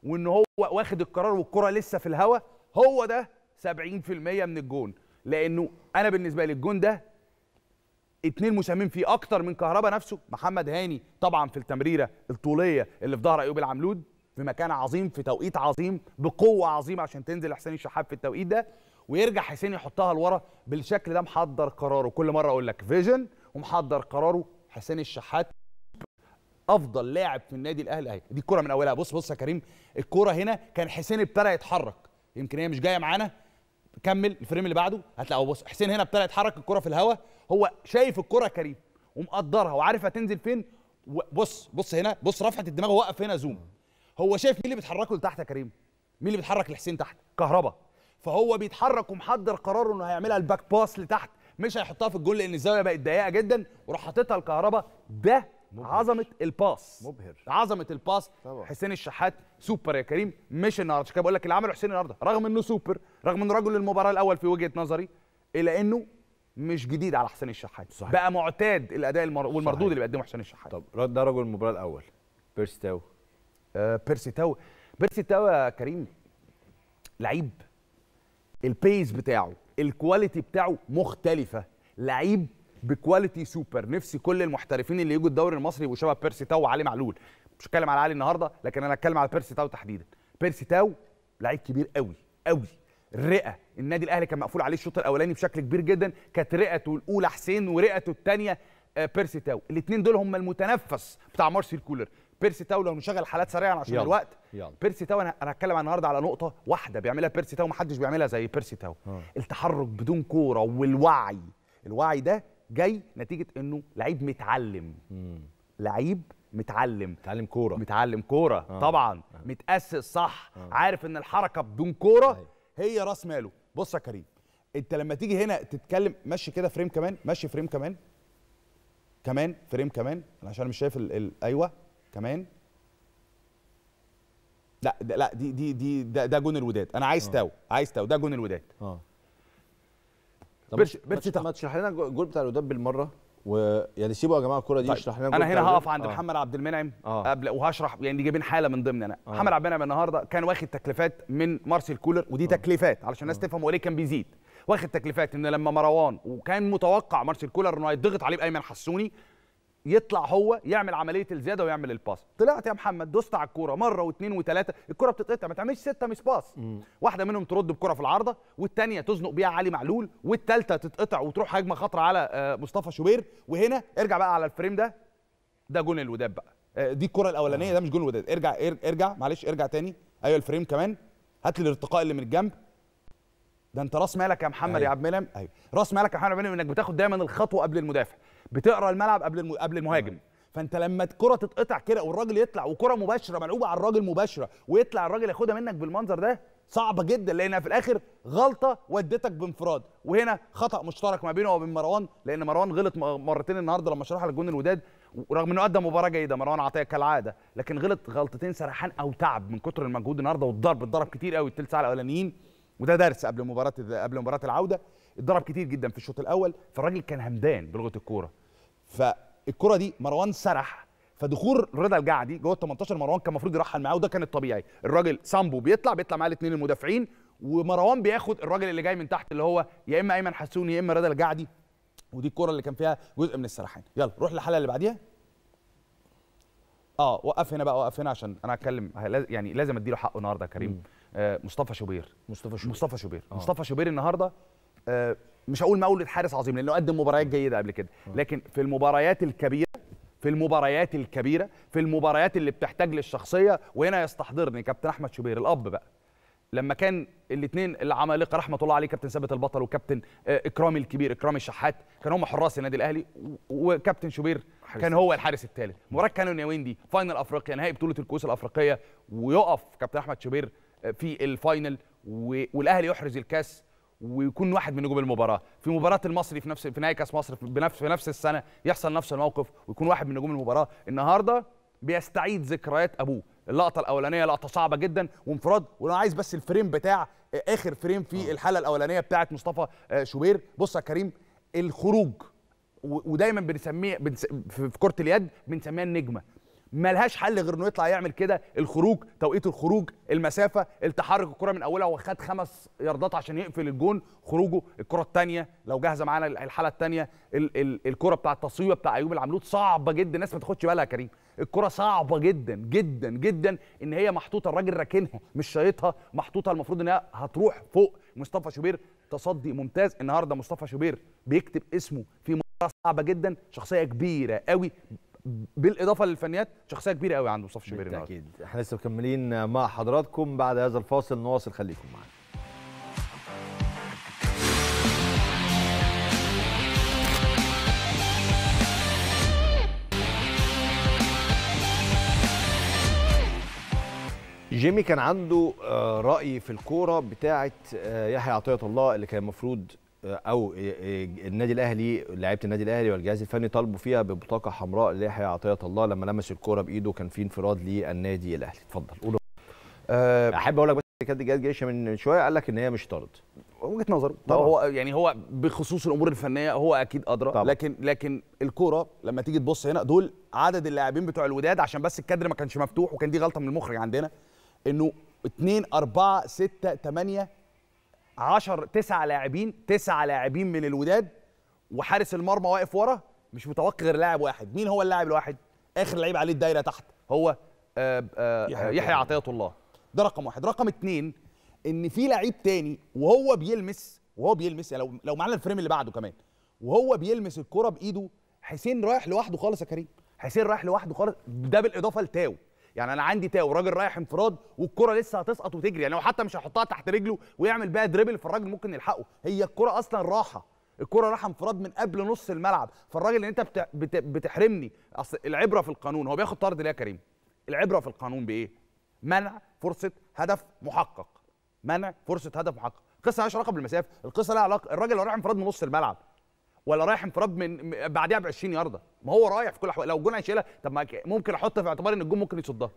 وان هو واخد القرار والكره لسه في الهواء هو ده 70% من الجون لانه انا بالنسبه لي الجون ده اتنين مساهمين فيه اكتر من كهربا نفسه محمد هاني طبعا في التمريره الطوليه اللي في ظهر ايوب العملود في مكان عظيم في توقيت عظيم بقوه عظيمه عشان تنزل حسين الشحات في التوقيت ده ويرجع حسين يحطها لورا بالشكل ده محضر قراره كل مره اقول لك فيجن ومحضر قراره حسين الشحات افضل لاعب في النادي الاهلي اهي دي الكره من اولها بص بص يا كريم الكره هنا كان حسين ابتدى يتحرك يمكن هي مش جايه معانا كمل الفريم اللي بعده هتلاقوا بص حسين هنا ابتدى يتحرك الكره في الهواء هو شايف الكره كريم ومقدرها وعارف هتنزل فين بص بص هنا بص رفعه الدماغ وقف هنا زوم هو شايف مين اللي بيتحركه لتحت يا كريم مين اللي بيتحرك لحسين تحت كهربا فهو بيتحرك ومحضر قراره انه هيعملها الباك باس لتحت مش هيحطها في الجول لان الزاويه بقت ضيقه جدا وراح حاططها الكهرباء ده مبهر. عظمه الباص مبهر عظمه الباس طبعا. حسين الشحات سوبر يا كريم مش النهارده عشان كده بقول لك اللي عمله حسين النهارده رغم انه سوبر رغم انه رجل المباراه الاول في وجهه نظري الا انه مش جديد على حسين الشحات صحيح. بقى معتاد الاداء المر... والمردود صحيح. اللي بيقدمه حسين الشحات طب ده رجل المباراه الاول بيرسي تاو آه بيرسي تاو بيرسي تاو يا كريم لعيب البيس بتاعه الكواليتي بتاعه مختلفه لعيب بكواليتي سوبر نفسي كل المحترفين اللي يجوا الدوري المصري يبقوا شبه بيرسي تاو وعلي معلول مش هتكلم على علي النهارده لكن انا هتكلم على بيرسي تاو تحديدا بيرسي تاو لعيب كبير قوي قوي رئه النادي الاهلي كان مقفول عليه الشوط الاولاني بشكل كبير جدا كانت رئته الاولى حسين ورئته الثانيه آه، بيرسي تاو الاثنين دول هم المتنفس بتاع مارسيل كولر بيرسي تاو لو نشغل حالات سريعا عشان يلا. الوقت يلا. بيرسي تاو انا هتكلم النهارده على نقطه واحده بيعملها بيرسي تاو محدش بيعملها زي بيرسي تاو آه. التحرك بدون كوره والوعي الوعي ده جاي نتيجه انه لعيب متعلم لعيب متعلم متعلم كوره متعلم كوره آه. طبعا آه. متاسس صح آه. عارف ان الحركه بدون كوره آه. هي راس ماله بص يا كريم انت لما تيجي هنا تتكلم مشي كده فريم كمان مشي فريم كمان كمان فريم كمان عشان مش شايف ال... الـ ايوه كمان لا لا دي دي دي ده, ده جون الوداد انا عايز آه. تاو عايز تاو ده جون الوداد اه بيرش بيرش ما تشرح لنا الجول بتاع الوداد بالمره ويعني سيبوا يا جماعه الكره دي اشرح طيب. لنا انا هنا هقف عند آه. محمد عبد المنعم آه. قبل وهشرح يعني دي جايبين حاله من ضمن انا آه. محمد عبد المنعم النهارده كان واخد تكليفات من مارسيل كولر ودي آه. تكليفات علشان آه. الناس آه. تفهم هو ليه كان بيزيد واخد تكليفات ان لما مروان وكان متوقع مارسيل كولر انه هيضغط عليه بايمن حسوني يطلع هو يعمل عمليه الزياده ويعمل الباس طلعت يا محمد دوست على الكوره مره واثنين وثلاثه الكوره بتتقطع ما تعملش سته مش باس واحده منهم ترد بكره في العارضه والثانيه تزنق بيها علي معلول والثالثه تتقطع وتروح هجمه خطره على آه، مصطفى شوبير وهنا ارجع بقى على الفريم ده ده جون الوداد بقى آه، دي الكره الاولانيه ده مش جون الوداد ارجع ارجع معلش ارجع تاني ايوه الفريم كمان هات لي الارتقاء اللي من الجنب ده انت راس مالك يا محمد أيوة. يا عبد المنعم ايوه راس مالك يا محمد عبد المنعم انك بتاخد دايما الخطوه قبل المدافع بتقرا الملعب قبل قبل المهاجم فانت لما الكره تتقطع كده والراجل يطلع وكره مباشره ملعوبه على الراجل مباشره ويطلع الراجل ياخدها منك بالمنظر ده صعبه جدا لانها في الاخر غلطه ودتك بانفراد وهنا خطا مشترك ما بينه وبين مروان لان مروان غلط مرتين النهارده لما شرح للجون الوداد رغم انه قدم مباراه جيده مروان عطيه كالعاده لكن غلط غلطتين سرحان او تعب من كتر المجهود النهارده والضرب اتضرب كتير قوي الثلث ساعه الاولانيين وده درس قبل مباراه قبل مباراه العوده اتضرب كتير جدا في الشوط الاول فالراجل كان همدان بلغه الكوره فالكوره دي مروان سرح فدخول رضا الجعدي جوه ال 18 مروان كان المفروض يرحل معاه وده كان الطبيعي الراجل سامبو بيطلع بيطلع معاه الاثنين المدافعين ومروان بياخد الراجل اللي جاي من تحت اللي هو يا اما ايمن حسون يا اما رضا الجعدي ودي الكوره اللي كان فيها جزء من السرحان يلا روح للحلقه اللي بعديها اه وقف هنا بقى وقف هنا عشان انا هتكلم يعني لازم اديله حقه النهارده يا كريم آه مصطفى شوبير مصطفى شوبير مصطفى شوبير آه. مصطفى شوبير النهارده آه، مش هقول مولد حارس عظيم لانه قدم مباريات جيده قبل كده آه. لكن في المباريات الكبيره في المباريات الكبيره في المباريات اللي بتحتاج للشخصيه وهنا يستحضرني كابتن احمد شوبير الاب بقى لما كان الاثنين العمالقه رحمه الله عليه كابتن ثابت البطل وكابتن آه، اكرامي الكبير اكرامي الشحات كانوا هم حراس النادي الاهلي وكابتن شوبير كان هو الحارس الثالث مباراه كانونيوين دي فاينل افريقيا نهائي بطوله الكؤوس الافريقيه ويقف كابتن احمد شوبير في الفاينل والاهلي يحرز الكاس ويكون واحد من نجوم المباراه في مباراه المصري في نفس في نهائي كاس مصر بنفس في نفس السنه يحصل نفس الموقف ويكون واحد من نجوم المباراه النهارده بيستعيد ذكريات ابوه اللقطه الاولانيه لقطه صعبه جدا وانفراد وانا عايز بس الفريم بتاع آه، اخر فريم في آه. الحاله الاولانيه بتاعه مصطفى آه، شوبير بص يا كريم الخروج ودايما بنسميه في كره اليد بنسميها النجمه ملهاش حل غير انه يطلع يعمل كده الخروج توقيت الخروج المسافه التحرك الكره من اولها وخد خمس ياردات عشان يقفل الجون خروجه الكره الثانيه لو جاهزه معانا الحاله الثانيه الكره بتاع التصويبه بتاع ايوب العملود صعبه جدا الناس ما تاخدش بالها يا كريم الكره صعبه جدا جدا جدا ان هي محطوطه الراجل راكنها مش شايطها محطوطه المفروض ان هي هتروح فوق مصطفى شوبير تصدي ممتاز النهارده مصطفى شوبير بيكتب اسمه في مباراه صعبه جدا شخصيه كبيره قوي بالاضافه للفنيات شخصيه كبيره قوي عند مصطفى شبير اكيد احنا لسه مكملين مع حضراتكم بعد هذا الفاصل نواصل خليكم معنا جيمي كان عنده آه، رأي في الكورة بتاعة آه، يحيى عطية الله اللي كان المفروض آه، او آه، آه، النادي الاهلي لعيبه النادي الاهلي والجهاز الفني طالبوا فيها ببطاقه حمراء ليحيى عطيه الله لما لمس الكوره بايده كان في انفراد للنادي الاهلي اتفضل قول احب اقول لك بس كانت جهاز جيشه من شويه قال لك ان هي مش طرد وجهه نظر طبعا هو يعني هو بخصوص الامور الفنيه هو اكيد ادرى طبعا. لكن لكن الكوره لما تيجي تبص هنا دول عدد اللاعبين بتوع الوداد عشان بس الكادر ما كانش مفتوح وكان دي غلطه من المخرج عندنا انه 2 4 6 8 10 تسع لاعبين تسع لاعبين من الوداد وحارس المرمى واقف ورا مش متوقع غير لاعب واحد مين هو اللاعب الواحد اخر لعيب عليه الدايره تحت هو آه، آه، يحيى عطيه الله ده رقم واحد رقم اتنين ان في لعيب تاني وهو بيلمس وهو بيلمس يعني لو لو معانا الفريم اللي بعده كمان وهو بيلمس الكره بايده حسين رايح لوحده خالص يا كريم حسين رايح لوحده خالص ده بالاضافه لتاو يعني انا عندي تاو راجل رايح انفراد والكره لسه هتسقط وتجري يعني هو حتى مش هيحطها تحت رجله ويعمل بيها دريبل فالراجل ممكن يلحقه هي الكره اصلا راحه الكره راحه انفراد من قبل نص الملعب فالراجل اللي انت بت... بت... بتحرمني اصل العبره في القانون هو بياخد طرد ليه يا كريم العبره في القانون بايه منع فرصه هدف محقق منع فرصه هدف محقق القصه مالهاش علاقه بالمسافه القصه لها علاقه الراجل راح انفراد من نص الملعب ولا رايح انفراد من بعديها ب 20 يارده ما هو رايح في كل الاحوال لو الجون هيشيلها طب ما ممكن احط في اعتبار ان الجون ممكن يصدها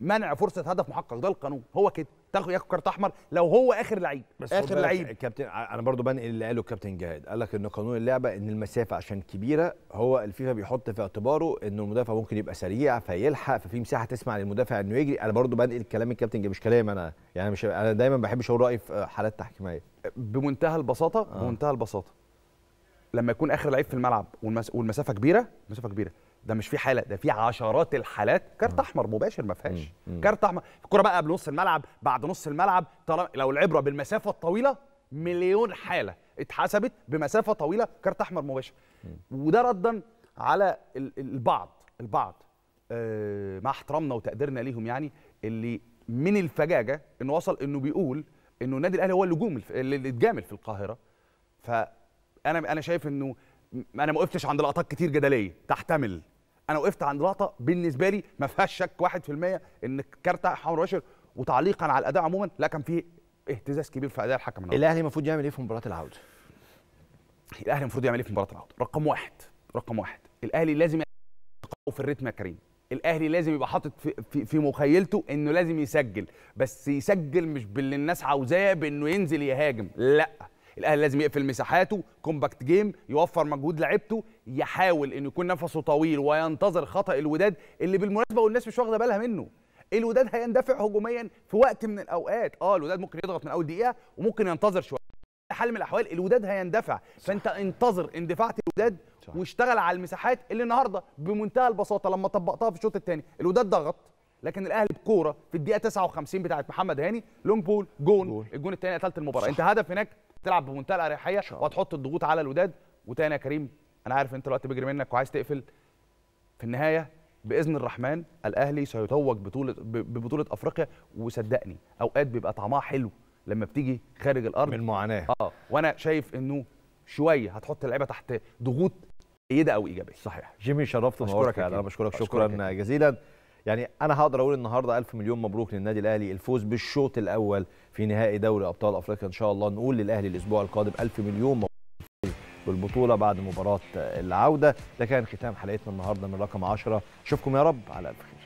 منع فرصه هدف محقق ده القانون هو كده تاخد ياخد كارت احمر لو هو اخر لعيب اخر لعيب كابتن انا برضو بنقل اللي قاله الكابتن جهاد قال لك ان قانون اللعبه ان المسافه عشان كبيره هو الفيفا بيحط في اعتباره ان المدافع ممكن يبقى سريع فيلحق ففي مساحه تسمع للمدافع انه يجري انا برضو بنقل كلام الكابتن مش كلام انا يعني مش انا دايما بحبش اقول رايي في حالات تحكيميه بمنتهى البساطه آه. بمنتهى البساطه لما يكون اخر لعيب في الملعب والمسافه كبيره مسافه كبيره ده مش في حاله ده في عشرات الحالات كارت احمر مباشر ما فيهاش كارت احمر الكره بقى قبل نص الملعب بعد نص الملعب طالما لو العبره بالمسافه الطويله مليون حاله اتحسبت بمسافه طويله كارت احمر مباشر وده ردا على البعض البعض آه، مع احترامنا وتقديرنا ليهم يعني اللي من الفجاجه انه وصل انه بيقول انه النادي الاهلي هو اللي جوم اللي اتجامل في القاهره ف انا انا شايف انه انا ما وقفتش عند لقطات كتير جدليه تحتمل انا وقفت عند لقطه بالنسبه لي ما فيهاش شك 1% ان كارت حمر واشر وتعليقا على الاداء عموما لا كان فيه اهتزاز كبير في اداء الحكم النهارده الاهلي المفروض يعمل ايه في مباراه العوده الاهلي المفروض يعمل ايه في مباراه العوده رقم واحد رقم واحد الاهلي لازم في الريتم يا كريم الاهلي لازم يبقى حاطط في, في, في مخيلته انه لازم يسجل بس يسجل مش باللي الناس عاوزاه بانه ينزل يهاجم لا الاهلي لازم يقفل مساحاته كومباكت جيم يوفر مجهود لعبته يحاول انه يكون نفسه طويل وينتظر خطا الوداد اللي بالمناسبه والناس مش واخده بالها منه الوداد هيندفع هجوميا في وقت من الاوقات اه الوداد ممكن يضغط من اول دقيقه وممكن ينتظر شويه حال من الاحوال الوداد هيندفع صح. فانت انتظر اندفاع الوداد صح. واشتغل على المساحات اللي النهارده بمنتهى البساطه لما طبقتها في الشوط الثاني الوداد ضغط لكن الاهلي بكوره في الدقيقه 59 بتاعه محمد هاني لونج بول جون, الجون الثاني قتلت المباراه صح. انت هدف هناك تلعب بمنتهى الاريحيه وهتحط الضغوط على الوداد وتاني يا كريم انا عارف انت الوقت بيجري منك وعايز تقفل في النهايه باذن الرحمن الاهلي سيتوج بطوله ببطوله افريقيا وصدقني اوقات بيبقى طعمها حلو لما بتيجي خارج الارض من معاناه اه وانا شايف انه شويه هتحط اللعيبه تحت ضغوط جيده او ايجابيه صحيح جيمي شرفتنا اشكرك يعني. انا بشكرك شكرا جزيلا يعني انا هقدر اقول النهارده الف مليون مبروك للنادي الاهلي الفوز بالشوط الاول في نهائي دوري ابطال افريقيا ان شاء الله نقول للاهلي الاسبوع القادم الف مليون مبروك بالبطوله بعد مباراه العوده ده كان ختام حلقتنا النهارده من رقم 10 اشوفكم يا رب على الف خير